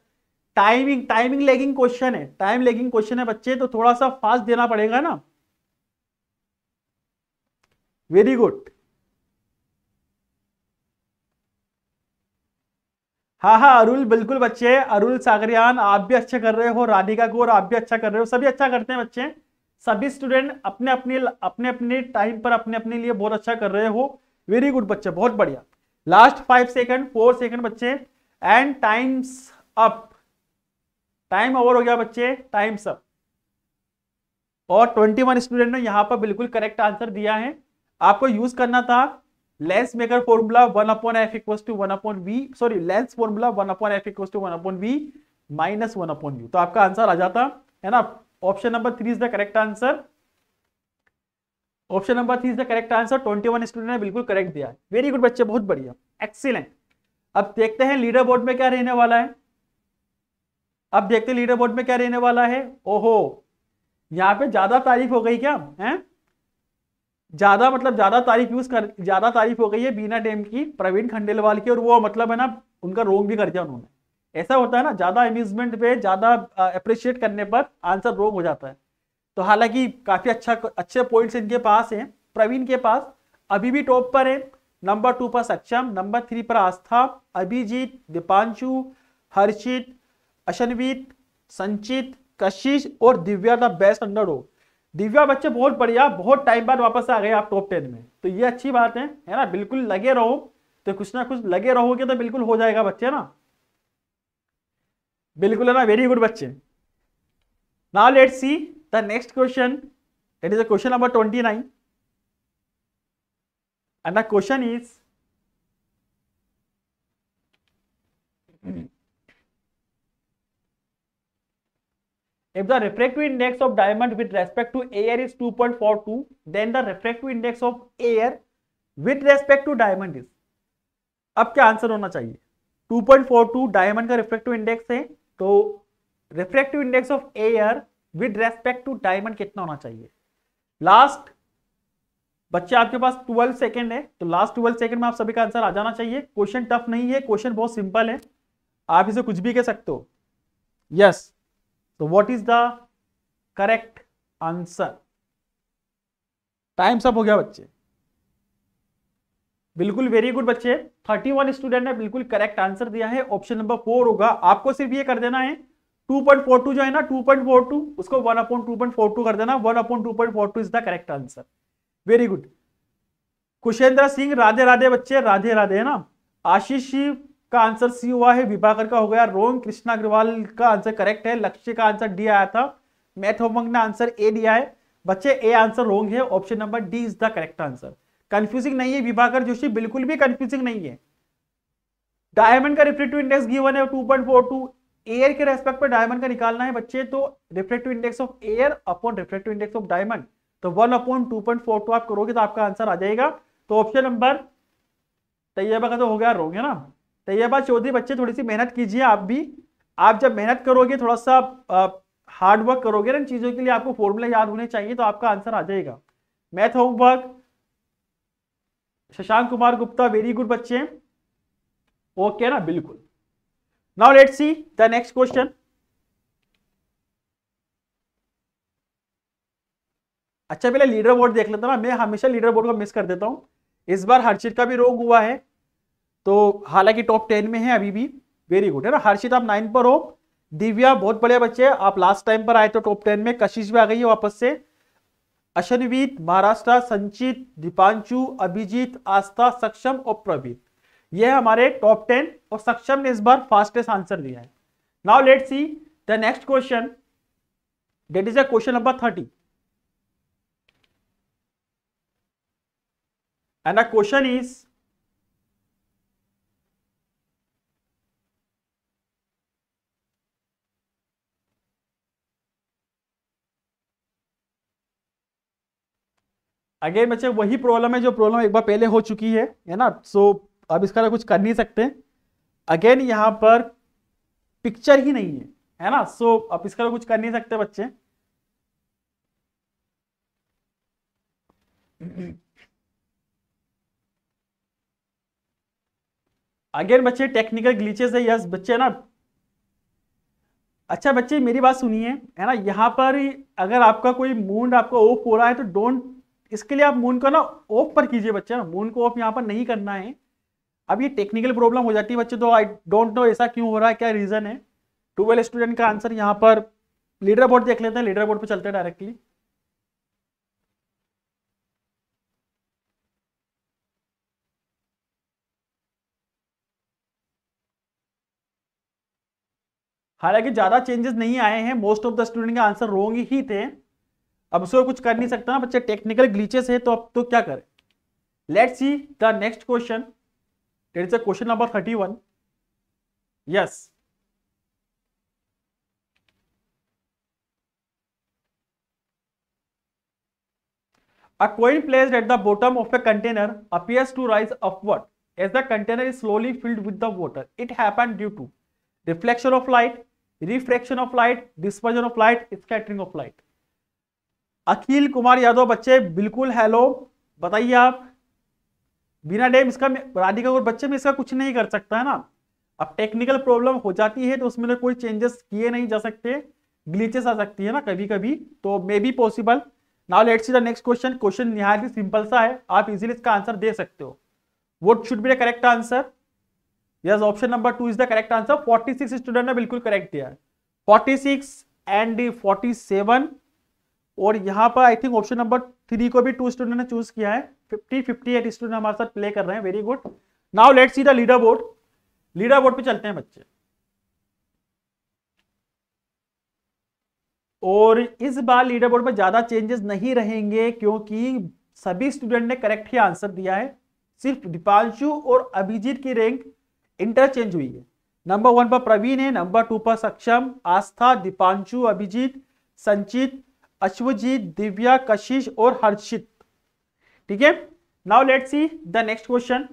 timing timing lagging question है टाइम लेगिंग क्वेश्चन है बच्चे तो थोड़ा सा फास्ट देना पड़ेगा ना वेरी गुड हाँ हाँ अरुल बिल्कुल बच्चे अरुल सागरियान आप भी अच्छे कर रहे हो राधिका गोर आप भी अच्छा कर रहे हो सभी अच्छा करते हैं बच्चे सभी स्टूडेंट अपने अपने अपने अपने टाइम पर अपने अपने लिए बहुत अच्छा कर रहे हो वेरी गुड बच्चे बहुत बढ़िया last five second four second बच्चे and times up time over हो गया बच्चे टाइम्स अप और वन स्टूडेंट ने यहाँ पर बिल्कुल करेक्ट आंसर दिया है आपको यूज करना था lens maker formula one upon F equal to one upon V sorry lens formula one upon F equal to one upon we minus one upon you तो आपका आंसर आ जाता है ना option number three is the correct answer option number three is the correct answer twenty one student ने बिल्कुल correct दिया very good बच्चे बहुत बढ़िया एक्सीलेंट अब देखते हैं लीडर बोर्ड में क्या रहने वाला है अब देखते हैं लीडर बोर्ड में क्या रहने वाला है ओहो यहाँ पे ज्यादा तारीफ हो गई क्या है ज़्यादा मतलब ज़्यादा तारीफ यूज़ कर ज़्यादा तारीफ हो गई है बीना डैम की प्रवीण खंडेलवाल की और वो मतलब है ना उनका रोंग भी कर दिया उन्होंने ऐसा होता है ना ज़्यादा अम्यूजमेंट पे ज़्यादा अप्रिशिएट करने पर आंसर रोंग हो जाता है तो हालांकि काफ़ी अच्छा अच्छे पॉइंट्स इनके पास हैं प्रवीण के पास अभी भी टॉप पर है नंबर टू पर सक्षम नंबर थ्री पर आस्था अभिजीत दीपांशु हर्षित अशनवीत संचित कशिश और Divya the best under Divya बच्चे बहुत बढ़िया बहुत टाइम बाद वापस आ गए आप टॉप टेन में तो ये अच्छी बात है है ना बिल्कुल लगे रहो तो कुछ ना कुछ लगे रहोगे तो बिल्कुल हो जाएगा बच्चे ना बिल्कुल है ना वेरी गुड बच्चे now let see the next question it is a question number twenty nine and the question is If the refractive index of diamond with respect to air is 2.42, then the refractive index of air with respect to diamond is. अब क्या answer होना चाहिए 2.42 diamond का refractive index है तो refractive index of air with respect to diamond कितना होना चाहिए last बच्चे आपके पास 12 सेकंड है तो लास्ट 12 सेकंड में आप सभी का आंसर आ जाना चाहिए क्वेश्चन टफ नहीं है क्वेश्चन बहुत सिंपल है आप इसे कुछ भी कह सकते हो yes yes. So what is the correct answer? Time सब हो गया बच्चे बिल्कुल वेरी गुड बच्चे 31 स्टूडेंट ने बिल्कुल करेक्ट आंसर दिया है ऑप्शन नंबर फोर होगा आपको सिर्फ ये कर देना है 2.42 जो है ना 2.42 उसको 1 अपॉन टू कर देना 1 upon 2.42 is the correct answer very good Kushendra Singh Radhe Radhe बच्चे राधे राधे है ना आशीष का आंसर सी हुआ है विभाकर का हो गया रोम कृष्ण अग्रवाल का आंसर करेक्ट है लक्ष्य का आंसर डी आया था मैथ होमवर्क ने आंसर ए दिया है बच्चे ए आंसर रोंग है option number D is the correct answer confusing नहीं है विभाकर जोशी बिल्कुल भी कंफ्यूजिंग नहीं है डायमंड का रिफ्लेक्टिव इंडेक्स गिवन है 2.42 एयर के रेस्पेक्ट पर डायमंड का निकालना है बच्चे तो reflective index of air upon reflective index of diamond तो one upon two point four two आप करोगे तो आपका आंसर आ जाएगा तो ऑप्शन नंबर तैयबा का तो हो गया रोग है ना तैयबा चौधरी बच्चे थोड़ी सी मेहनत कीजिए आप भी आप जब मेहनत करोगे थोड़ा सा हार्डवर्क करोगे ना चीज़ों के लिए आपको फॉर्मूला याद होने चाहिए तो आपका आंसर आ जाएगा math homework Shashank Kumar Gupta very good बच्चे ओके ना बिल्कुल now let see the next question अच्छा पहले लीडर बोर्ड देख लेता ना मैं हमेशा लीडर बोर्ड को मिस कर देता हूं इस बार हर्षित का भी रोग हुआ है तो हालांकि टॉप टेन में है अभी भी वेरी गुड है ना हर्षित आप नाइन पर हो दिव्या बहुत बढ़िया बच्चे आप लास्ट टाइम पर आए तो टॉप टेन में कशिश भी आ गई है वापस से अशनवीत महाराष्ट्र संचित दीपांशु अभिजीत आस्था सक्षम और प्रवीण ये हमारे टॉप टेन और सक्षम ने इस बार फास्टेस्ट आंसर दिया है now let see the next question that is a question number thirty and the question is again बच्चे वही प्रॉब्लम है जो प्रॉब्लम एक बार पहले हो चुकी है है ना सो so, अब इसका तो कुछ कर नहीं सकते अगेन यहाँ पर पिक्चर ही नहीं है है ना सो so, अब इसका तो कुछ कर नहीं सकते बच्चे अगेन बच्चे टेक्निकल ग्लीचेस है यस बच्चे ना अच्छा बच्चे मेरी बात सुनिए है ना यहाँ पर अगर आपका कोई मूड आपका ऑफ हो रहा है तो डोंट इसके लिए आप मून को ना ऑफ पर कीजिए बच्चा मून को ऑफ यहाँ पर नहीं करना है अब ये टेक्निकल प्रॉब्लम हो जाती है बच्चे तो आई डोंट नो ऐसा क्यों हो रहा है क्या रीज़न है ट्वेल्व स्टूडेंट का आंसर यहाँ पर लीडर बोर्ड देख लेते हैं लीडर बोर्ड पर चलते हैं डायरेक्टली हालांकि ज़्यादा चेंजेस नहीं आए हैं मोस्ट ऑफ द स्टूडेंट के आंसर रोंग ही थे अब उसको कुछ कर नहीं सकता बच्चे टेक्निकल ग्लीचेस है तो अब तो क्या करें let see the next question it's a question number thirty one yes A coin placed at the bottom of a container appears to rise upward as the container is slowly filled with the water. It happened due to reflection of light, refraction of light, dispersion of light, scattering of light. Akhil Kumar Yadav बच्चे बिल्कुल hello बताइए आप बिना dam इसका राधिका और बच्चे में इसका कुछ नहीं कर सकता है ना अब टेक्निकल प्रॉब्लम हो जाती है तो उसमें तो कोई चेंजेस किए नहीं जा सकते ग्लीचेस आ सकती है ना कभी कभी तो may be possible now let see the next question question निहायत ही सिंपल सा है आप इजीली इसका आंसर दे सकते हो what should be the correct answer yes option number two is the correct answer forty student ने बिल्कुल करेक्ट दिया है फोर्टी एंड फोर्टी और यहाँ पर I think option number three को भी टू स्टूडेंट ने चूज किया है फिफ्टी फिफ्टी एट स्टूडेंट हमारे साथ प्ले कर रहे हैं very good now let see the leader board leader board पे चलते हैं बच्चे और इस बार लीडर बोर्ड में ज्यादा चेंजेस नहीं रहेंगे क्योंकि सभी स्टूडेंट ने करेक्ट ही आंसर दिया है सिर्फ दीपांशु और अभिजीत की रैंक इंटरचेंज हुई है नंबर वन पर प्रवीण है नंबर टू पर सक्षम आस्था दीपांशु अभिजीत संचित अश्वजीत दिव्या कशिश और हर्षित ठीक है now let see the next question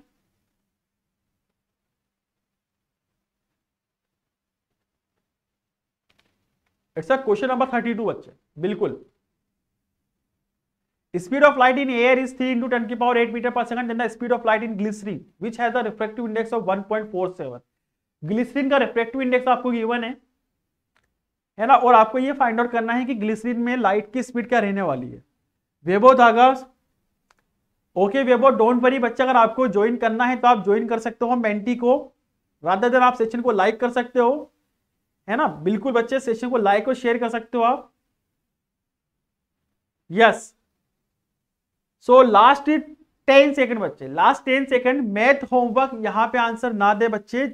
it's a question number thirty two बच्चे बिल्कुल speed of light in air is three into ten की power eight meter per second then the speed of light in glycerine which has refractive reflective index of one point four seven glycerine का reflective index आपको given है है ना और आपको ये find out करना है कि ग्लिसरीन में लाइट की स्पीड क्या रहने वाली है वेबो धागा ओके वेबो डोंट वरी बच्चा अगर आपको ज्वाइन करना है तो आप ज्वाइन कर सकते हो मेंटी को राधा देन आप सेशन को लाइक कर सकते हो है ना बिल्कुल बच्चे सेशन को लाइक और शेयर कर सकते हो आप yes so last ten second बच्चे last ten second math homework यहां पे आंसर ना दे बच्चे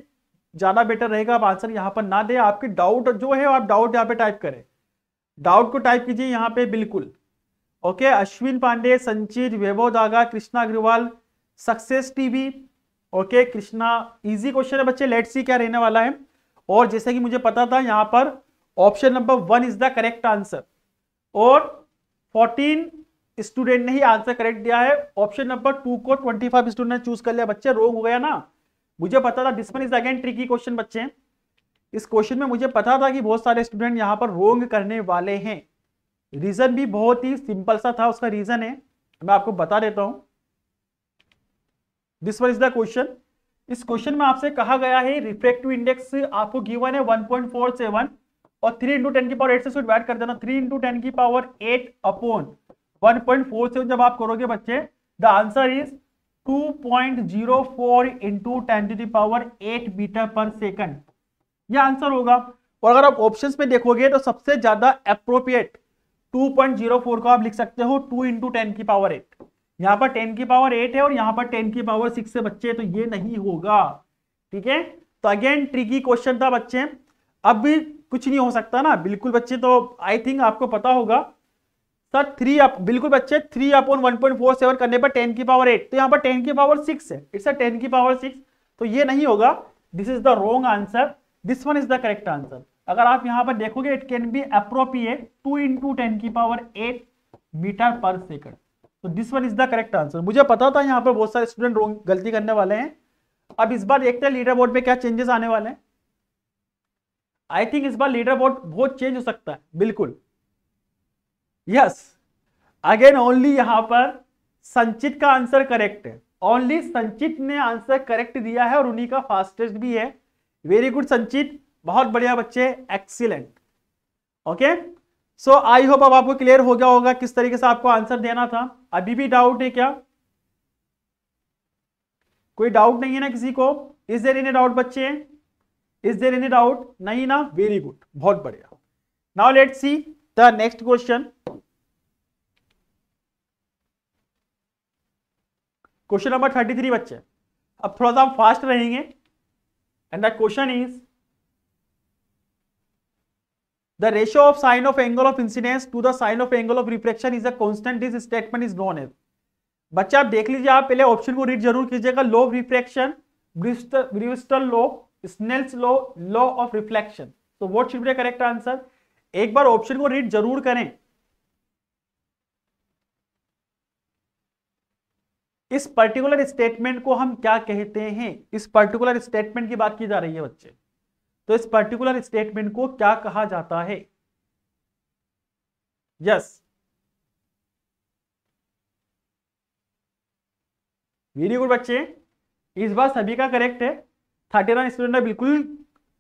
ज़्यादा बेटर रहेगा आप आंसर यहाँ पर ना दे आपके डाउट जो है आप डाउट यहाँ पे टाइप करें डाउट को टाइप कीजिए यहाँ पे बिल्कुल okay Ashwin Pandey Sanchit Vaibhav Daga Krishna Agarwal success TV okay Krishna easy question है बच्चे लेट सी क्या रहने वाला है और जैसे कि मुझे पता था यहाँ पर option number one is the correct answer और फोर्टीन स्टूडेंट ने ही आंसर करेक्ट दिया है ऑप्शन नंबर टू को फाइव स्टूडेंट ने चूज कर लिया बच्चे रोंग हो गया ना मुझे पता था this one is again tricky question बच्चे इस क्वेश्चन में मुझे पता था कि बहुत सारे स्टूडेंट यहाँ पर रोंग करने वाले हैं रीजन भी बहुत ही सिंपल सा था उसका रीजन है मैं आपको बता देता हूं this one is the question इस क्वेश्चन में आपसे कहा गया है रिफ्रेक्टिव इंडेक्स आपको गिवन है 1.47 और 3 इंटू टेन की पावर 8 से उसको डिवाइड कर देना 3 इंटू टेन की पावर 8 अपॉन 1.47 जब आप करोगे बच्चे द आंसर इज 2.04 आंसर होगा और अगर आप ऑप्शंस में देखोगे तो सबसे ज्यादा अप्रोप्रिएट 2.04 को आप लिख सकते हो 2 इंटू टेन की पावर 8 यहाँ पर 10 की पावर 8 है और यहां पर 10 की पावर 6 से बच्चे तो ये नहीं होगा ठीक है तो अगेन ट्रिकी क्वेश्चन था बच्चे अब भी कुछ नहीं हो सकता ना बिल्कुल बच्चे तो आई थिंक आपको पता होगा सर थ्री अप बिल्कुल बच्चे three upon one point four seven करने पर टेन की पावर एट तो यहाँ पर टेन की पावर सिक्स है इट्स अ टेन की पावर सिक्स तो ये नहीं होगा this is the wrong answer this one is the correct answer अगर आप यहाँ पर देखोगे it can be appropriate two into ten की power eight meter per second तो this one is the correct answer मुझे पता था यहाँ पर बहुत सारे स्टूडेंट रोंग गलती करने वाले हैं अब इस बार देखते हैं लीडर बोर्ड में क्या चेंजेस आने वाले हैं आई थिंक इस बार लीडर बोर्ड बहुत चेंज हो सकता है बिल्कुल यस अगेन ओनली यहां पर संचित का आंसर करेक्ट है ओनली संचित ने आंसर करेक्ट दिया है और उन्हीं का फास्टेस्ट भी है वेरी गुड संचित बहुत बढ़िया बच्चे excellent okay so I hope अब आपको क्लियर हो गया होगा किस तरीके से आपको आंसर देना था अभी भी डाउट है क्या कोई डाउट नहीं है ना किसी को इज देर एनी डाउट बच्चे इज देर एनी डाउट नहीं ना वेरी गुड बहुत बढ़िया now let see the next question question number thirty three बच्चे अब थोड़ा सा हम फास्ट रहेंगे and the question is the ratio of sine of angle of incidence to the sine of angle of reflection is a constant this statement is known as बच्चे आप देख लीजिए आप पहले ऑप्शन को रीड जरूर कीजिएगा लो ऑफ रिफ्लेक्शन ब्रिस्टल law Snell's law law of reflection तो what should be the correct answer एक बार ऑप्शन को रीड जरूर करें इस पर्टिकुलर स्टेटमेंट को हम क्या कहते हैं इस पर्टिकुलर स्टेटमेंट की बात की जा रही है बच्चे तो इस पर्टिकुलर स्टेटमेंट को क्या कहा जाता है यस वेरी गुड बच्चे इस बार सभी का करेक्ट है थर्टी वन स्टूडेंट ने बिल्कुल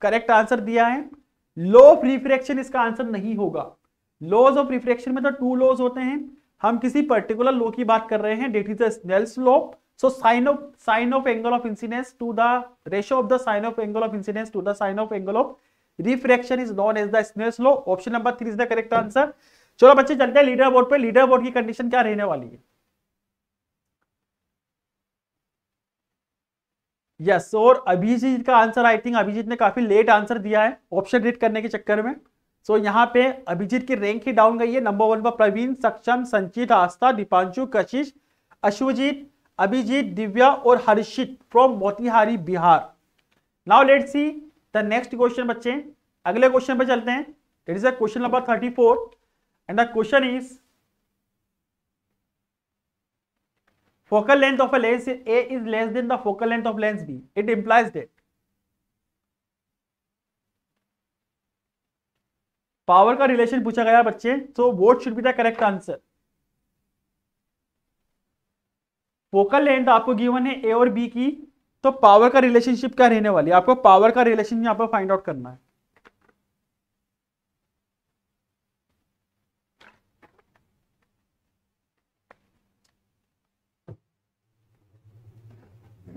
करेक्ट आंसर दिया है लो प्रीफ्रेक्शन इसका आंसर नहीं होगा लॉज ऑफ रिफ्रेक्शन में तो टू लॉज होते हैं हम किसी पर्टिकुलर लो की बात कर रहे हैं that is also law so sine of sine of angle of incidence to the ratio of the sine of angle of incidence to the sine of angle of refraction is known as the Snell's law option number three is the correct answer चलो बच्चे चलते हैं leader board पर leader board की condition क्या रहने वाली है यस और अभिजीत का आंसर आई थिंक अभिजीत ने काफी लेट आंसर दिया है ऑप्शन रीड करने के चक्कर में सो so, यहाँ पे अभिजीत की रैंक ही डाउन गई है नंबर वन पर प्रवीण सक्षम संचित आस्था दीपांशु कशिश अश्वजीत अभिजीत दिव्या और Harshit from Motihari Bihar now let see the next question बच्चे अगले क्वेश्चन पे चलते हैं it is a question number thirty four and the question is focal length of a lens a is less than the focal length of lens b it implies that power का relation पूछा गया बच्चे so what should be the correct answer focal length आपको given है A और B की तो power का रिलेशनशिप क्या रहने वाली है आपको पावर का रिलेशन यहां पर फाइंड आउट करना है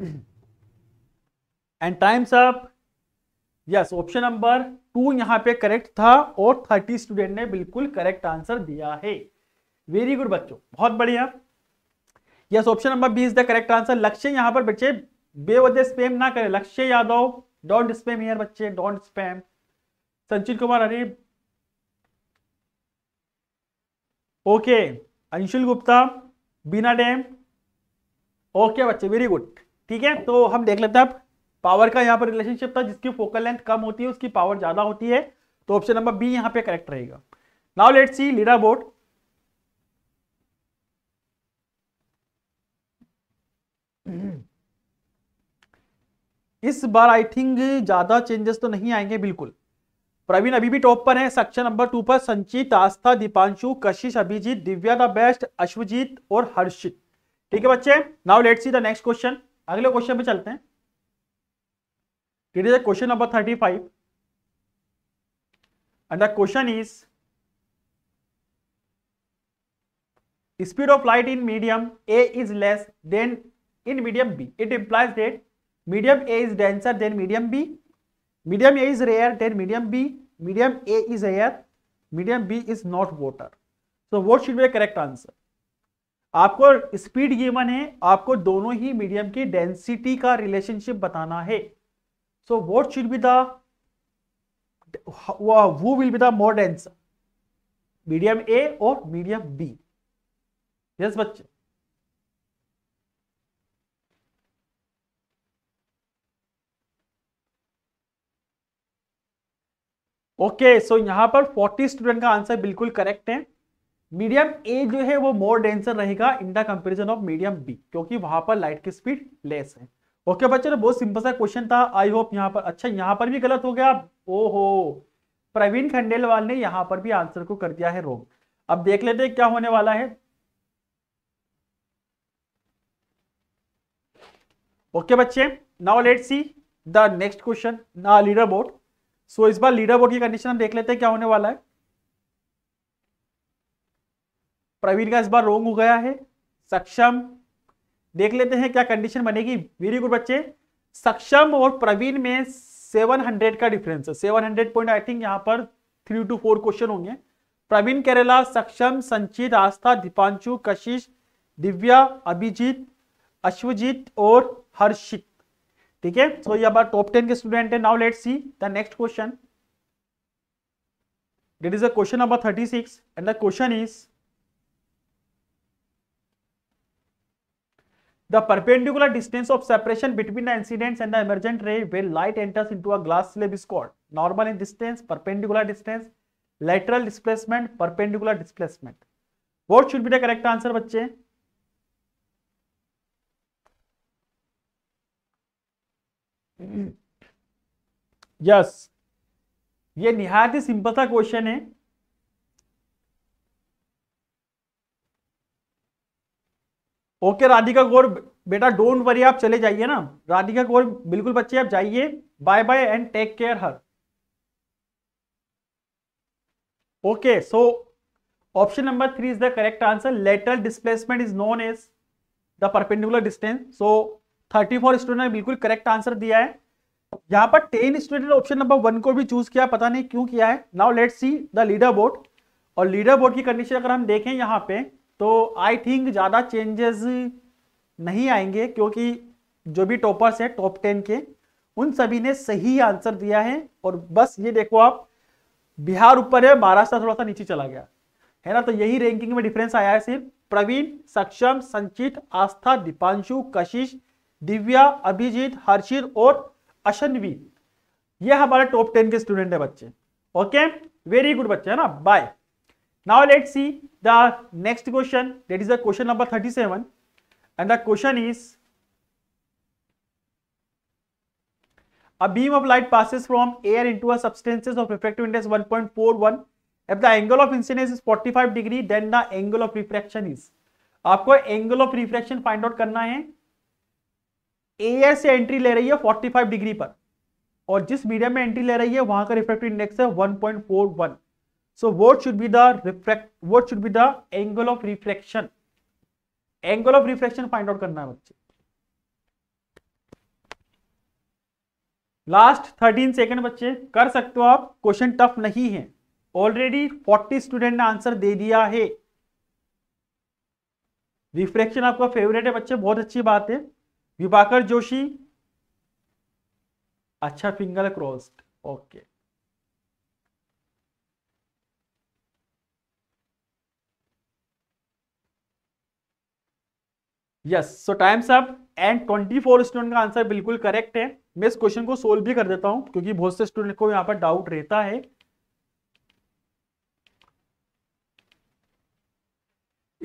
and times up yes option number two यहां पे करेक्ट था और थर्टी स्टूडेंट ने बिल्कुल करेक्ट आंसर दिया है वेरी गुड बच्चों बहुत बढ़िया yes option number B is the correct answer Lakshya यहां पर बच्चे बेवजह स्पेम ना करें Lakshya Yadav don't spam here बच्चे डोंट स्पेम संचित कुमार अरे ओके अंशुल गुप्ता बीना डैम ओके बच्चे वेरी गुड ठीक है तो हम देख लेते हैं अब पावर का यहाँ पर रिलेशनशिप था जिसकी फोकल लेंथ कम होती है उसकी पावर ज़्यादा होती है तो ऑप्शन नंबर बी यहाँ पे करेक्ट रहेगा now let see leader board इस बार आई थिंक ज़्यादा चेंजेस तो नहीं आएंगे बिल्कुल प्रवीण अभी भी टॉप पर है सेक्शन नंबर टू पर संचित आस्था दीपांशु कशिश अभिजीत दिव्या द बेस्ट अश्वजीत और हर्षित ठीक है बच्चे now let see the next question अगले क्वेश्चन पे चलते हैं it is question number thirty five and the question is speed of light in medium A is less than in medium B it implies that medium A is denser than medium B medium A is rarer than medium B medium A is rarer medium B is not water so what should be correct answer आपको speed given है आपको दोनों ही medium की density का relationship बताना है so what should be the वो will be the more dense medium A और मीडियम बी यस बच्चे ओके सो यहां पर 40 स्टूडेंट का आंसर बिल्कुल करेक्ट है मीडियम ए जो है वो मोर डेंसर रहेगा in the comparison of medium B क्योंकि वहां पर लाइट की स्पीड लेस है ओके okay, तो बहुत सिंपल सा क्वेश्चन था आई होप यहाँ पर अच्छा यहाँ पर भी गलत हो गया ओहो प्रवीण खंडेलवाल ने यहाँ पर भी आंसर को कर दिया है रोग अब देख लेते हैं क्या होने वाला है ओके okay, बच्चे now let see the next question leader board so इस बार लीडर बोर्ड की कंडीशन हम देख लेते हैं क्या होने वाला है प्रवीण का इस बार रोंग हो गया है सक्षम देख लेते हैं क्या कंडीशन बनेगी वेरी गुड बच्चे सक्षम और प्रवीण में 700 का डिफरेंस है 700 पॉइंट आई थिंक यहाँ पर थ्री टू फोर क्वेश्चन होंगे प्रवीण केरला सक्षम संचित आस्था दीपांशु कशिश दिव्या अभिजीत अश्वजीत और हर्षित ठीक है सो ये बार टॉप टेन के स्टूडेंट है now let see the next question is a question number thirty six and the question is The perpendicular distance of separation between the incidence and the emergent ray when light enters into a glass slab is called normal in distance, perpendicular distance, lateral displacement, perpendicular displacement. What should be the correct answer, बच्चे? Yes yes. ये निहायत ही simple सा question है okay Radhika Gaur बेटा don't worry आप चले जाइए ना राधिका गौर बिल्कुल बच्चे आप जाइए bye bye and take care हर okay so option number three is the correct answer lateral displacement is known as the perpendicular distance so thirty four student ने बिल्कुल करेक्ट आंसर दिया है यहाँ पर ten student option number one को भी choose किया पता नहीं क्यों किया है now let see the leader board और लीडर बोर्ड की कंडीशन अगर हम देखें यहां पे तो आई थिंक ज़्यादा चेंजेस नहीं आएंगे क्योंकि जो भी टॉपर्स है टॉप टेन के उन सभी ने सही आंसर दिया है और बस ये देखो आप बिहार ऊपर है महाराष्ट्र थोड़ा सा नीचे चला गया है ना तो यही रैंकिंग में डिफरेंस आया है सिर्फ प्रवीण सक्षम संचित आस्था दीपांशु कशिश दिव्या अभिजीत हर्षित और अशनवी ये हमारे टॉप टेन के स्टूडेंट है बच्चे ओके वेरी गुड बच्चे है ना bye now let's see the next question that is the question number 37 and the question is a beam of light passes from air into a substances of refractive index 1.41 if the angle of incidence is 45 degree then the angle of refraction is आपको angle of refraction find out करना है air से entry ले रही है 45 degree पर और जिस मीडियम में एंट्री ले रही है वहां का रिफ्रैक्टिव इंडेक्स है 1.41 so what should be the refract what should be the angle of refraction angle of refraction find out करना है बच्चे लास्ट थर्टीन सेकेंड बच्चे कर सकते हो आप क्वेश्चन टफ नहीं है ऑलरेडी फोर्टी स्टूडेंट ने आंसर दे दिया है रिफ्लेक्शन आपका फेवरेट है बच्चे बहुत अच्छी बात है विभाकर जोशी अच्छा finger crossed okay yes so times up and 24 student का आंसर बिल्कुल करेक्ट है मैं इस क्वेश्चन को सोल्व भी कर देता हूं क्योंकि बहुत से स्टूडेंट को यहां पर डाउट रहता है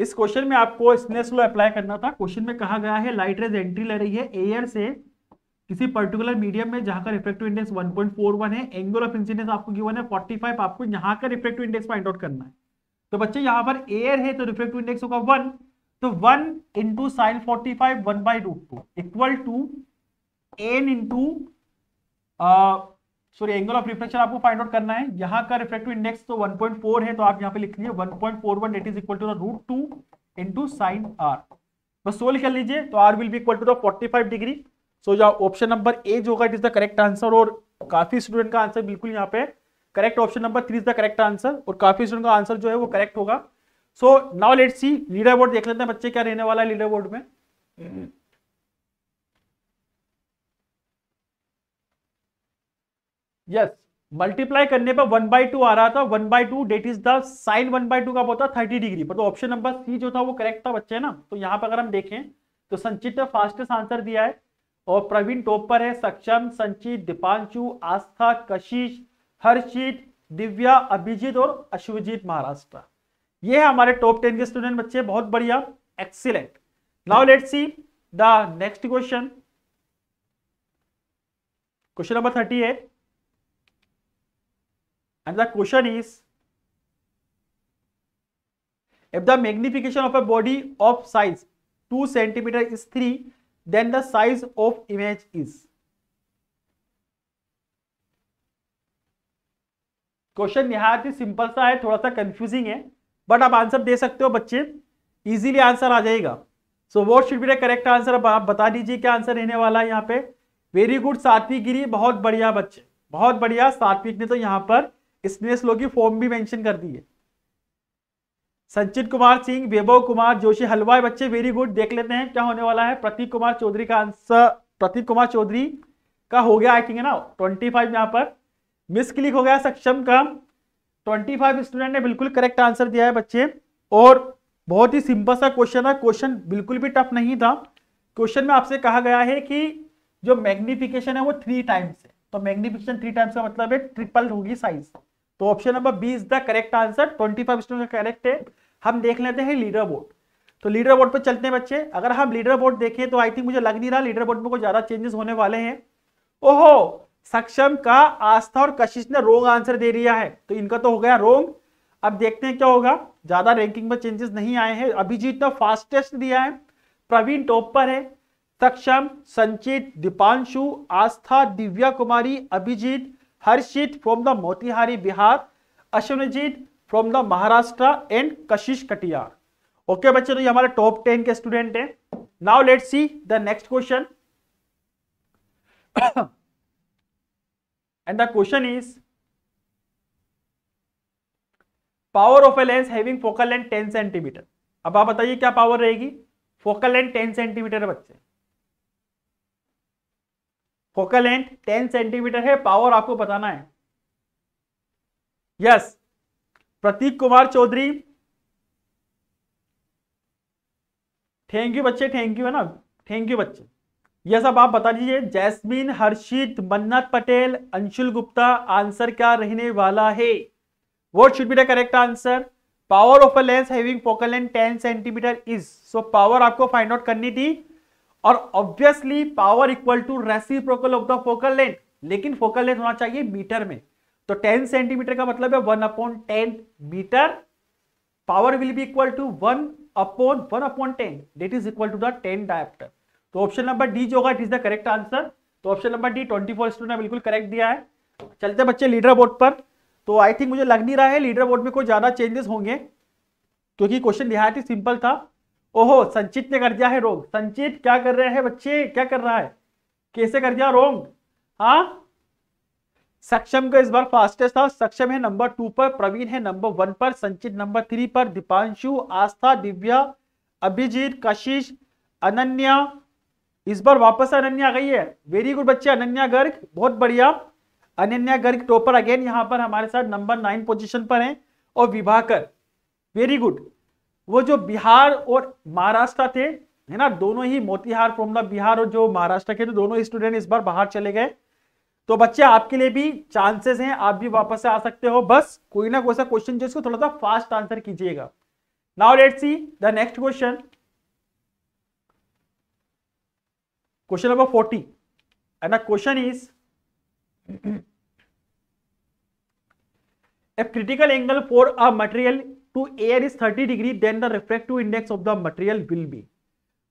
इस क्वेश्चन में आपको स्नेस लो अप्लाई करना था क्वेश्चन में कहा गया है लाइट रेज एंट्री ले रही है एयर से किसी पर्टिकुलर मीडियम में जहां का रिफ्लेक्टिव इंडेक्स 1.41 है एंगल ऑफ इंसिडेंस आपको गिवन है 45 आपको यहां का रिफ्लेक्टिव इंडेक्स फाइंड आउट करना है तो बच्चे यहां पर एयर है तो रिफ्लेक्टिव इंडेक्स होगा वन तो one into sine forty five one by root two equal to N into sorry angle of reflection आपको फाइंड आउट करना है यहां का रिफ्लेक्टिव इंडेक्स तो 1.4 है तो आप यहां पे लिख लीजिए 1.41 point four one is equal to root two into sine R बस सोल्व कर लीजिए तो R will be equal to the five degree so जो ऑप्शन नंबर ए जो होगा it is the correct answer और काफी स्टूडेंट का आंसर बिल्कुल यहाँ पे correct option number three is the correct answer और काफी स्टूडेंट का आंसर जो है वो करेक्ट होगा so now let see leader board देख लेते हैं बच्चे क्या रहने वाला है लीडर बोर्ड में यस मल्टीप्लाई करने पर वन बाई टू आ रहा था one by two that is the sine one by two का होता थर्टी डिग्री पर तो ऑप्शन नंबर सी जो था वो करेक्ट था बच्चे ना तो यहां पर अगर हम देखें तो संचित ने फास्टेस्ट आंसर दिया है और प्रवीण टॉप पर है सक्षम संचित दीपांशु आस्था कशिश हर्षित दिव्या अभिजीत और अश्वजीत महाराष्ट्र ये है हमारे टॉप टेन के स्टूडेंट बच्चे बहुत बढ़िया excellent now let see the next question question number thirty eight and the question is if the magnification of a body of size two centimetre is three then the size of image is question निहायत ही simple सा है थोड़ा सा confusing है but आप answer दे सकते हो बच्चे इजीली आंसर आ जाएगा so what should be the correct answer आप बता दीजिए क्या आंसर रहने वाला है यहाँ पे वेरी गुड सात्विक गिरी बहुत बढ़िया बच्चे बहुत बढ़िया सात्विक ने तो यहाँ पर स्नेस लो की फॉर्म भी मैंशन कर दी है संचित कुमार सिंह वैभव कुमार जोशी हलवाई बच्चे वेरी गुड देख लेते हैं क्या होने वाला है प्रतीक कुमार चौधरी का आंसर प्रतीक कुमार चौधरी का हो गया आई थिंक है ना ट्वेंटी फाइव यहाँ पर मिस क्लिक हो गया सक्षम का ट्वेंटी फाइव स्टूडेंट ने बिल्कुल करेक्ट आंसर दिया है बच्चे और बहुत ही सिंपल सा क्वेश्चन था क्वेश्चन बिल्कुल भी टफ नहीं था क्वेश्चन में आपसे कहा गया है कि जो मैग्निफिकेशन है वो थ्री टाइम्स है तो मैग्निफिकेशन थ्री टाइम्स का मतलब है ट्रिपल होगी साइज तो option number B is the correct answer twenty five student correct है हम देख लेते हैं लीडर बोर्ड तो लीडर बोर्ड पर चलते हैं बच्चे अगर हम लीडर बोर्ड देखें तो आई थिंक मुझे लग नहीं रहा लीडर बोर्ड में कोई ज़्यादा चेंजेस होने वाले हैं ओहो सक्षम का आस्था और कशिश ने रोंग आंसर दे दिया है तो इनका तो हो गया रोंग अब देखते हैं क्या होगा ज्यादा रैंकिंग में चेंजेस नहीं आए हैं अभिजीत ने फास्टेस्ट दिया है प्रवीण टॉप पर है Saksham Sanchit Deepanshu Aastha Divya Kumari Abhijeet Harshit from the Motihari Bihar Ashwanjeet from the Maharashtra and Kashish Katiyar okay बच्चे तो ये हमारे टॉप टेन के स्टूडेंट हैं now let see the next question and the question is power of a lens है अब आप बताइए क्या पावर रहेगी फोकल लेंथ 10 सेंटीमीटर है बच्चे फोकल लेंथ टेन सेंटीमीटर है पावर आपको बताना है yes Prateek Kumar Chaudhary thank you बच्चे थैंक यू है ना थैंक यू बच्चे यह सब आप बता दीजिए जैस्मिन हर्षित मन्नत पटेल अंशुल गुप्ता आंसर क्या रहने वाला है what should be the correct answer power of a lens having focal length centimetre is so power आपको फाइंड आउट करनी थी और obviously power equal to reciprocal of the focal length लेकिन फोकल लेंथ होना चाहिए मीटर में तो 10 centimetre का मतलब है 1 upon 10 metre power will be equal to 1 upon 1 upon 10 that is equal to the 10 dioptre तो ऑप्शन नंबर डी जो होगा it is the correct answer तो option number D twenty four ने बिल्कुल करेक्ट दिया है चलते बच्चे लीडर बोर्ड पर तो आई थिंक मुझे लग नहीं रहा है लीडर बोर्ड में कोई ज़्यादा चेंजेस होंगे क्योंकि क्वेश्चन निहायत ही सिंपल था ओहो संचित ने कर दिया है रोंग संचित क्या कर रहे हैं बच्चे क्या कर रहा है कैसे कर दिया रोंग हाँ सक्षम का इस बार फास्टेस्ट था सक्षम है नंबर टू पर प्रवीण है नंबर वन पर संचित नंबर थ्री पर दीपांशु आस्था दिव्या अभिजीत कशिश अनन्या इस बार वापस अनन्या गई है वेरी गुड बच्चे अनन्या गर्ग बहुत बढ़िया अनन्या गर्ग टॉपर अगेन यहाँ पर हमारे साथ नंबर नाइन पोजिशन पर है और विभाकर वेरी गुड वो जो बिहार और महाराष्ट्र थे है ना दोनों ही मोतिहार फ्रॉम द बिहार और जो महाराष्ट्र के थे तो दोनों स्टूडेंट इस बार बाहर चले गए तो बच्चे आपके लिए भी चांसेस हैं आप भी वापस से आ सकते हो बस कोई ना कोई सा क्वेश्चन जो इसको थोड़ा सा फास्ट आंसर कीजिएगा now let's see the next question question number 40 and the question is if critical angle for a material to air is 30 degree then the refractive index of the material will be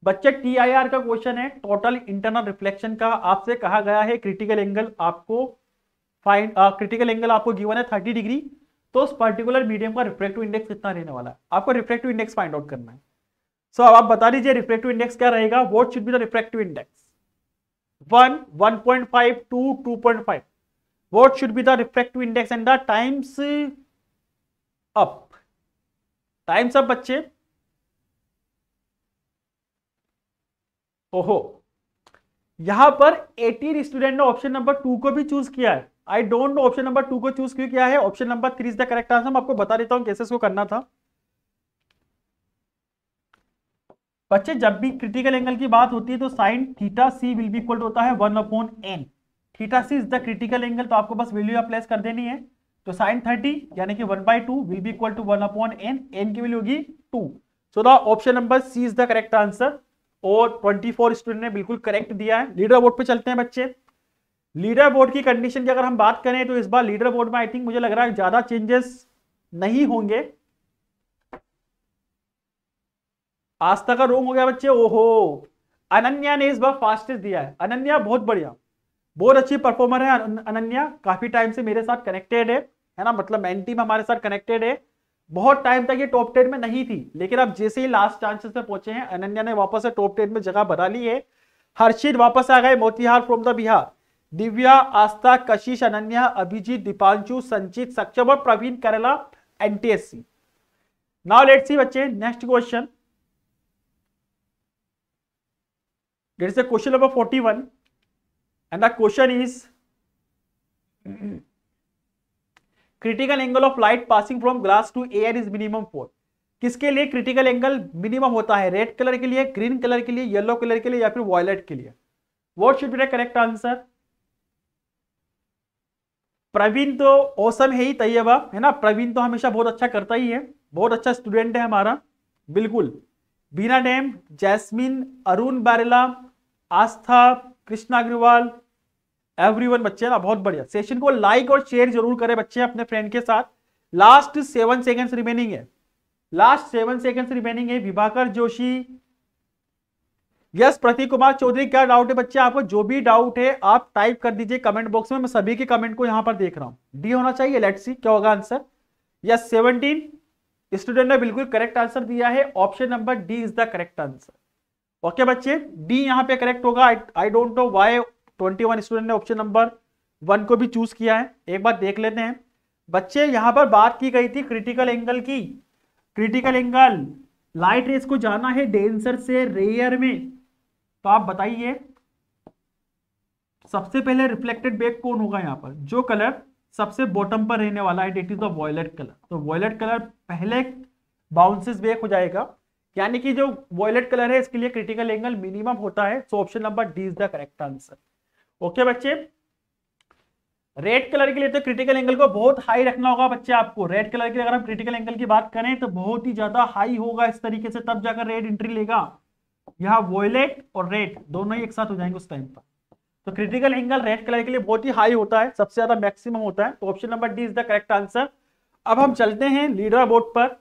बच्चे T I R का क्वेश्चन है total internal reflection का आपसे कहा गया है critical angle आपको फाइंड क्रिटिकल एंगल आपको गिवन है थर्टी डिग्री तो उस पर्टिकुलर मीडियम का रिफ्लेक्टिव इंडेक्स कितना रहने वाला है आपको रिफ्लेक्टिव इंडेक्स फाइंड आउट करना है सो so, अब आप बता दीजिए रिफ्लेक्टिव इंडेक्स क्या रहेगा what should be the reflective index two two point five what should be the refractive index and the times up times up बच्चे ओहो यहां पर एटीन स्टूडेंट ने ऑप्शन नंबर टू को भी चूज किया है I don't know option number two को चूज क्यों किया है option number three is the correct answer मैं आपको बता देता हूं कैसे इसको करना था बच्चे जब भी क्रिटिकल एंगल की बात होती है तो sine theta C will be equal होता है one upon N theta C is the critical angle तो आपको बस वैल्यू प्लेस कर देनी है तो साइन थर्टी यानी कि one by two will be equal to one upon N N की वैल्यू होगी two so the option number C is the correct answer और फोर स्टूडेंट ने बिल्कुल करेक्ट दिया है लीडर बोर्ड पर चलते हैं बच्चे लीडर बोर्ड की कंडीशन की अगर हम बात करें तो इस बार लीडर बोर्ड में आई थिंक मुझे लग रहा है ज़्यादा चेंजेस नहीं होंगे आस्था का रोंग हो गया बच्चे ओहो अनन्या ने इस बार फास्टेस्ट दिया है अनन्या बहुत बढ़िया बहुत अच्छी परफॉर्मर है अनन्या काफी टाइम से मेरे साथ कनेक्टेड है है ना मतलब मैं टीम हमारे साथ कनेक्टेड है बहुत टाइम तक ये टॉप टेन में नहीं थी लेकिन अब जैसे ही लास्ट चांसेस में पहुंचे हैं अनन्या ने वापस से टॉप टेन में जगह बना ली है हर्षित वापस आ गए मोतिहार फ्रॉम द बिहार दिव्या आस्था कशिश अनन्या अभिजीत दीपांशु संचित सक्षम और प्रवीण करेला एनटीएससी नाउ लेट सी बच्चे next question there is a question number 41. And the question is critical angle of light passing from glass to air is minimum 4. किसके लिए क्रिटिकल एंगल मिनिमम होता है red colour के लिए green colour के लिए yellow colour के लिए या फिर वॉयलेट के लिए what should be the correct answer Praveen तो औसम है ही तैयबा है ना प्रवीण तो हमेशा बहुत अच्छा करता ही है बहुत अच्छा स्टूडेंट है हमारा बिल्कुल बीना डैम जैस्मिन अरुण बारेला आस्था कृष्णा अग्रवाल एवरीवन बच्चे ना बहुत बढ़िया सेशन को लाइक और शेयर जरूर करें बच्चे अपने फ्रेंड के साथ लास्ट सेवन सेकेंड्स रिमेनिंग है लास्ट सेवन सेकेंड्स रिमेनिंग है विभाकर जोशी यस प्रतीक कुमार चौधरी क्या डाउट है बच्चे आपको जो भी डाउट है आप टाइप कर दीजिए कमेंट बॉक्स में मैं सभी के कमेंट को यहां पर देख रहा हूं डी होना चाहिए लेट सी क्या होगा आंसर यस सेवनटीन स्टूडेंट ने बिल्कुल करेक्ट आंसर दिया है option number D is the correct answer okay बच्चे डी यहाँ पे करेक्ट होगा I don't know why twenty one student ने ऑप्शन नंबर वन को भी चूज किया है एक बार देख लेते हैं बच्चे यहाँ पर बात की गई थी क्रिटिकल एंगल की क्रिटिकल एंगल लाइट रेस को जाना है डेंसर से रेयर में तो आप बताइए सबसे पहले रिफ्लेक्टेड बेग कौन होगा यहाँ पर जो कलर सबसे बॉटम पर रहने वाला है that is the violet colour तो वॉयलेट कलर पहले बाउंसेस बेग हो जाएगा यानी कि जो वॉयलेट कलर है इसके लिए क्रिटिकल एंगल मिनिमम होता है so option number D is the correct answer okay बच्चे रेड कलर के लिए तो क्रिटिकल एंगल को बहुत हाई रखना होगा बच्चे आपको रेड कलर के अगर हम क्रिटिकल एंगल की बात करें तो बहुत ही ज्यादा हाई होगा इस तरीके से तब जाकर रेड एंट्री लेगा यहाँ वॉयलेट और रेड दोनों ही एक साथ हो जाएंगे उस टाइम पर तो क्रिटिकल एंगल रेड कलर के लिए बहुत ही हाई होता है सबसे ज्यादा मैक्सिमम होता है तो option number D is the correct answer अब हम चलते हैं लीडर बोर्ड पर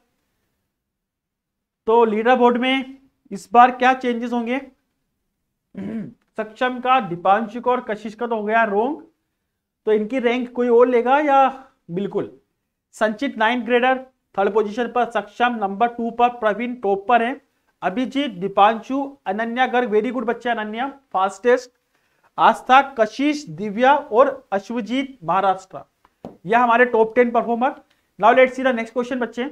तो लीडर बोर्ड में इस बार क्या चेंजेस होंगे सक्षम का का और कशिश का तो हो गया रोंग तो इनकी रैंक कोई और लेगा या बिल्कुल संचित नाइन्थ ग्रेडर थर्ड पोजीशन पर सक्षम नंबर टू पर प्रवीण टॉप पर है अभिजीत दीपांशु अनन्या गर्ग वेरी गुड बच्चे अनन्या फास्टेस्ट आस्था कशिश दिव्या और अश्वजीत महाराष्ट्र यह हमारे top ten performer now let see the next question बच्चे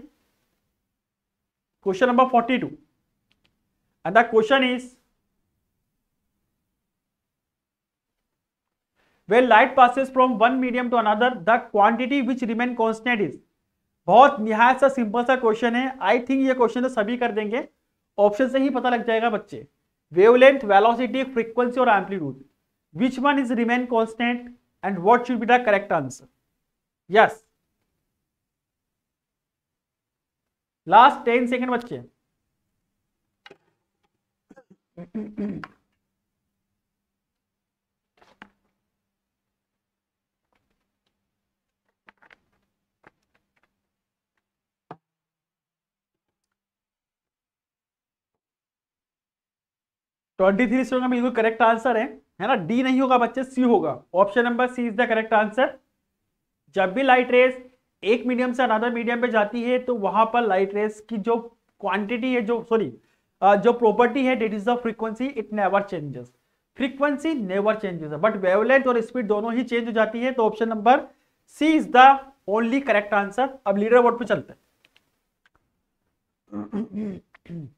question number 42 and the question is when light passes from one medium to another the quantity which remain constant is बहुत निहायत सा simple सा question है I think ये question तो सभी कर देंगे ऑप्शन से ही पता लग जाएगा बच्चे वेवलेंथ वेलोसिटी फ्रीक्वेंसी और amplitude which one is remain constant and what should be the correct answer yes last ten second बच्चे ट्वेंटी थ्री स्टूडेंट बिल्कुल करेक्ट आंसर है है ना डी नहीं होगा बच्चे सी होगा option number C is the correct answer जब भी लाइट रेस एक मीडियम से अनदर मीडियम पे जाती है तो वहां पर लाइट रेस की जो क्वांटिटी है जो सॉरी जो प्रॉपर्टी है that is the frequency it never changes frequency never changes but wavelength और स्पीड दोनों ही चेंज हो जाती है तो option number C is the only correct answer अब लीडर वोट पे चलते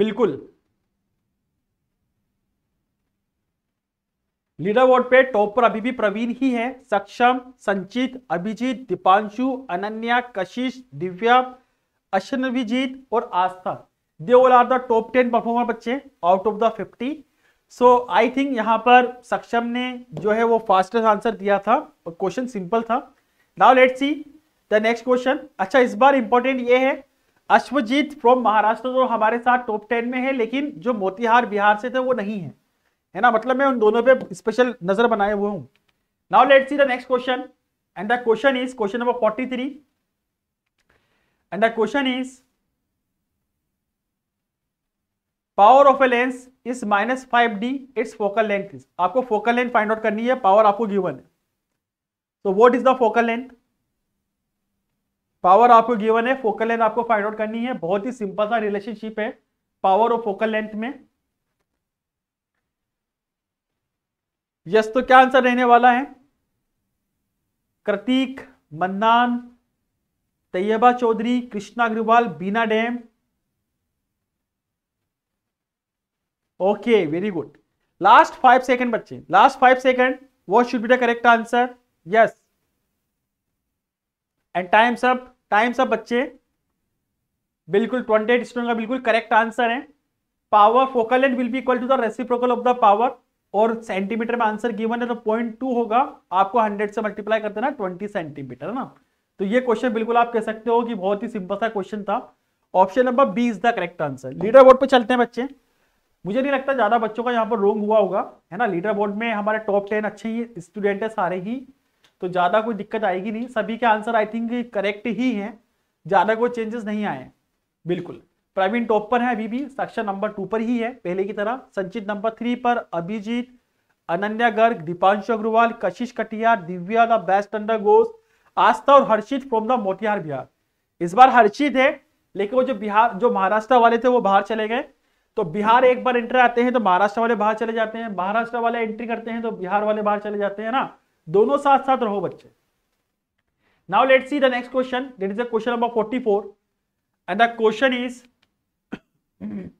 बिल्कुल लीडर बोर्ड पे टॉप पर अभी भी प्रवीण ही है सक्षम संचित अभिजीत दीपांशु अनन्या कशिश दिव्या अभिजीत और Aastha they all are the top ten performer बच्चे out of the fifty so I think यहाँ पर सक्षम ने जो है वो फास्टेस्ट आंसर दिया था और क्वेश्चन सिंपल था now let see the next question अच्छा इस बार इंपॉर्टेंट ये है अश्वजीत फ्रॉम महाराष्ट्र तो हमारे साथ टॉप टेन में है लेकिन जो मोतिहार बिहार से थे वो नहीं है है ना मतलब मैं उन दोनों पे स्पेशल नजर बनाए हुए हूँ now let see the next question and the question is question number forty three and the question is power of a lens is minus five D its focal length is आपको focal length find out करनी है power आपको given है तो what is the focal length power आपको given है focal length आपको find out करनी है बहुत ही सिंपल सा रिलेशनशिप है पावर और फोकल लेंथ में यस तो क्या आंसर रहने वाला है Kritik Mannan Taiyaba Chaudhary Krishna Agrawal Beena dam okay very good last five second बच्चे last five second what should be the correct answer yes and times सब टाइम्स सब बच्चे बिल्कुल ट्वेंटी स्टूडेंट का बिल्कुल करेक्ट आंसर है power focal and will be equal to the reciprocal of the power और centimetre में आंसर गिवन है तो पॉइंट टू होगा आपको हंड्रेड से मल्टीप्लाई करते ना ट्वेंटी सेंटीमीटर है ना तो ये क्वेश्चन बिल्कुल आप कह सकते हो कि बहुत ही सिंपल सा क्वेश्चन था option number B is the correct answer leader board पर चलते हैं बच्चे मुझे नहीं लगता ज्यादा बच्चों का यहाँ पर रोंग हुआ होगा है ना लीडर बोर्ड में हमारे टॉप टेन अच्छे ही स्टूडेंट है सारे ही तो ज्यादा कोई दिक्कत आएगी नहीं सभी के आंसर आई थिंक करेक्ट ही है ज्यादा कोई चेंजेस नहीं आए बिल्कुल प्रवीण टॉप पर है अभी भी साक्षर नंबर टू पर ही है पहले की तरह संचित नंबर थ्री पर Abhijit Ananya Garg Deepanshu Agrawal Kashish Katiyar Divya the best underdogs Aastha और हर्षित फ्रॉम द मोतिहार बिहार इस बार हर्षित है लेकिन वो जो बिहार जो महाराष्ट्र वाले थे वो बाहर चले गए तो बिहार एक बार एंट्री आते हैं तो महाराष्ट्र वाले बाहर चले जाते हैं महाराष्ट्र वाले एंट्री करते हैं तो बिहार वाले बाहर चले जाते हैं ना दोनों साथ साथ रहो बच्चे now let see the next question that is the question number forty four and the question is the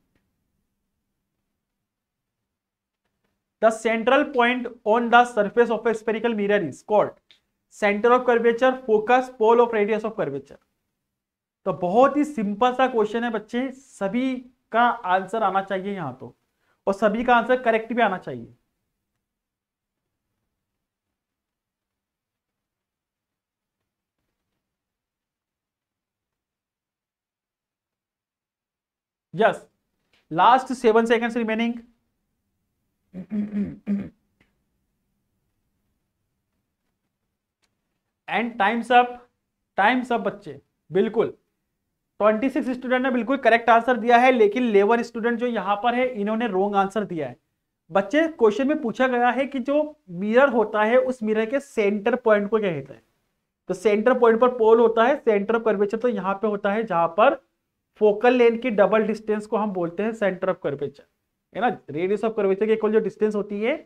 central point on the surface of a spherical is called centre of curvature focus pole of radius of curvature तो बहुत ही simple सा question है बच्चे सभी का answer आना चाहिए यहाँ तो और सभी का आंसर करेक्ट भी आना चाहिए yes last seven seconds remaining and times up times up बच्चे बिल्कुल 26 स्टूडेंट ने बिल्कुल करेक्ट आंसर दिया है लेकिन लेवर स्टूडेंट जो यहां पर है इन्होंने रोंग आंसर दिया है बच्चे क्वेश्चन में पूछा गया है कि जो मिरर होता है उस मिरर के सेंटर पॉइंट को क्या कहते हैं तो सेंटर पॉइंट पर पोल होता है सेंटर कर्वेचर तो यहां पे होता है जहां पर फोकल लेन की डबल डिस्टेंस को हम बोलते हैं सेंटर ऑफ कर्वेचर है ना रेडियस ऑफ कर्वेचर के इक्वल जो डिस्टेंस होती है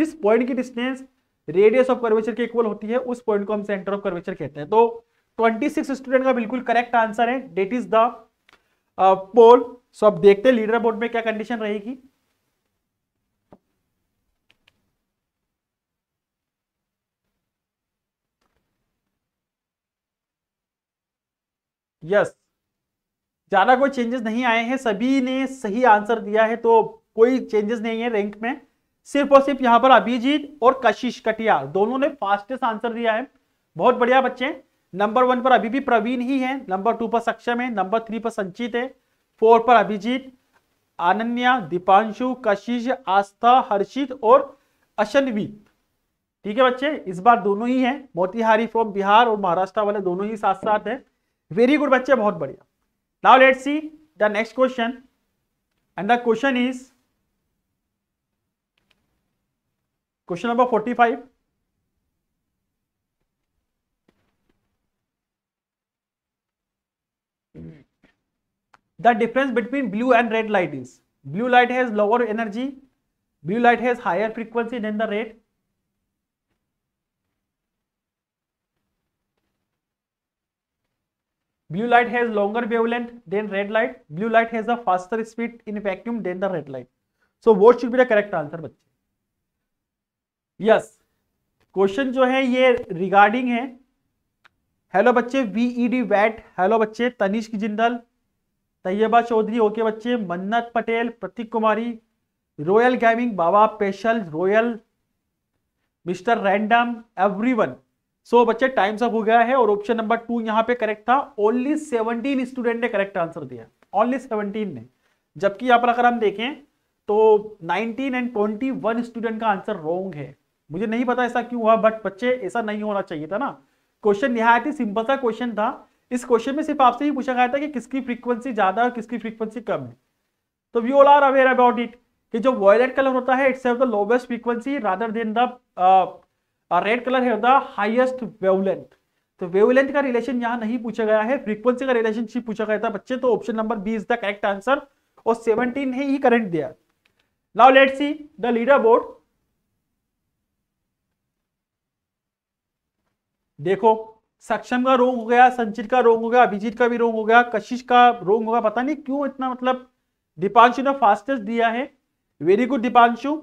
जिस पॉइंट की डिस्टेंस रेडियस ऑफ कर्वेचर के इक्वल होती है उस पॉइंट को हम सेंटर ऑफ कर्वेचर कहते हैं तो 26 स्टूडेंट का बिल्कुल करेक्ट आंसर है that is the pole so अब देखते हैं लीडर बोर्ड में क्या कंडीशन रहेगी यस ज़्यादा कोई चेंजेस नहीं आए हैं सभी ने सही आंसर दिया है तो कोई चेंजेस नहीं है रैंक में सिर्फ और सिर्फ यहाँ पर अभिजीत और कशिश कटिया दोनों ने फास्टेस्ट आंसर दिया है बहुत बढ़िया बच्चे नंबर वन पर अभी भी प्रवीण ही है नंबर टू पर सक्षम है नंबर थ्री पर संचित है फोर पर अभिजीत अनन्या दीपांशु कशिश आस्था हर्षित और अशनवी ठीक है बच्चे इस बार दोनों ही हैं मोतिहारी फ्रॉम बिहार और महाराष्ट्र वाले दोनों ही साथ साथ हैं वेरी गुड बच्चे बहुत बढ़िया Now let's see the next question and the question is question number 45. The difference between blue and red light is blue light has lower energy, blue light has higher frequency than the red blue light has longer wavelength than red light blue light has a faster speed in vacuum than the red light so what should be the correct answer बच्चे yes question जो है ये regarding है hello बच्चे वीईडी वैट hello बच्चे Tanishk Jindal Taiyaba Chaudhary okay बच्चे Mannat Patel Prateek Kumari royal gaming baba special royal mister random everyone so so, बच्चे टाइम्स अप हो गया है और ऑप्शन नंबर टू यहां पे करेक्ट था ओनली सेवनटीन स्टूडेंट ने करेक्ट आंसर दिया ओनली सेवनटीन ने जबकि यहाँ पर अगर हम देखें तो nineteen and twenty one student का आंसर रॉन्ग है मुझे नहीं पता ऐसा क्यों हुआ बट बच्चे ऐसा नहीं होना चाहिए था ना क्वेश्चन निहायत ही सिंपल सा क्वेश्चन था इस क्वेश्चन में सिर्फ आपसे ही पूछा गया था कि किसकी फ्रीक्वेंसी ज्यादा और किसकी फ्रीक्वेंसी कम है तो we all are aware about it कि जो वॉयलेट कलर होता है it's the lowest frequency rather than the और रेड कलर है हाइएस्ट वेवलेंथ तो वेवलेंथ का रिलेशन यहाँ नहीं पूछा गया है फ्रीक्वेंसी का रिलेशनशिप पूछा गया था बच्चे तो option number B is the correct answer और सेवनटीन है ही करेंट दिया now let see the leader board देखो सक्षम का रोंग हो गया संचित का रोंग हो गया अभिजीत का भी रोंग हो गया कशिश का रोंग होगा पता नहीं क्यों इतना मतलब दीपांशु ने फास्टेस्ट दिया है very good Deepanshu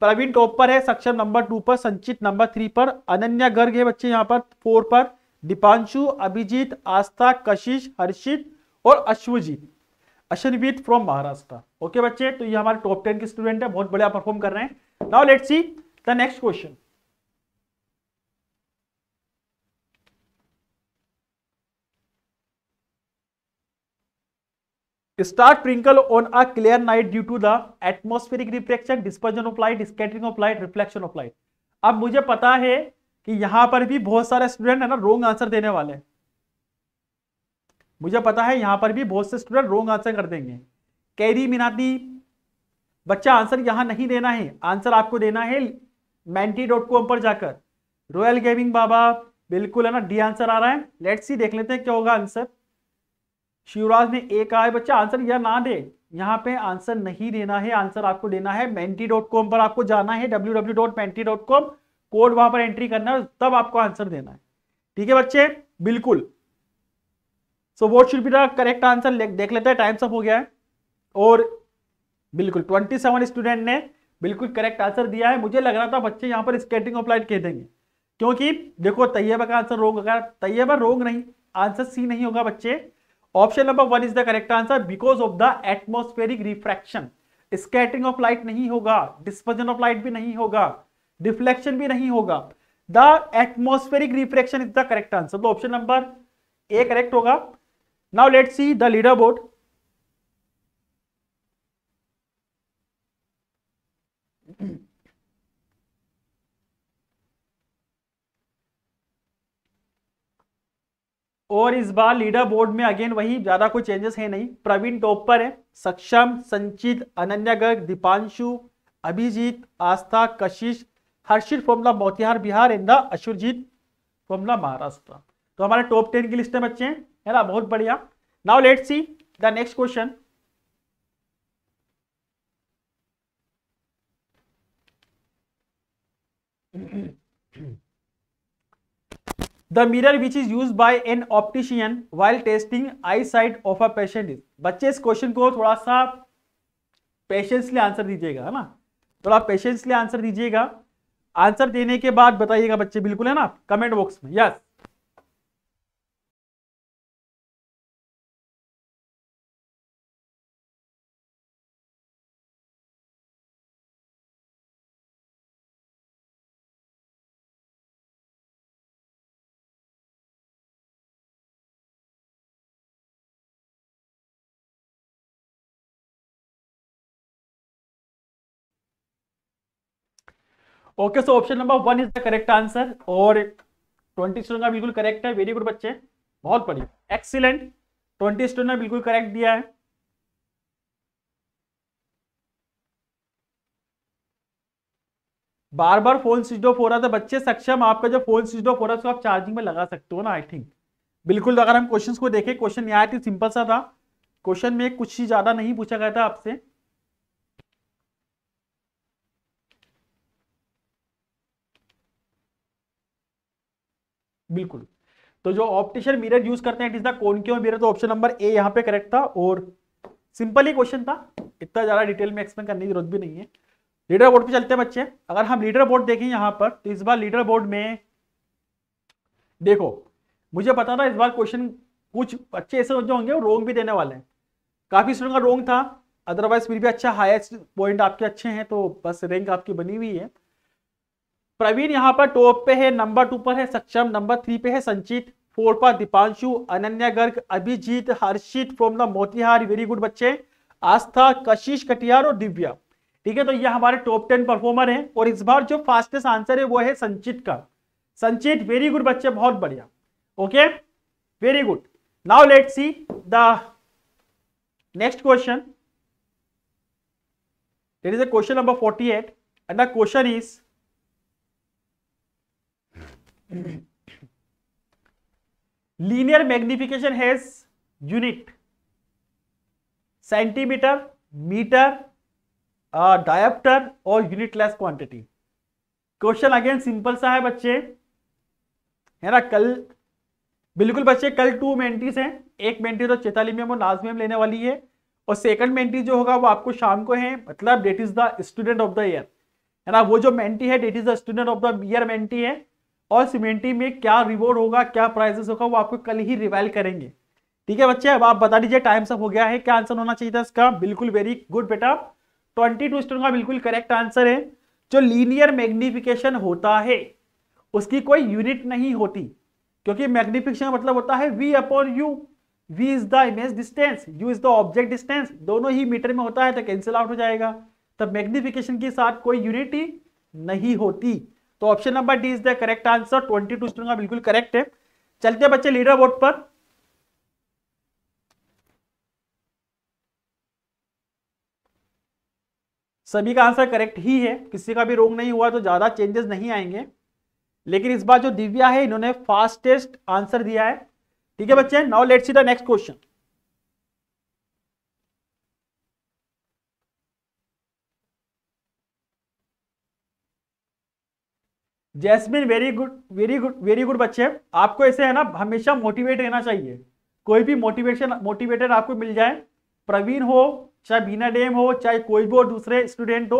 Praveen top पर है सक्षम नंबर टू पर संचित नंबर थ्री पर अनन्या गर्ग है बच्चे यहाँ पर फोर पर दीपांशु अभिजीत आस्था कशिश हर्षित और अश्वजीत अश्वजीत फ्रॉम महाराष्ट्र ओके बच्चे तो ये हमारे टॉप टेन के स्टूडेंट है बहुत बढ़िया परफॉर्म कर रहे हैं now let see the next question start sprinkle on a clear night due to the atmospheric refraction dispersion of light scattering of light reflection of light अब मुझे पता है कि यहां पर भी बहुत सारे स्टूडेंट है ना रोंग आंसर देने वाले मुझे पता है यहां पर भी बहुत से स्टूडेंट रोंग आंसर कर देंगे कैरी मिनाती बच्चा आंसर यहां नहीं देना है आंसर आपको देना है मैंटी डॉट कॉम पर जाकर रॉयल गेमिंग बाबा बिल्कुल है ना डी आंसर आ रहा है लेट्स ही देख लेते हैं क्या होगा आंसर शिवराज ने एक कहा बच्चा आंसर या ना दे यहाँ पे आंसर नहीं देना है आंसर आपको देना है मेंटी पर आपको जाना है W W dot dot com code वहां पर एंट्री करना है तब आपको आंसर देना है ठीक है बच्चे बिल्कुल so what should be the correct answer देख लेते हैं टाइम्स अप हो गया है और बिल्कुल ट्वेंटी सेवन स्टूडेंट ने बिल्कुल करेक्ट आंसर दिया है मुझे लग रहा था बच्चे यहाँ पर स्केटिंग ऑफ लाइट कह देंगे क्योंकि देखो तैयबा का आंसर रोग अगर तैयबा रोग नहीं आंसर सी नहीं होगा बच्चे option number one is the correct answer because of the atmospheric refraction scattering of light नहीं होगा डिस्पर्जन ऑफ लाइट भी नहीं होगा डिफ्लेक्शन भी नहीं होगा the atmospheric refraction is the correct answer तो ऑप्शन नंबर ए करेक्ट होगा now let see the leader board और इस बार लीडर बोर्ड में अगेन वही ज़्यादा कोई चेंजेस है नहीं प्रवीण टॉप पर है सक्षम संचित अनन्या गर्ग दीपांशु अभिजीत आस्था कशिश हर्षित फॉर्मला मोतिहार बिहार एंड अशुरजीत फॉर्मला महाराष्ट्र तो हमारे टॉप टेन की लिस्ट में बच्चे हैं है ना बहुत बढ़िया now let see the next question Mm-hmm. The mirror which is use by an optician while testing eye sight of a patient is बच्चे इस क्वेश्चन को थोड़ा सा पेशेंसली आंसर दीजिएगा है ना थोड़ा पेशेंसली आंसर दीजिएगा आंसर देने के बाद बताइएगा बच्चे बिल्कुल है ना कमेंट बॉक्स में yes yes. Okay so option number one is the correct answer और ट्वेंटी स्टूडेंट का बिल्कुल करेक्ट है वेरी गुड बच्चे बहुत बढ़िया एक्सीलेंट ट्वेंटी स्टूडेंट ने बिल्कुल करेक्ट दिया है बार बार फोन स्विच ऑफ हो रहा था बच्चे सक्षम आपका जो फोन स्विच ऑफ हो रहा है आप चार्जिंग में लगा सकते हो ना आई थिंक बिल्कुल अगर हम क्वेश्चंस को देखें क्वेश्चन यहाँ थी सिंपल सा था क्वेश्चन में कुछ ही ज़्यादा नहीं पूछा गया था आपसे बिल्कुल तो जो ऑप्टिशियल मिरर यूज करते हैं it is the concave mirror तो ऑप्शन नंबर ए यहाँ पे करेक्ट था और सिंपल ही क्वेश्चन था इतना ज्यादा डिटेल में एक्सप्लेन करने की जरूरत भी नहीं है लीडर बोर्ड पे चलते हैं बच्चे अगर हम लीडर बोर्ड देखें यहाँ पर तो इस बार लीडर बोर्ड में देखो मुझे पता था इस बार क्वेश्चन कुछ अच्छे ऐसे जो होंगे रोंग भी देने वाले हैं काफ़ी स्टूडेंट का रोंग था अदरवाइज फिर भी अच्छा हाईएस्ट पॉइंट आपके अच्छे हैं तो बस रैंक आपकी बनी हुई है प्रवीण यहाँ पर टॉप पे है नंबर टू पर है सक्षम नंबर थ्री पे है संचित फोर पर Deepanshu Ananya Garg Abhijeet Harshit from the Motihar very good बच्चे आस्था कशिश कटियार और दिव्या ठीक है तो ये हमारे टॉप टेन परफॉर्मर हैं और इस बार जो फास्टेस्ट आंसर है वो है संचित का संचित वेरी गुड बच्चे बहुत बढ़िया okay very good now let see the next question is a question number forty eight and the question is linear magnification has unit centimetre metre dioptre और unitless quantity question again simple सा है बच्चे है ना कल बिल्कुल बच्चे कल टू मेंटीज हैं एक मेंटी तो में और में लेने वाली है और सेकंड मेंटी जो होगा वो आपको शाम को है मतलब that is the student of the year है ना वो जो मेंटी है that is the student of the year Menti है और सीमेंटी में क्या रिवॉर्ड होगा क्या प्राइजेस होगा वो आपको कल ही रिवाइल करेंगे ठीक है बच्चे अब आप बता दीजिए टाइम सब हो गया है क्या आंसर होना चाहिए था इसका बिल्कुल वेरी गुड बेटा ट्वेंटी टू स्टूडेंट का बिल्कुल करेक्ट आंसर है जो लीनियर मैग्निफिकेशन होता है उसकी कोई यूनिट नहीं होती क्योंकि मैग्निफिकेशन मतलब होता है v upon u v is the image distance u is the object distance दोनों ही मीटर में होता है तो कैंसिल आउट हो जाएगा तब मैग्निफिकेशन के साथ कोई यूनिट ही नहीं होती तो option number D is the correct answer twenty two student का बिल्कुल करेक्ट है चलते बच्चे लीडर बोर्ड पर सभी का आंसर करेक्ट ही है किसी का भी रोंग नहीं हुआ तो ज्यादा चेंजेस नहीं आएंगे लेकिन इस बार जो दिव्या है इन्होंने फास्टेस्ट आंसर दिया है ठीक है बच्चे now let see the next question Jasmine very good very good very good बच्चे आपको ऐसे है ना हमेशा मोटिवेट रहना चाहिए कोई भी मोटिवेशन मोटिवेटेड आपको मिल जाए प्रवीण हो चाहे बीना डेम हो चाहे कोई भी और दूसरे स्टूडेंट हो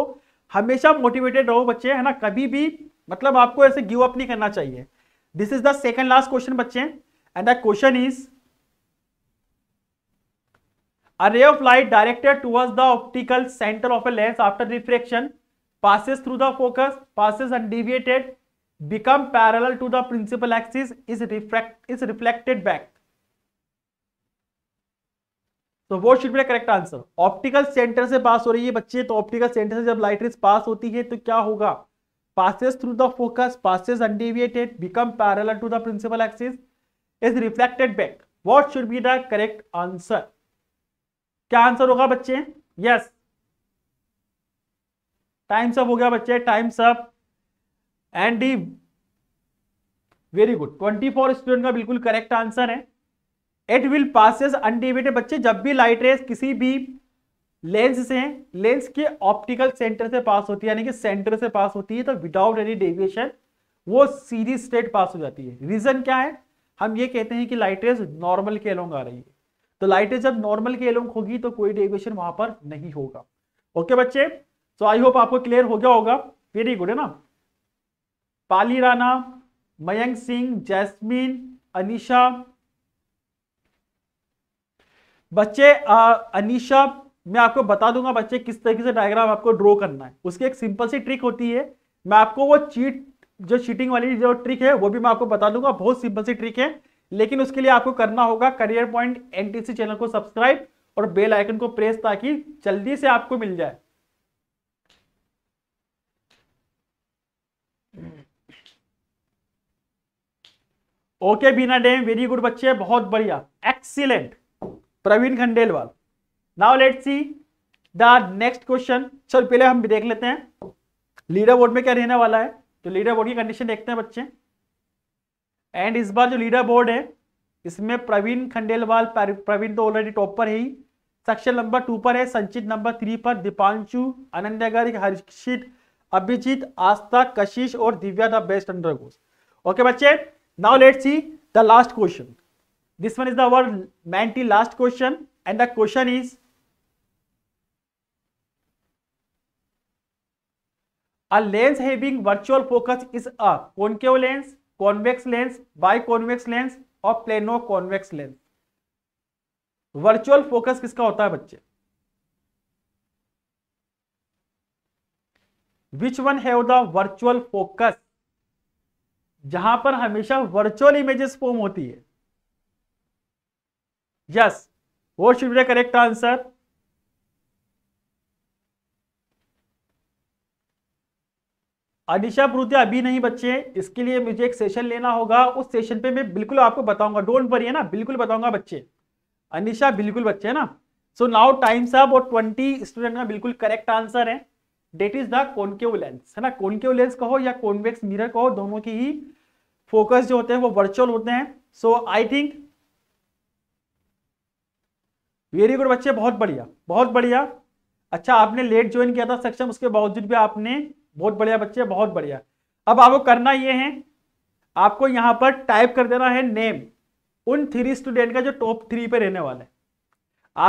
हमेशा मोटिवेटेड रहो बच्चे है ना कभी भी मतलब आपको ऐसे गिव अप नहीं करना चाहिए this is the second last question बच्चे and the question is a ray of light directed directed the optical centre of of lens after after refraction passes through the focus, passes undeviated become parallel to the principal axis is reflect is reflected back तो वो should be correct answer optical centre से pass हो रही है बच्चे तो optical centre से जब लाइट रेस पास होती है तो क्या होगा passes through the focus passes undeviated become parallel to the principal axis is reflected back what should be the correct answer क्या आंसर होगा बच्चे यस टाइम सब हो गया बच्चे टाइम्स सब and D very good twenty four student का बिल्कुल करेक्ट आंसर है इट विल पासिस अनडिविटेड बच्चे जब भी लाइट रेस किसी भी लेंस से लेंस के ऑप्टिकल सेंटर से पास होती है यानी कि सेंटर से पास होती है तो विदाउट एनी डेविएशन वो सीधी स्ट्रेट पास हो जाती है रीजन क्या है हम ये कहते हैं कि लाइट रेस नॉर्मल के अलोंग आ रही है तो लाइट रेस जब नॉर्मल के अलोंग होगी तो कोई डेविएशन वहां पर नहीं होगा ओके बच्चे सो आई होप आपको क्लियर हो गया होगा वेरी गुड है ना पाली राणा मयंक सिंह जैस्मिन अनिशा बच्चे अनिशा मैं आपको बता दूंगा बच्चे किस तरीके से डायग्राम आपको ड्रॉ करना है उसकी एक सिंपल सी ट्रिक होती है मैं आपको वो चीट जो चीटिंग वाली जो ट्रिक है वो भी मैं आपको बता दूंगा बहुत सिंपल सी ट्रिक है लेकिन उसके लिए आपको करना होगा करियर पॉइंट एनटीसी चैनल को सब्सक्राइब और बेल आइकन को प्रेस ताकि जल्दी से आपको मिल जाए ओके बीना डेम वेरी गुड बच्चे बहुत बढ़िया excellent Praveen Khandelwal now let see the next question चल पहले हम देख लेते हैं लीडर बोर्ड में क्या रहने वाला है तो लीडर बोर्ड की कंडीशन देखते हैं बच्चे एंड इस बार जो लीडर बोर्ड है इसमें प्रवीण खंडेलवाल प्रवीण तो ऑलरेडी टॉप पर है ही सेक्शन नंबर टू पर है संचित नंबर थ्री पर दीपांशु अनन्या गर्ग हर्षित अभिजीत आस्था कशिश और Divya the best under okay बच्चे now let's see the last question this one is the our manti last question and the question is a lens having virtual focus is a concave lens convex lens biconvex lens or plano convex lens virtual focus किसका होता है बच्चे which one have the virtual focus जहां पर हमेशा virtual images form होती है yes वो should be correct answer Anisha Pruti अभी नहीं बच्चे इसके लिए मुझे एक सेशन लेना होगा उस सेशन पे मैं बिल्कुल आपको बताऊंगा डोंट वरी है ना बिल्कुल बताऊंगा बच्चे अनिशा बिल्कुल बच्चे है ना सो नाउ टाइम्स अप और ट्वेंटी स्टूडेंट का बिल्कुल करेक्ट आंसर है that is the concave lens है ना कॉन्केव लेंस कहो या कॉन्वेक्स मिरर कहो दोनों की ही फोकस जो होते हैं वो वर्चुअल होते हैं so I think very good बच्चे बहुत बढ़िया बहुत बढ़िया अच्छा आपने लेट ज्वाइन किया था सक्षम उसके बावजूद भी आपने बहुत बढ़िया बच्चे बहुत बढ़िया अब आपको करना ये है आपको यहां पर टाइप कर देना है नेम उन थ्री स्टूडेंट का जो टॉप थ्री पे रहने वाला है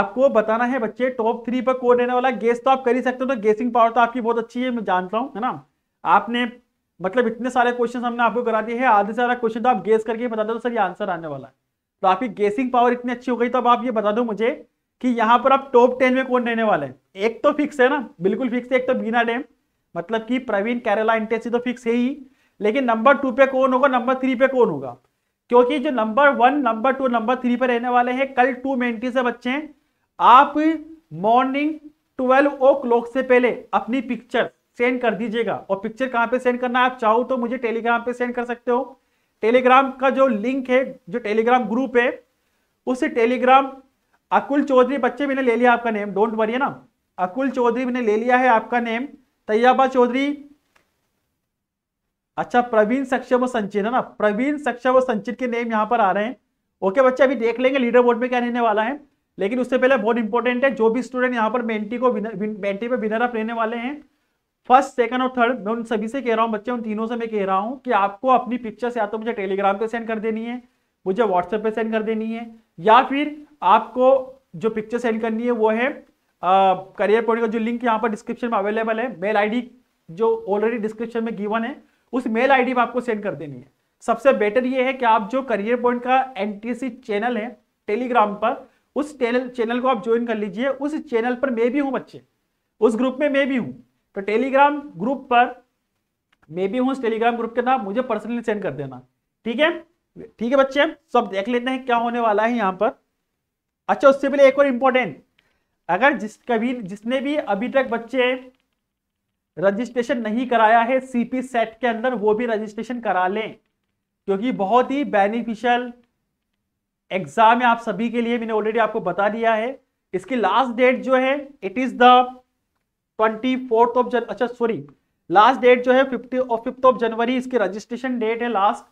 आपको बताना है बच्चे टॉप थ्री पर कौन रहने वाला है गेस तो आप कर ही सकते हो तो गेसिंग पावर तो आपकी बहुत अच्छी है मैं जानता हूँ है ना आपने मतलब इतने सारे क्वेश्चन हमने आपको करा दिए हैं आधे से आधा क्वेश्चन तो आप गेस करके बता दो सर ये आंसर आने वाला है तो आपकी गेसिंग पावर इतनी अच्छी हो गई तो अब आप ये बता दो मुझे कि यहाँ पर आप टॉप टेन में कौन रहने वाले हैं एक तो फिक्स है ना बिल्कुल फिक्स है एक तो बीना डैम मतलब कि प्रवीण केरला इंटेसी तो फिक्स है ही लेकिन नंबर टू पे कौन होगा नंबर थ्री पे कौन होगा क्योंकि जो number one number two number three पे रहने वाले हैं कल टू मेंटी से बच्चे आप मॉर्निंग ट्वेल्व ओ क्लॉक से पहले अपनी पिक्चर सेंड कर दीजिएगा और पिक्चर कहाँ पे सेंड करना है आप चाहो तो मुझे टेलीग्राम पे सेंड कर सकते हो टेलीग्राम का जो लिंक है जो टेलीग्राम ग्रुप है उस टेलीग्राम अकुल चौधरी बच्चे मैंने ले लिया आपका नेम डोंट वरी है ना अकुल चौधरी मैंने ले लिया है आपका नेम तैयाबा चौधरी अच्छा प्रवीण सक्षम और संचित है ना प्रवीण सक्षम और संचित के नेम यहाँ पर आ रहे हैं ओके बच्चे अभी देख लेंगे लीडर बोर्ड में क्या रहने वाला है लेकिन उससे पहले बहुत इंपॉर्टेंट है जो भी स्टूडेंट यहाँ पर मेंटी को मेंटी पे विनर आप रहने वाले हैं फर्स्ट सेकंड और थर्ड मैं उन सभी से कह रहा हूँ बच्चे उन तीनों से मैं कह रहा हूँ कि आपको अपनी पिक्चर्स या तो मुझे टेलीग्राम पे सेंड कर देनी है मुझे व्हाट्सएप पे सेंड कर देनी है या फिर आपको जो पिक्चर सेंड करनी है वो है करियर पॉइंट का जो लिंक यहाँ पर डिस्क्रिप्शन में अवेलेबल है मेल आई जो ऑलरेडी डिस्क्रिप्शन में गिवन है उस मेल आई डी आपको सेंड कर देनी है सबसे बेटर ये है कि आप जो करियर पॉइंट का एन चैनल है टेलीग्राम पर उस चैनल चैनल को आप ज्वाइन कर लीजिए उस चैनल पर मैं भी हूँ बच्चे उस ग्रुप में मैं भी हूँ तो टेलीग्राम ग्रुप पर मैं भी हूँ टेलीग्राम ग्रुप के नाम मुझे पर्सनली सेंड कर देना ठीक है ठीक है बच्चे सब देख लेते हैं क्या होने वाला है यहाँ पर अच्छा उससे पहले एक और इम्पोर्टेंट अगर जिस कभी जिसने भी अभी तक बच्चे रजिस्ट्रेशन नहीं कराया है सीपी सेट के अंदर वो भी रजिस्ट्रेशन करा लें क्योंकि बहुत ही बेनिफिशियल एग्जाम है आप सभी के लिए मैंने ऑलरेडी आपको बता दिया है इसकी लास्ट डेट जो है it is the twenty fourth of Jan अच्छा सॉरी लास्ट डेट जो है फिफ्टी और फिफ्थ ऑफ जनवरी इसकी रजिस्ट्रेशन डेट है लास्ट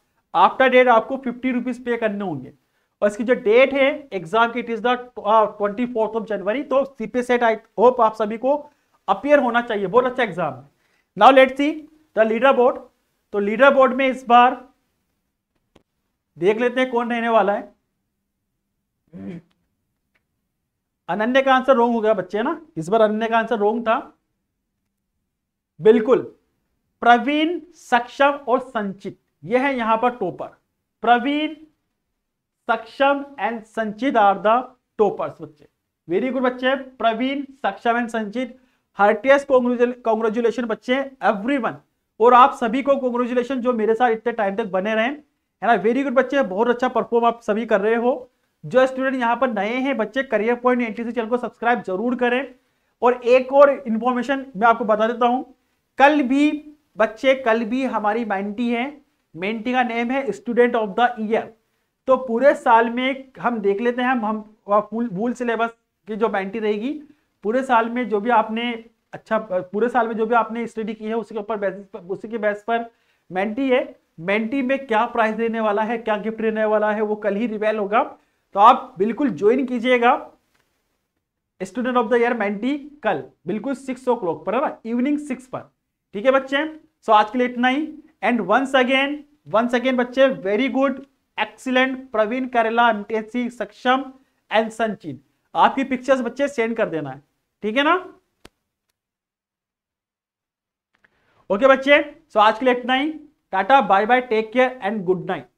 आफ्टर डेट आपको फिफ्टी रुपीज पे करने होंगे और इसकी जो डेट है एग्जाम की it is the twenty fourth of January तो सीपी सेट आई होप आप सभी को अपियर होना चाहिए बहुत अच्छा एग्जाम है now let see the leader board तो लीडर बोर्ड में इस बार देख लेते हैं कौन रहने वाला है अनन्या का आंसर रोंग हो गया बच्चे ना इस बार अनन्या का आंसर रोंग था बिल्कुल प्रवीण सक्षम और संचित यह है यहां पर topper Praveen Saksham and Sanchit are the toppers बच्चे वेरी गुड बच्चे प्रवीण सक्षम एंड संचित हार्टियस कॉन्ग्रेचुलेशन बच्चे एवरीवन और आप सभी को कॉन्ग्रेचुलेशन जो मेरे साथ इतने टाइम तक बने रहे है ना वेरी गुड बच्चे बहुत अच्छा परफॉर्म आप सभी कर रहे हो जो स्टूडेंट यहाँ पर नए हैं बच्चे करियर पॉइंट एनटीसी चैनल को सब्सक्राइब जरूर करें और एक और इन्फॉर्मेशन मैं आपको बता देता हूँ कल भी बच्चे कल भी हमारी मेंटी है मेंटी का नेम है स्टूडेंट ऑफ द ईयर तो पूरे साल में हम देख लेते हैं हम हम फुल सिलेबस की जो मेंटी रहेगी पूरे साल में जो भी आपने अच्छा पूरे साल में जो भी आपने स्टडी की है उसके ऊपर बेसिस उसी के बेस पर मेंटी है मेंटी में क्या प्राइस देने वाला है क्या गिफ्ट देने वाला है वो कल ही रिवेल होगा तो आप बिल्कुल ज्वाइन कीजिएगा student of the year Menti कल बिल्कुल सिक्स ओ क्लॉक पर है ना इवनिंग सिक्स पर ठीक है बच्चे सो so, आज के लिए इतना ही and once again once again बच्चे वेरी गुड एक्सीलेंट प्रवीण करेला एमटीएससी सक्षम एंड संचित आपकी पिक्चर्स बच्चे सेंड कर देना है ठीक है ना ओके okay, बच्चे सो so, आज के लिए इतना ही tata bye bye take care and good night